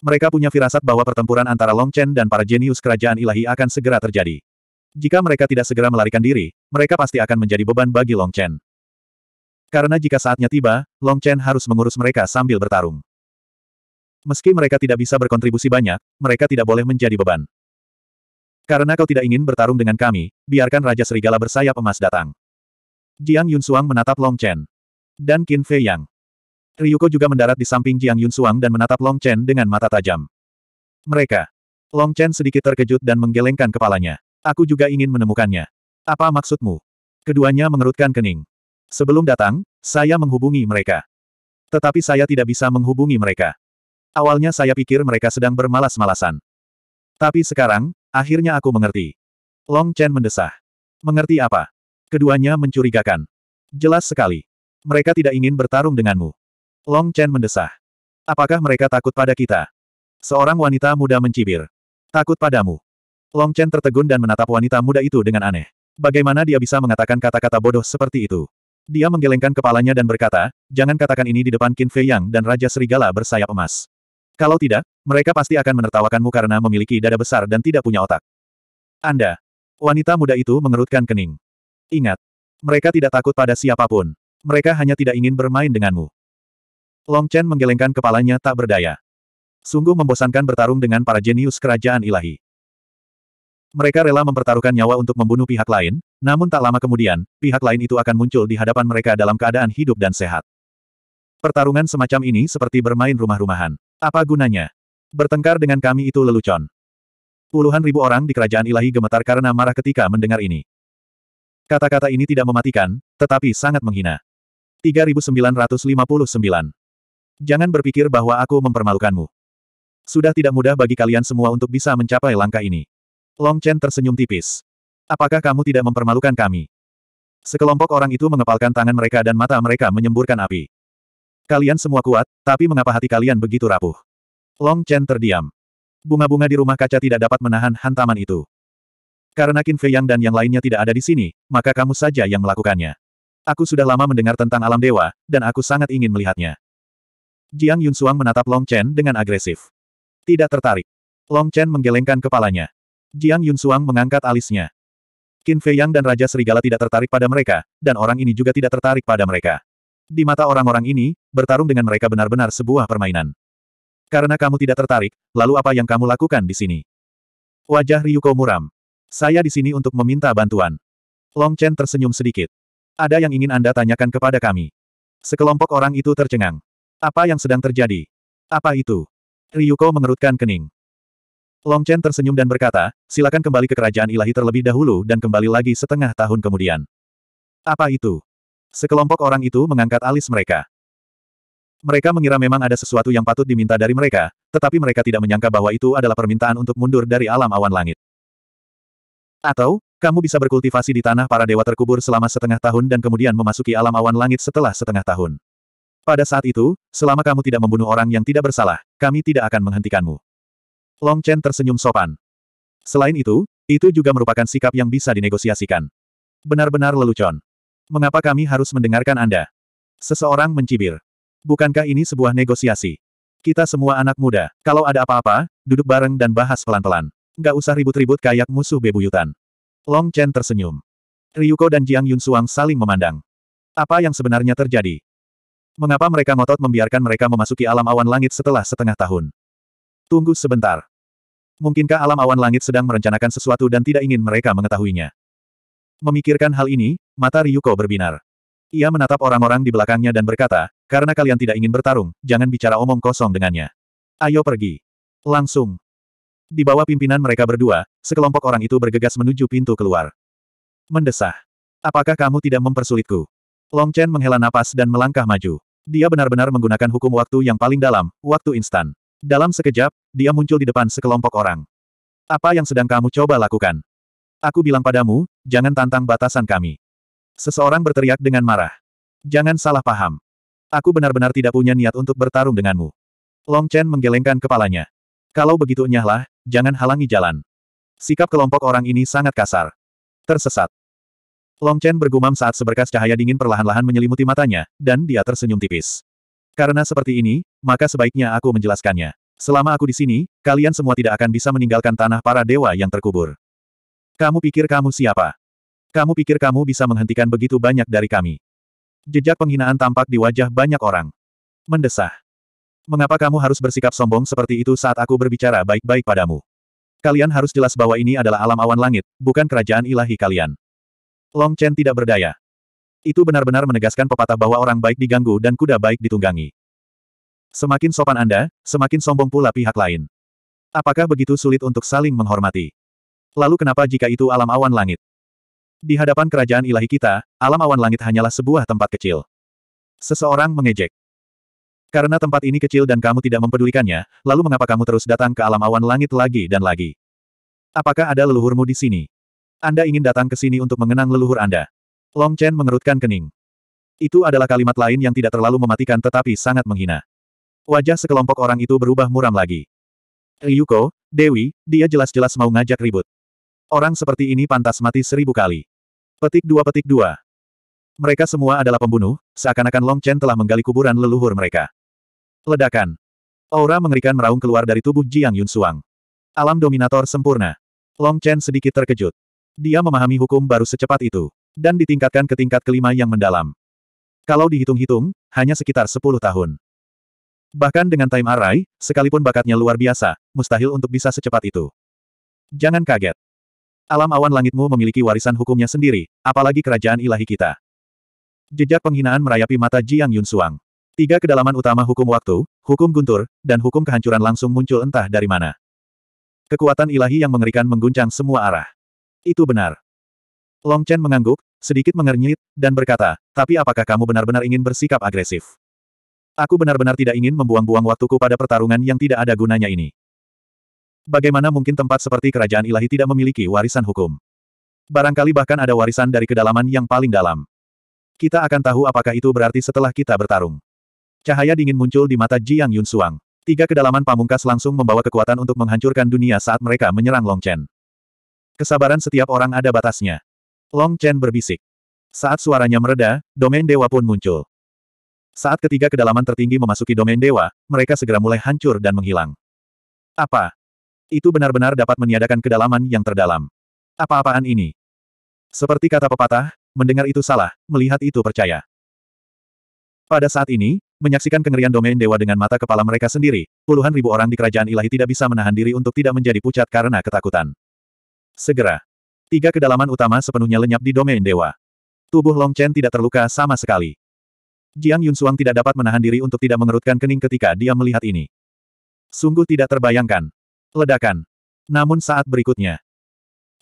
Mereka punya firasat bahwa pertempuran antara Long Chen dan para jenius kerajaan ilahi akan segera terjadi. Jika mereka tidak segera melarikan diri, mereka pasti akan menjadi beban bagi Long Chen. Karena jika saatnya tiba, Long Chen harus mengurus mereka sambil bertarung. Meski mereka tidak bisa berkontribusi banyak, mereka tidak boleh menjadi beban. Karena kau tidak ingin bertarung dengan kami, biarkan Raja Serigala bersayap emas datang. Jiang Yunsuang menatap Long Chen. Dan Qin Fei Yang. Ryuko juga mendarat di samping Jiang Yunsuang dan menatap Long Chen dengan mata tajam. Mereka. Long Chen sedikit terkejut dan menggelengkan kepalanya. Aku juga ingin menemukannya. Apa maksudmu? Keduanya mengerutkan kening. Sebelum datang, saya menghubungi mereka. Tetapi saya tidak bisa menghubungi mereka. Awalnya saya pikir mereka sedang bermalas-malasan. Tapi sekarang, akhirnya aku mengerti. Long Chen mendesah. Mengerti apa? Keduanya mencurigakan. Jelas sekali. Mereka tidak ingin bertarung denganmu. Long Chen mendesah. Apakah mereka takut pada kita? Seorang wanita muda mencibir. Takut padamu. Long Chen tertegun dan menatap wanita muda itu dengan aneh. Bagaimana dia bisa mengatakan kata-kata bodoh seperti itu? Dia menggelengkan kepalanya dan berkata, jangan katakan ini di depan Qin Fei Yang dan Raja Serigala bersayap emas. Kalau tidak, mereka pasti akan menertawakanmu karena memiliki dada besar dan tidak punya otak. Anda. Wanita muda itu mengerutkan kening. Ingat. Mereka tidak takut pada siapapun. Mereka hanya tidak ingin bermain denganmu. Long Chen menggelengkan kepalanya tak berdaya. Sungguh membosankan bertarung dengan para jenius kerajaan ilahi. Mereka rela mempertaruhkan nyawa untuk membunuh pihak lain, namun tak lama kemudian, pihak lain itu akan muncul di hadapan mereka dalam keadaan hidup dan sehat. Pertarungan semacam ini seperti bermain rumah-rumahan. Apa gunanya? Bertengkar dengan kami itu lelucon. Puluhan ribu orang di kerajaan ilahi gemetar karena marah ketika mendengar ini. Kata-kata ini tidak mematikan, tetapi sangat menghina. 3959. Jangan berpikir bahwa aku mempermalukanmu. Sudah tidak mudah bagi kalian semua untuk bisa mencapai langkah ini. Long Chen tersenyum tipis. Apakah kamu tidak mempermalukan kami? Sekelompok orang itu mengepalkan tangan mereka dan mata mereka menyemburkan api. Kalian semua kuat, tapi mengapa hati kalian begitu rapuh? Long Chen terdiam. Bunga-bunga di rumah kaca tidak dapat menahan hantaman itu. Karena Qin Fei Yang dan yang lainnya tidak ada di sini, maka kamu saja yang melakukannya. Aku sudah lama mendengar tentang alam dewa, dan aku sangat ingin melihatnya. Jiang Yun Yunsuang menatap Long Chen dengan agresif. Tidak tertarik. Long Chen menggelengkan kepalanya. Jiang Yun Yunsuang mengangkat alisnya. Qin Fei Yang dan Raja Serigala tidak tertarik pada mereka, dan orang ini juga tidak tertarik pada mereka. Di mata orang-orang ini, bertarung dengan mereka benar-benar sebuah permainan. Karena kamu tidak tertarik, lalu apa yang kamu lakukan di sini? Wajah Ryuko muram. Saya di sini untuk meminta bantuan. Long Chen tersenyum sedikit. Ada yang ingin Anda tanyakan kepada kami. Sekelompok orang itu tercengang. Apa yang sedang terjadi? Apa itu? Ryuko mengerutkan kening. Long Chen tersenyum dan berkata, silakan kembali ke kerajaan ilahi terlebih dahulu dan kembali lagi setengah tahun kemudian. Apa itu? Sekelompok orang itu mengangkat alis mereka. Mereka mengira memang ada sesuatu yang patut diminta dari mereka, tetapi mereka tidak menyangka bahwa itu adalah permintaan untuk mundur dari alam awan langit. Atau, kamu bisa berkultivasi di tanah para dewa terkubur selama setengah tahun dan kemudian memasuki alam awan langit setelah setengah tahun. Pada saat itu, selama kamu tidak membunuh orang yang tidak bersalah, kami tidak akan menghentikanmu. Long Chen tersenyum sopan. Selain itu, itu juga merupakan sikap yang bisa dinegosiasikan. Benar-benar lelucon. Mengapa kami harus mendengarkan Anda? Seseorang mencibir. Bukankah ini sebuah negosiasi? Kita semua anak muda. Kalau ada apa-apa, duduk bareng dan bahas pelan-pelan. Gak usah ribut-ribut kayak musuh bebuyutan. Long Chen tersenyum. Ryuko dan Jiang Yun Suang saling memandang. Apa yang sebenarnya terjadi? Mengapa mereka ngotot membiarkan mereka memasuki alam awan langit setelah setengah tahun? Tunggu sebentar. Mungkinkah alam awan langit sedang merencanakan sesuatu dan tidak ingin mereka mengetahuinya? Memikirkan hal ini, mata Ryuko berbinar. Ia menatap orang-orang di belakangnya dan berkata, karena kalian tidak ingin bertarung, jangan bicara omong kosong dengannya. Ayo pergi. Langsung. Di bawah pimpinan mereka berdua, sekelompok orang itu bergegas menuju pintu keluar. Mendesah. Apakah kamu tidak mempersulitku? Long Chen menghela napas dan melangkah maju. Dia benar-benar menggunakan hukum waktu yang paling dalam, waktu instan. Dalam sekejap, dia muncul di depan sekelompok orang. Apa yang sedang kamu coba lakukan? Aku bilang padamu, jangan tantang batasan kami. Seseorang berteriak dengan marah. Jangan salah paham. Aku benar-benar tidak punya niat untuk bertarung denganmu. Long Chen menggelengkan kepalanya. Kalau begitu nyahlah, jangan halangi jalan. Sikap kelompok orang ini sangat kasar. Tersesat. Long Chen bergumam saat seberkas cahaya dingin perlahan-lahan menyelimuti matanya, dan dia tersenyum tipis. Karena seperti ini, maka sebaiknya aku menjelaskannya. Selama aku di sini, kalian semua tidak akan bisa meninggalkan tanah para dewa yang terkubur. Kamu pikir kamu siapa? Kamu pikir kamu bisa menghentikan begitu banyak dari kami? Jejak penghinaan tampak di wajah banyak orang. Mendesah. Mengapa kamu harus bersikap sombong seperti itu saat aku berbicara baik-baik padamu? Kalian harus jelas bahwa ini adalah alam awan langit, bukan kerajaan ilahi kalian. Long Chen tidak berdaya. Itu benar-benar menegaskan pepatah bahwa orang baik diganggu dan kuda baik ditunggangi. Semakin sopan Anda, semakin sombong pula pihak lain. Apakah begitu sulit untuk saling menghormati? Lalu kenapa jika itu alam awan langit? Di hadapan kerajaan ilahi kita, alam awan langit hanyalah sebuah tempat kecil. Seseorang mengejek. Karena tempat ini kecil dan kamu tidak mempedulikannya, lalu mengapa kamu terus datang ke alam awan langit lagi dan lagi? Apakah ada leluhurmu di sini? Anda ingin datang ke sini untuk mengenang leluhur Anda? Long Chen mengerutkan kening. Itu adalah kalimat lain yang tidak terlalu mematikan tetapi sangat menghina. Wajah sekelompok orang itu berubah muram lagi. Ryuko, Dewi, dia jelas-jelas mau ngajak ribut. Orang seperti ini pantas mati seribu kali. Petik dua petik dua. Mereka semua adalah pembunuh, seakan-akan Long Chen telah menggali kuburan leluhur mereka. Ledakan. Aura mengerikan meraung keluar dari tubuh Jiang Yun Suang. Alam dominator sempurna. Long Chen sedikit terkejut. Dia memahami hukum baru secepat itu. Dan ditingkatkan ke tingkat kelima yang mendalam. Kalau dihitung-hitung, hanya sekitar sepuluh tahun. Bahkan dengan time array, sekalipun bakatnya luar biasa, mustahil untuk bisa secepat itu. Jangan kaget. Alam awan langitmu memiliki warisan hukumnya sendiri, apalagi kerajaan ilahi kita. Jejak penghinaan merayapi mata Jiang Yun Suang. Tiga kedalaman utama hukum waktu, hukum guntur, dan hukum kehancuran langsung muncul entah dari mana. Kekuatan ilahi yang mengerikan mengguncang semua arah. Itu benar. Long Chen mengangguk, sedikit mengernyit, dan berkata, tapi apakah kamu benar-benar ingin bersikap agresif? Aku benar-benar tidak ingin membuang-buang waktuku pada pertarungan yang tidak ada gunanya ini. Bagaimana mungkin tempat seperti kerajaan ilahi tidak memiliki warisan hukum? Barangkali bahkan ada warisan dari kedalaman yang paling dalam. Kita akan tahu apakah itu berarti setelah kita bertarung. Cahaya dingin muncul di mata Jiang Yun Suang. Tiga kedalaman pamungkas langsung membawa kekuatan untuk menghancurkan dunia saat mereka menyerang Long Chen. Kesabaran setiap orang ada batasnya. Long Chen berbisik. Saat suaranya mereda, domain dewa pun muncul. Saat ketiga kedalaman tertinggi memasuki domain dewa, mereka segera mulai hancur dan menghilang. Apa? Itu benar-benar dapat meniadakan kedalaman yang terdalam. Apa-apaan ini? Seperti kata pepatah, mendengar itu salah, melihat itu percaya. Pada saat ini, menyaksikan kengerian domain dewa dengan mata kepala mereka sendiri, puluhan ribu orang di kerajaan ilahi tidak bisa menahan diri untuk tidak menjadi pucat karena ketakutan. Segera, tiga kedalaman utama sepenuhnya lenyap di domain dewa. Tubuh Long Chen tidak terluka sama sekali. Jiang Yun Yunsuang tidak dapat menahan diri untuk tidak mengerutkan kening ketika dia melihat ini. Sungguh tidak terbayangkan. Ledakan. Namun saat berikutnya,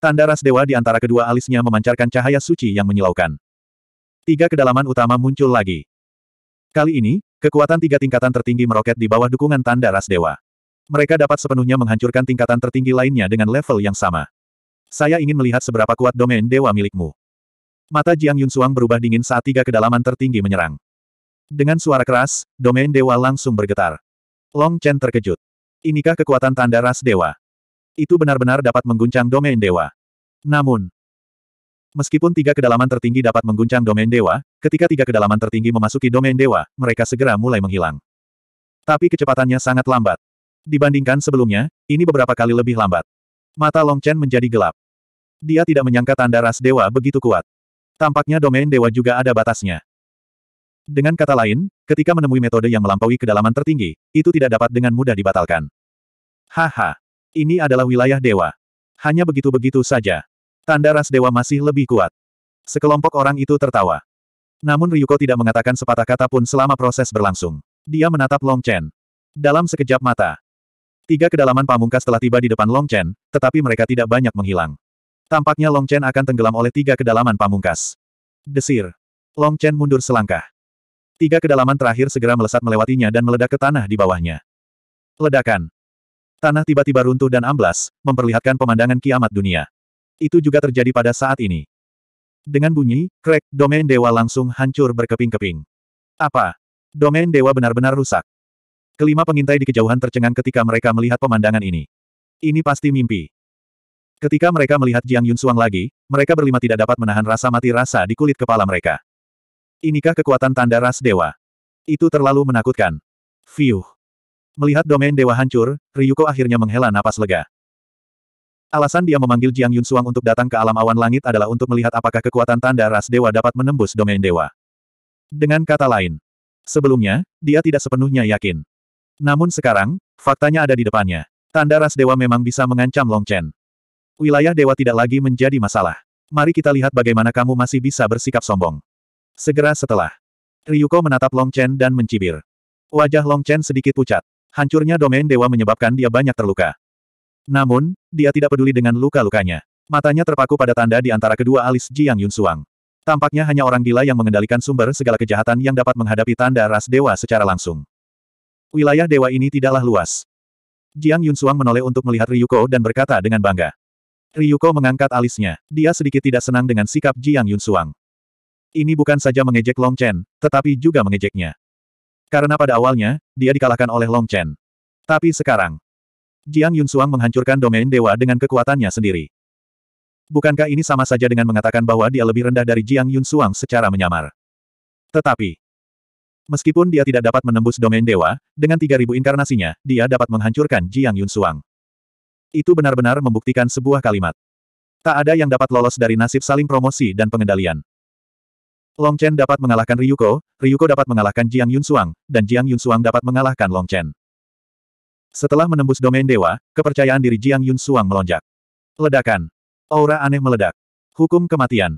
tanda ras dewa di antara kedua alisnya memancarkan cahaya suci yang menyilaukan. Tiga kedalaman utama muncul lagi. Kali ini, kekuatan tiga tingkatan tertinggi meroket di bawah dukungan tanda ras dewa. Mereka dapat sepenuhnya menghancurkan tingkatan tertinggi lainnya dengan level yang sama. Saya ingin melihat seberapa kuat domain dewa milikmu. Mata Jiang Yunsuang berubah dingin saat tiga kedalaman tertinggi menyerang. Dengan suara keras, domain dewa langsung bergetar. Long Chen terkejut. Inikah kekuatan tanda ras dewa? Itu benar-benar dapat mengguncang domain dewa. Namun, meskipun tiga kedalaman tertinggi dapat mengguncang domain dewa, ketika tiga kedalaman tertinggi memasuki domain dewa, mereka segera mulai menghilang. Tapi kecepatannya sangat lambat. Dibandingkan sebelumnya, ini beberapa kali lebih lambat. Mata Long Chen menjadi gelap. Dia tidak menyangka tanda ras dewa begitu kuat. Tampaknya domain dewa juga ada batasnya. Dengan kata lain, Ketika menemui metode yang melampaui kedalaman tertinggi, itu tidak dapat dengan mudah dibatalkan. Haha. Ini adalah wilayah dewa. Hanya begitu-begitu saja. Tanda ras dewa masih lebih kuat. Sekelompok orang itu tertawa. Namun Ryuko tidak mengatakan sepatah kata pun selama proses berlangsung. Dia menatap Long Chen. Dalam sekejap mata. Tiga kedalaman pamungkas telah tiba di depan Long Chen, tetapi mereka tidak banyak menghilang. Tampaknya Long Chen akan tenggelam oleh tiga kedalaman pamungkas. Desir. Long Chen mundur selangkah. Tiga kedalaman terakhir segera melesat melewatinya dan meledak ke tanah di bawahnya. Ledakan. Tanah tiba-tiba runtuh dan amblas, memperlihatkan pemandangan kiamat dunia. Itu juga terjadi pada saat ini. Dengan bunyi, krek, domain dewa langsung hancur berkeping-keping. Apa? Domain dewa benar-benar rusak. Kelima pengintai di kejauhan tercengang ketika mereka melihat pemandangan ini. Ini pasti mimpi. Ketika mereka melihat Jiang Yun Suang lagi, mereka berlima tidak dapat menahan rasa mati rasa di kulit kepala mereka. Inikah kekuatan tanda ras dewa? Itu terlalu menakutkan. Fiuh. Melihat domain dewa hancur, Ryuko akhirnya menghela napas lega. Alasan dia memanggil Jiang Yun Suang untuk datang ke alam awan langit adalah untuk melihat apakah kekuatan tanda ras dewa dapat menembus domain dewa. Dengan kata lain, sebelumnya, dia tidak sepenuhnya yakin. Namun sekarang, faktanya ada di depannya. Tanda ras dewa memang bisa mengancam Long Chen. Wilayah dewa tidak lagi menjadi masalah. Mari kita lihat bagaimana kamu masih bisa bersikap sombong. Segera setelah, Ryuko menatap Long Chen dan mencibir. Wajah Long Chen sedikit pucat. Hancurnya domain dewa menyebabkan dia banyak terluka. Namun, dia tidak peduli dengan luka-lukanya. Matanya terpaku pada tanda di antara kedua alis Jiang Yun Suang. Tampaknya hanya orang gila yang mengendalikan sumber segala kejahatan yang dapat menghadapi tanda ras dewa secara langsung. Wilayah dewa ini tidaklah luas. Jiang Yun Suang menoleh untuk melihat Ryuko dan berkata dengan bangga. Ryuko mengangkat alisnya. Dia sedikit tidak senang dengan sikap Jiang Yun Suang. Ini bukan saja mengejek Long Chen, tetapi juga mengejeknya. Karena pada awalnya, dia dikalahkan oleh Long Chen. Tapi sekarang, Jiang Yunsuang menghancurkan domain dewa dengan kekuatannya sendiri. Bukankah ini sama saja dengan mengatakan bahwa dia lebih rendah dari Jiang Yunsuang secara menyamar? Tetapi, meskipun dia tidak dapat menembus domain dewa, dengan 3000 inkarnasinya, dia dapat menghancurkan Jiang Yunsuang. Itu benar-benar membuktikan sebuah kalimat. Tak ada yang dapat lolos dari nasib saling promosi dan pengendalian. Long Chen dapat mengalahkan Ryuko, Ryuko dapat mengalahkan Jiang Yunsuang, dan Jiang Yunsuang dapat mengalahkan Long Chen. Setelah menembus domain dewa, kepercayaan diri Jiang Yunsuang melonjak. Ledakan. Aura aneh meledak. Hukum kematian.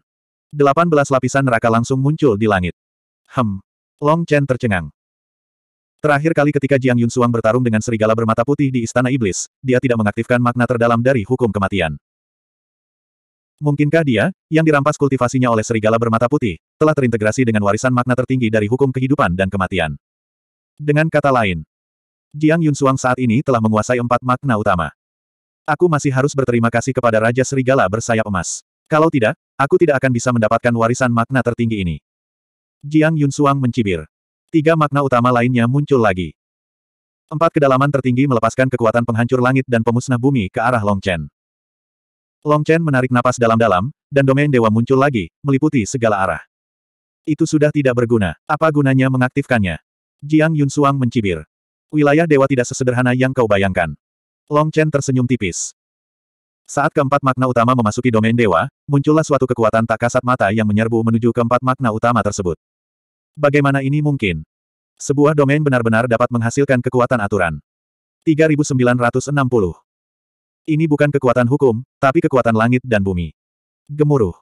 Delapan lapisan neraka langsung muncul di langit. Hem. Long Chen tercengang. Terakhir kali ketika Jiang Yunsuang bertarung dengan serigala bermata putih di Istana Iblis, dia tidak mengaktifkan makna terdalam dari hukum kematian. Mungkinkah dia, yang dirampas kultivasinya oleh serigala bermata putih, telah terintegrasi dengan warisan makna tertinggi dari hukum kehidupan dan kematian? Dengan kata lain, Jiang Yunsuang saat ini telah menguasai empat makna utama. Aku masih harus berterima kasih kepada Raja Serigala bersayap emas. Kalau tidak, aku tidak akan bisa mendapatkan warisan makna tertinggi ini. Jiang Yunsuang mencibir. Tiga makna utama lainnya muncul lagi. Empat kedalaman tertinggi melepaskan kekuatan penghancur langit dan pemusnah bumi ke arah Long Chen. Long Chen menarik napas dalam-dalam, dan domain dewa muncul lagi, meliputi segala arah. Itu sudah tidak berguna. Apa gunanya mengaktifkannya? Jiang Yunsuang mencibir. Wilayah dewa tidak sesederhana yang kau bayangkan. Long Chen tersenyum tipis. Saat keempat makna utama memasuki domain dewa, muncullah suatu kekuatan tak kasat mata yang menyerbu menuju keempat makna utama tersebut. Bagaimana ini mungkin? Sebuah domain benar-benar dapat menghasilkan kekuatan aturan. 3960 ini bukan kekuatan hukum, tapi kekuatan langit dan bumi. Gemuruh.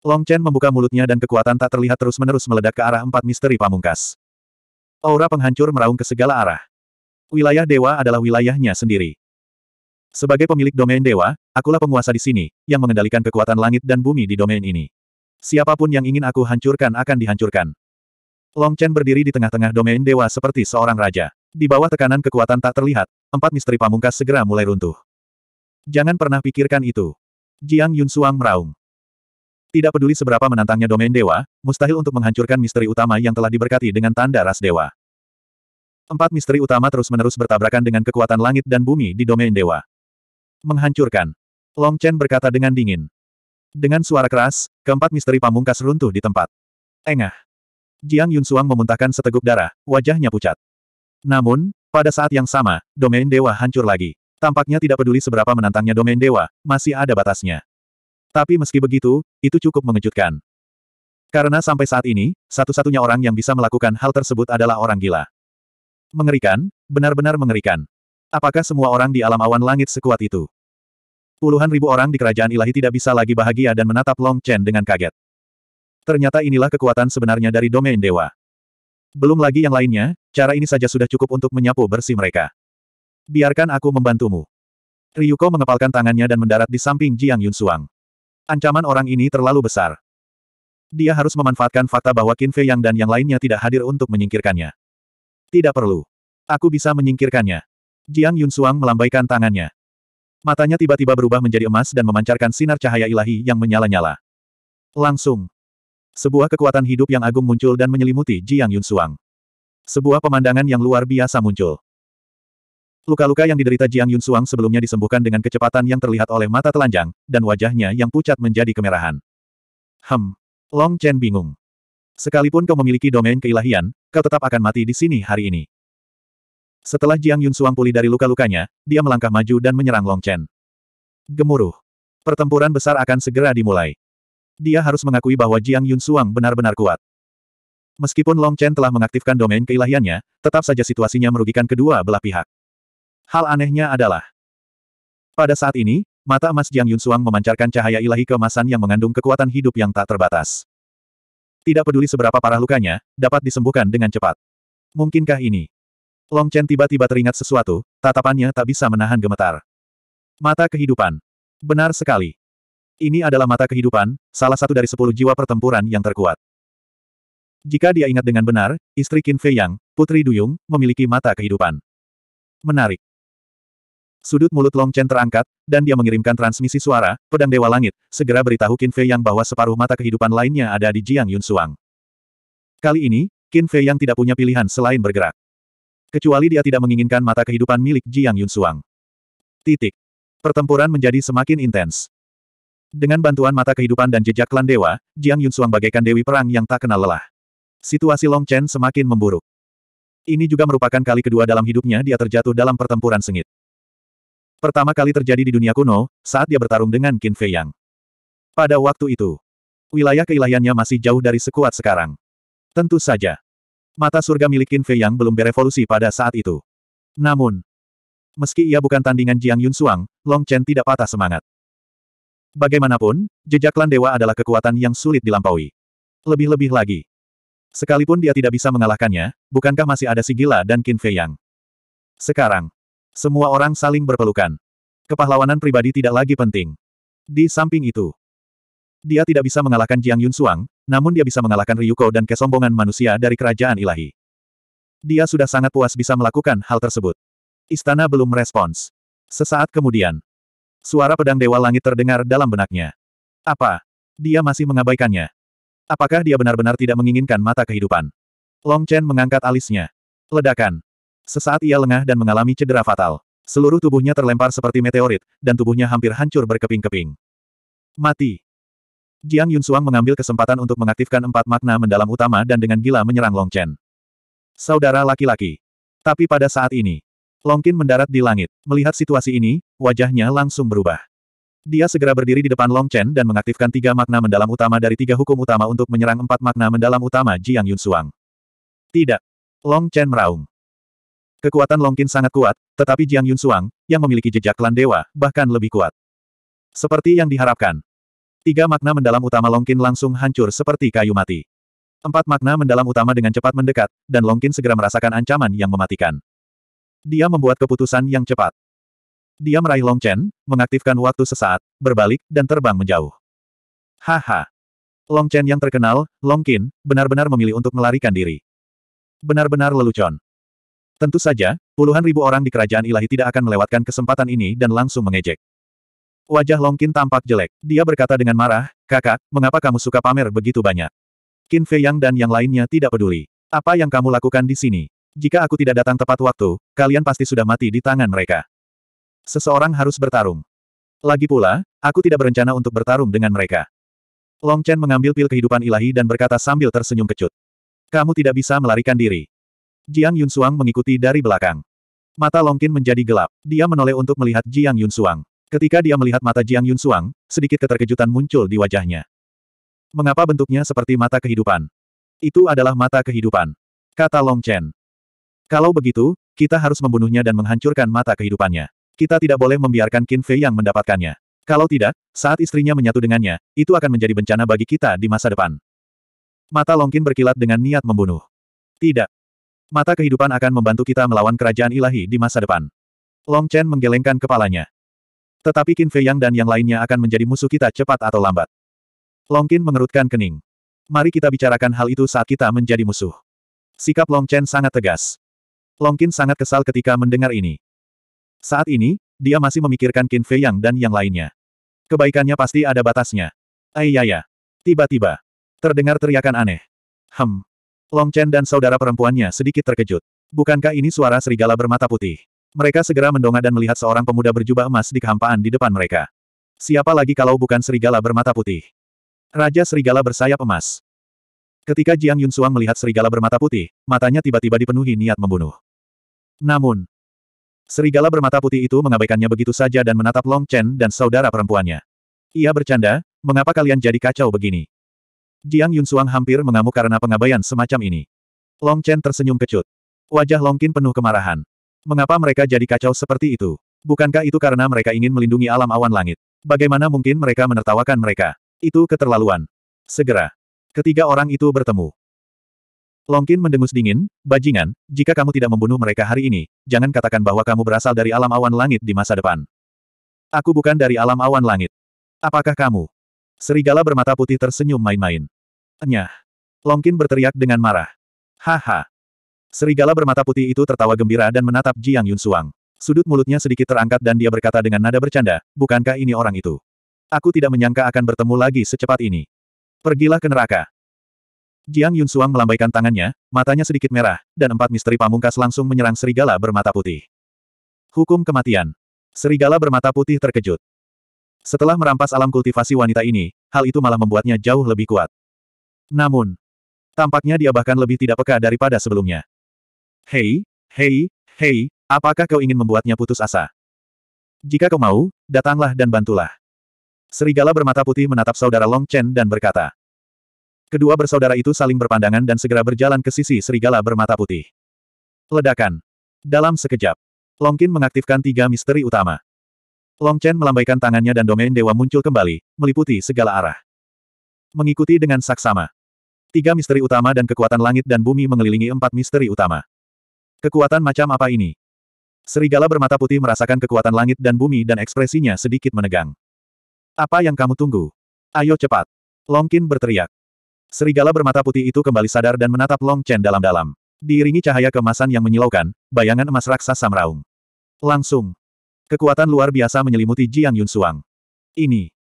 Long Chen membuka mulutnya dan kekuatan tak terlihat terus-menerus meledak ke arah empat misteri pamungkas. Aura penghancur meraung ke segala arah. Wilayah dewa adalah wilayahnya sendiri. Sebagai pemilik domain dewa, akulah penguasa di sini, yang mengendalikan kekuatan langit dan bumi di domain ini. Siapapun yang ingin aku hancurkan akan dihancurkan. Long Chen berdiri di tengah-tengah domain dewa seperti seorang raja. Di bawah tekanan kekuatan tak terlihat, empat misteri pamungkas segera mulai runtuh. Jangan pernah pikirkan itu. Jiang Yunsuang meraung. Tidak peduli seberapa menantangnya domain dewa, mustahil untuk menghancurkan misteri utama yang telah diberkati dengan tanda ras dewa. Empat misteri utama terus-menerus bertabrakan dengan kekuatan langit dan bumi di domain dewa. Menghancurkan. Long Chen berkata dengan dingin. Dengan suara keras, keempat misteri pamungkas runtuh di tempat. Engah. Jiang Yunsuang memuntahkan seteguk darah, wajahnya pucat. Namun, pada saat yang sama, domain dewa hancur lagi. Tampaknya tidak peduli seberapa menantangnya domain dewa, masih ada batasnya. Tapi meski begitu, itu cukup mengejutkan. Karena sampai saat ini, satu-satunya orang yang bisa melakukan hal tersebut adalah orang gila. Mengerikan, benar-benar mengerikan. Apakah semua orang di alam awan langit sekuat itu? Puluhan ribu orang di kerajaan ilahi tidak bisa lagi bahagia dan menatap Long Chen dengan kaget. Ternyata inilah kekuatan sebenarnya dari domain dewa. Belum lagi yang lainnya, cara ini saja sudah cukup untuk menyapu bersih mereka. Biarkan aku membantumu. Ryuko mengepalkan tangannya dan mendarat di samping Jiang yun suang Ancaman orang ini terlalu besar. Dia harus memanfaatkan fakta bahwa Qin Fei Yang dan yang lainnya tidak hadir untuk menyingkirkannya. Tidak perlu. Aku bisa menyingkirkannya. Jiang yun suang melambaikan tangannya. Matanya tiba-tiba berubah menjadi emas dan memancarkan sinar cahaya ilahi yang menyala-nyala. Langsung. Sebuah kekuatan hidup yang agung muncul dan menyelimuti Jiang yun suang Sebuah pemandangan yang luar biasa muncul. Luka-luka yang diderita Jiang Yun Suang sebelumnya disembuhkan dengan kecepatan yang terlihat oleh mata telanjang, dan wajahnya yang pucat menjadi kemerahan. Hem. Long Chen bingung. Sekalipun kau memiliki domain keilahian, kau tetap akan mati di sini hari ini. Setelah Jiang Yun Suang pulih dari luka-lukanya, dia melangkah maju dan menyerang Long Chen. Gemuruh. Pertempuran besar akan segera dimulai. Dia harus mengakui bahwa Jiang Yun Suang benar-benar kuat. Meskipun Long Chen telah mengaktifkan domain keilahiannya, tetap saja situasinya merugikan kedua belah pihak. Hal anehnya adalah, pada saat ini, mata emas Jiang Yun Yunsuang memancarkan cahaya ilahi kemasan yang mengandung kekuatan hidup yang tak terbatas. Tidak peduli seberapa parah lukanya, dapat disembuhkan dengan cepat. Mungkinkah ini? Long Chen tiba-tiba teringat sesuatu, tatapannya tak bisa menahan gemetar. Mata kehidupan. Benar sekali. Ini adalah mata kehidupan, salah satu dari sepuluh jiwa pertempuran yang terkuat. Jika dia ingat dengan benar, istri Qin Fei Yang, Putri Duyung, memiliki mata kehidupan. Menarik. Sudut mulut Long Chen terangkat, dan dia mengirimkan transmisi suara, pedang Dewa Langit, segera beritahu Qin Fei Yang bahwa separuh mata kehidupan lainnya ada di Jiang Yun Suang. Kali ini, Qin Fei Yang tidak punya pilihan selain bergerak. Kecuali dia tidak menginginkan mata kehidupan milik Jiang Yun Suang. Titik. Pertempuran menjadi semakin intens. Dengan bantuan mata kehidupan dan jejak klan dewa, Jiang Yun Suang bagaikan dewi perang yang tak kenal lelah. Situasi Long Chen semakin memburuk. Ini juga merupakan kali kedua dalam hidupnya dia terjatuh dalam pertempuran sengit. Pertama kali terjadi di dunia kuno, saat dia bertarung dengan Qin Fei Yang. Pada waktu itu, wilayah keilahiannya masih jauh dari sekuat sekarang. Tentu saja. Mata surga milik Qin Fei Yang belum berevolusi pada saat itu. Namun, meski ia bukan tandingan Jiang Yun Suang, Long Chen tidak patah semangat. Bagaimanapun, jejak klan dewa adalah kekuatan yang sulit dilampaui. Lebih-lebih lagi. Sekalipun dia tidak bisa mengalahkannya, bukankah masih ada si gila dan Qin Fei Yang? Sekarang, semua orang saling berpelukan. Kepahlawanan pribadi tidak lagi penting. Di samping itu, dia tidak bisa mengalahkan Jiang Yun Suang, namun dia bisa mengalahkan Ryuko dan kesombongan manusia dari kerajaan ilahi. Dia sudah sangat puas bisa melakukan hal tersebut. Istana belum merespons. Sesaat kemudian, suara pedang Dewa Langit terdengar dalam benaknya. Apa? Dia masih mengabaikannya. Apakah dia benar-benar tidak menginginkan mata kehidupan? Long Chen mengangkat alisnya. Ledakan. Sesaat ia lengah dan mengalami cedera fatal. Seluruh tubuhnya terlempar seperti meteorit, dan tubuhnya hampir hancur berkeping-keping. Mati. Jiang Yunsuang mengambil kesempatan untuk mengaktifkan empat makna mendalam utama dan dengan gila menyerang Long Chen. Saudara laki-laki. Tapi pada saat ini, Long Qin mendarat di langit. Melihat situasi ini, wajahnya langsung berubah. Dia segera berdiri di depan Long Chen dan mengaktifkan tiga makna mendalam utama dari tiga hukum utama untuk menyerang empat makna mendalam utama Jiang Yunsuang. Tidak. Long Chen meraung. Kekuatan Longkin sangat kuat, tetapi Jiang Yun Suang, yang memiliki jejak klan dewa, bahkan lebih kuat. Seperti yang diharapkan. Tiga makna mendalam utama Longkin langsung hancur seperti kayu mati. Empat makna mendalam utama dengan cepat mendekat, dan Longkin segera merasakan ancaman yang mematikan. Dia membuat keputusan yang cepat. Dia meraih Longchen, mengaktifkan waktu sesaat, berbalik, dan terbang menjauh. Haha. Longchen yang terkenal, Longkin, benar-benar memilih untuk melarikan diri. Benar-benar lelucon. Tentu saja, puluhan ribu orang di kerajaan ilahi tidak akan melewatkan kesempatan ini dan langsung mengejek. Wajah Longkin tampak jelek. Dia berkata dengan marah, kakak, mengapa kamu suka pamer begitu banyak? Qin Fei Yang dan yang lainnya tidak peduli. Apa yang kamu lakukan di sini? Jika aku tidak datang tepat waktu, kalian pasti sudah mati di tangan mereka. Seseorang harus bertarung. Lagi pula, aku tidak berencana untuk bertarung dengan mereka. Long Chen mengambil pil kehidupan ilahi dan berkata sambil tersenyum kecut. Kamu tidak bisa melarikan diri. Jiang Yunsuang mengikuti dari belakang. Mata Longkin menjadi gelap. Dia menoleh untuk melihat Jiang Yunsuang. Ketika dia melihat mata Jiang Yunsuang, sedikit keterkejutan muncul di wajahnya. Mengapa bentuknya seperti mata kehidupan? Itu adalah mata kehidupan. Kata Long Chen. Kalau begitu, kita harus membunuhnya dan menghancurkan mata kehidupannya. Kita tidak boleh membiarkan Qin Fei yang mendapatkannya. Kalau tidak, saat istrinya menyatu dengannya, itu akan menjadi bencana bagi kita di masa depan. Mata Longkin berkilat dengan niat membunuh. Tidak, Mata kehidupan akan membantu kita melawan kerajaan ilahi di masa depan. Long Chen menggelengkan kepalanya. Tetapi Qin Fei Yang dan yang lainnya akan menjadi musuh kita cepat atau lambat. Long Qin mengerutkan kening. Mari kita bicarakan hal itu saat kita menjadi musuh. Sikap Long Chen sangat tegas. Long Qin sangat kesal ketika mendengar ini. Saat ini, dia masih memikirkan Qin Fei Yang dan yang lainnya. Kebaikannya pasti ada batasnya. Ayaya. Ya. Tiba-tiba. Terdengar teriakan aneh. Hem. Long Chen dan saudara perempuannya sedikit terkejut. Bukankah ini suara serigala bermata putih? Mereka segera mendongak dan melihat seorang pemuda berjubah emas di kehampaan di depan mereka. Siapa lagi kalau bukan serigala bermata putih? Raja serigala bersayap emas. Ketika Jiang Yunsuang melihat serigala bermata putih, matanya tiba-tiba dipenuhi niat membunuh. Namun, serigala bermata putih itu mengabaikannya begitu saja dan menatap Long Chen dan saudara perempuannya. Ia bercanda, mengapa kalian jadi kacau begini? Jiang Yunsuang hampir mengamuk karena pengabaian semacam ini. Long Chen tersenyum kecut. Wajah Long Qin penuh kemarahan. Mengapa mereka jadi kacau seperti itu? Bukankah itu karena mereka ingin melindungi alam awan langit? Bagaimana mungkin mereka menertawakan mereka? Itu keterlaluan. Segera. Ketiga orang itu bertemu. Long Qin mendengus dingin, bajingan, jika kamu tidak membunuh mereka hari ini, jangan katakan bahwa kamu berasal dari alam awan langit di masa depan. Aku bukan dari alam awan langit. Apakah kamu? Serigala bermata putih tersenyum main-main. Nyah. Longkin berteriak dengan marah. Haha. Serigala bermata putih itu tertawa gembira dan menatap Jiang Yunsuang. Sudut mulutnya sedikit terangkat dan dia berkata dengan nada bercanda, bukankah ini orang itu? Aku tidak menyangka akan bertemu lagi secepat ini. Pergilah ke neraka. Jiang Yun Suang melambaikan tangannya, matanya sedikit merah, dan empat misteri pamungkas langsung menyerang serigala bermata putih. Hukum kematian. Serigala bermata putih terkejut. Setelah merampas alam kultivasi wanita ini, hal itu malah membuatnya jauh lebih kuat. Namun, tampaknya dia bahkan lebih tidak peka daripada sebelumnya. Hei, hei, hei, apakah kau ingin membuatnya putus asa? Jika kau mau, datanglah dan bantulah. Serigala bermata putih menatap saudara Long Chen dan berkata. Kedua bersaudara itu saling berpandangan dan segera berjalan ke sisi serigala bermata putih. Ledakan. Dalam sekejap, Long Qin mengaktifkan tiga misteri utama. Long Chen melambaikan tangannya dan domain dewa muncul kembali, meliputi segala arah. Mengikuti dengan saksama. Tiga misteri utama dan kekuatan langit dan bumi mengelilingi empat misteri utama. Kekuatan macam apa ini? Serigala bermata putih merasakan kekuatan langit dan bumi dan ekspresinya sedikit menegang. Apa yang kamu tunggu? Ayo cepat! Longkin berteriak. Serigala bermata putih itu kembali sadar dan menatap Long Chen dalam-dalam. Diiringi cahaya kemasan yang menyilaukan, bayangan emas raksasa meraung. Langsung. Kekuatan luar biasa menyelimuti Jiang Yun Suang. Ini.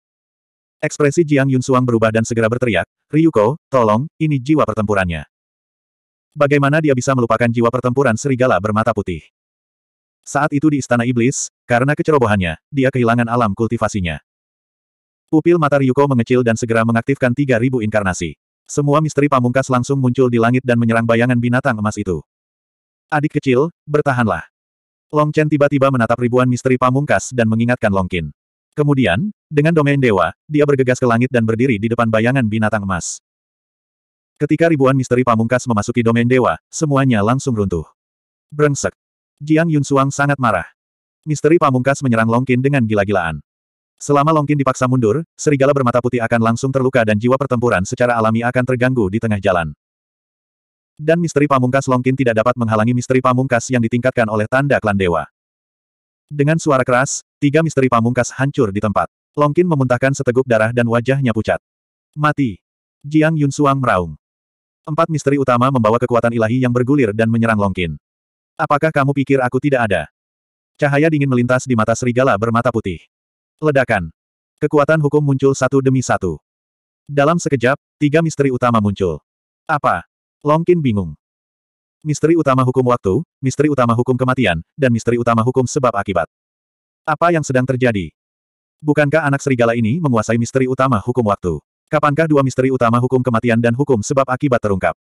Ekspresi Jiang Yun Yunsuang berubah dan segera berteriak, Ryuko, tolong, ini jiwa pertempurannya. Bagaimana dia bisa melupakan jiwa pertempuran serigala bermata putih? Saat itu di Istana Iblis, karena kecerobohannya, dia kehilangan alam kultivasinya. Pupil mata Ryuko mengecil dan segera mengaktifkan 3.000 inkarnasi. Semua misteri pamungkas langsung muncul di langit dan menyerang bayangan binatang emas itu. Adik kecil, bertahanlah. Long Chen tiba-tiba menatap ribuan misteri pamungkas dan mengingatkan Long Qin. Kemudian, dengan domain dewa, dia bergegas ke langit dan berdiri di depan bayangan binatang emas. Ketika ribuan misteri pamungkas memasuki domain dewa, semuanya langsung runtuh. Brengsek. Jiang Yunsuang sangat marah. Misteri pamungkas menyerang Longkin dengan gila-gilaan. Selama Longkin dipaksa mundur, serigala bermata putih akan langsung terluka dan jiwa pertempuran secara alami akan terganggu di tengah jalan. Dan misteri pamungkas Longkin tidak dapat menghalangi misteri pamungkas yang ditingkatkan oleh tanda klan dewa. Dengan suara keras, tiga misteri pamungkas hancur di tempat. Longkin memuntahkan seteguk darah dan wajahnya pucat. Mati. Jiang Yun Suang meraung. Empat misteri utama membawa kekuatan ilahi yang bergulir dan menyerang Longkin. Apakah kamu pikir aku tidak ada? Cahaya dingin melintas di mata serigala bermata putih. Ledakan. Kekuatan hukum muncul satu demi satu. Dalam sekejap, tiga misteri utama muncul. Apa? Longkin bingung misteri utama hukum waktu, misteri utama hukum kematian, dan misteri utama hukum sebab akibat. Apa yang sedang terjadi? Bukankah anak serigala ini menguasai misteri utama hukum waktu? Kapankah dua misteri utama hukum kematian dan hukum sebab akibat terungkap?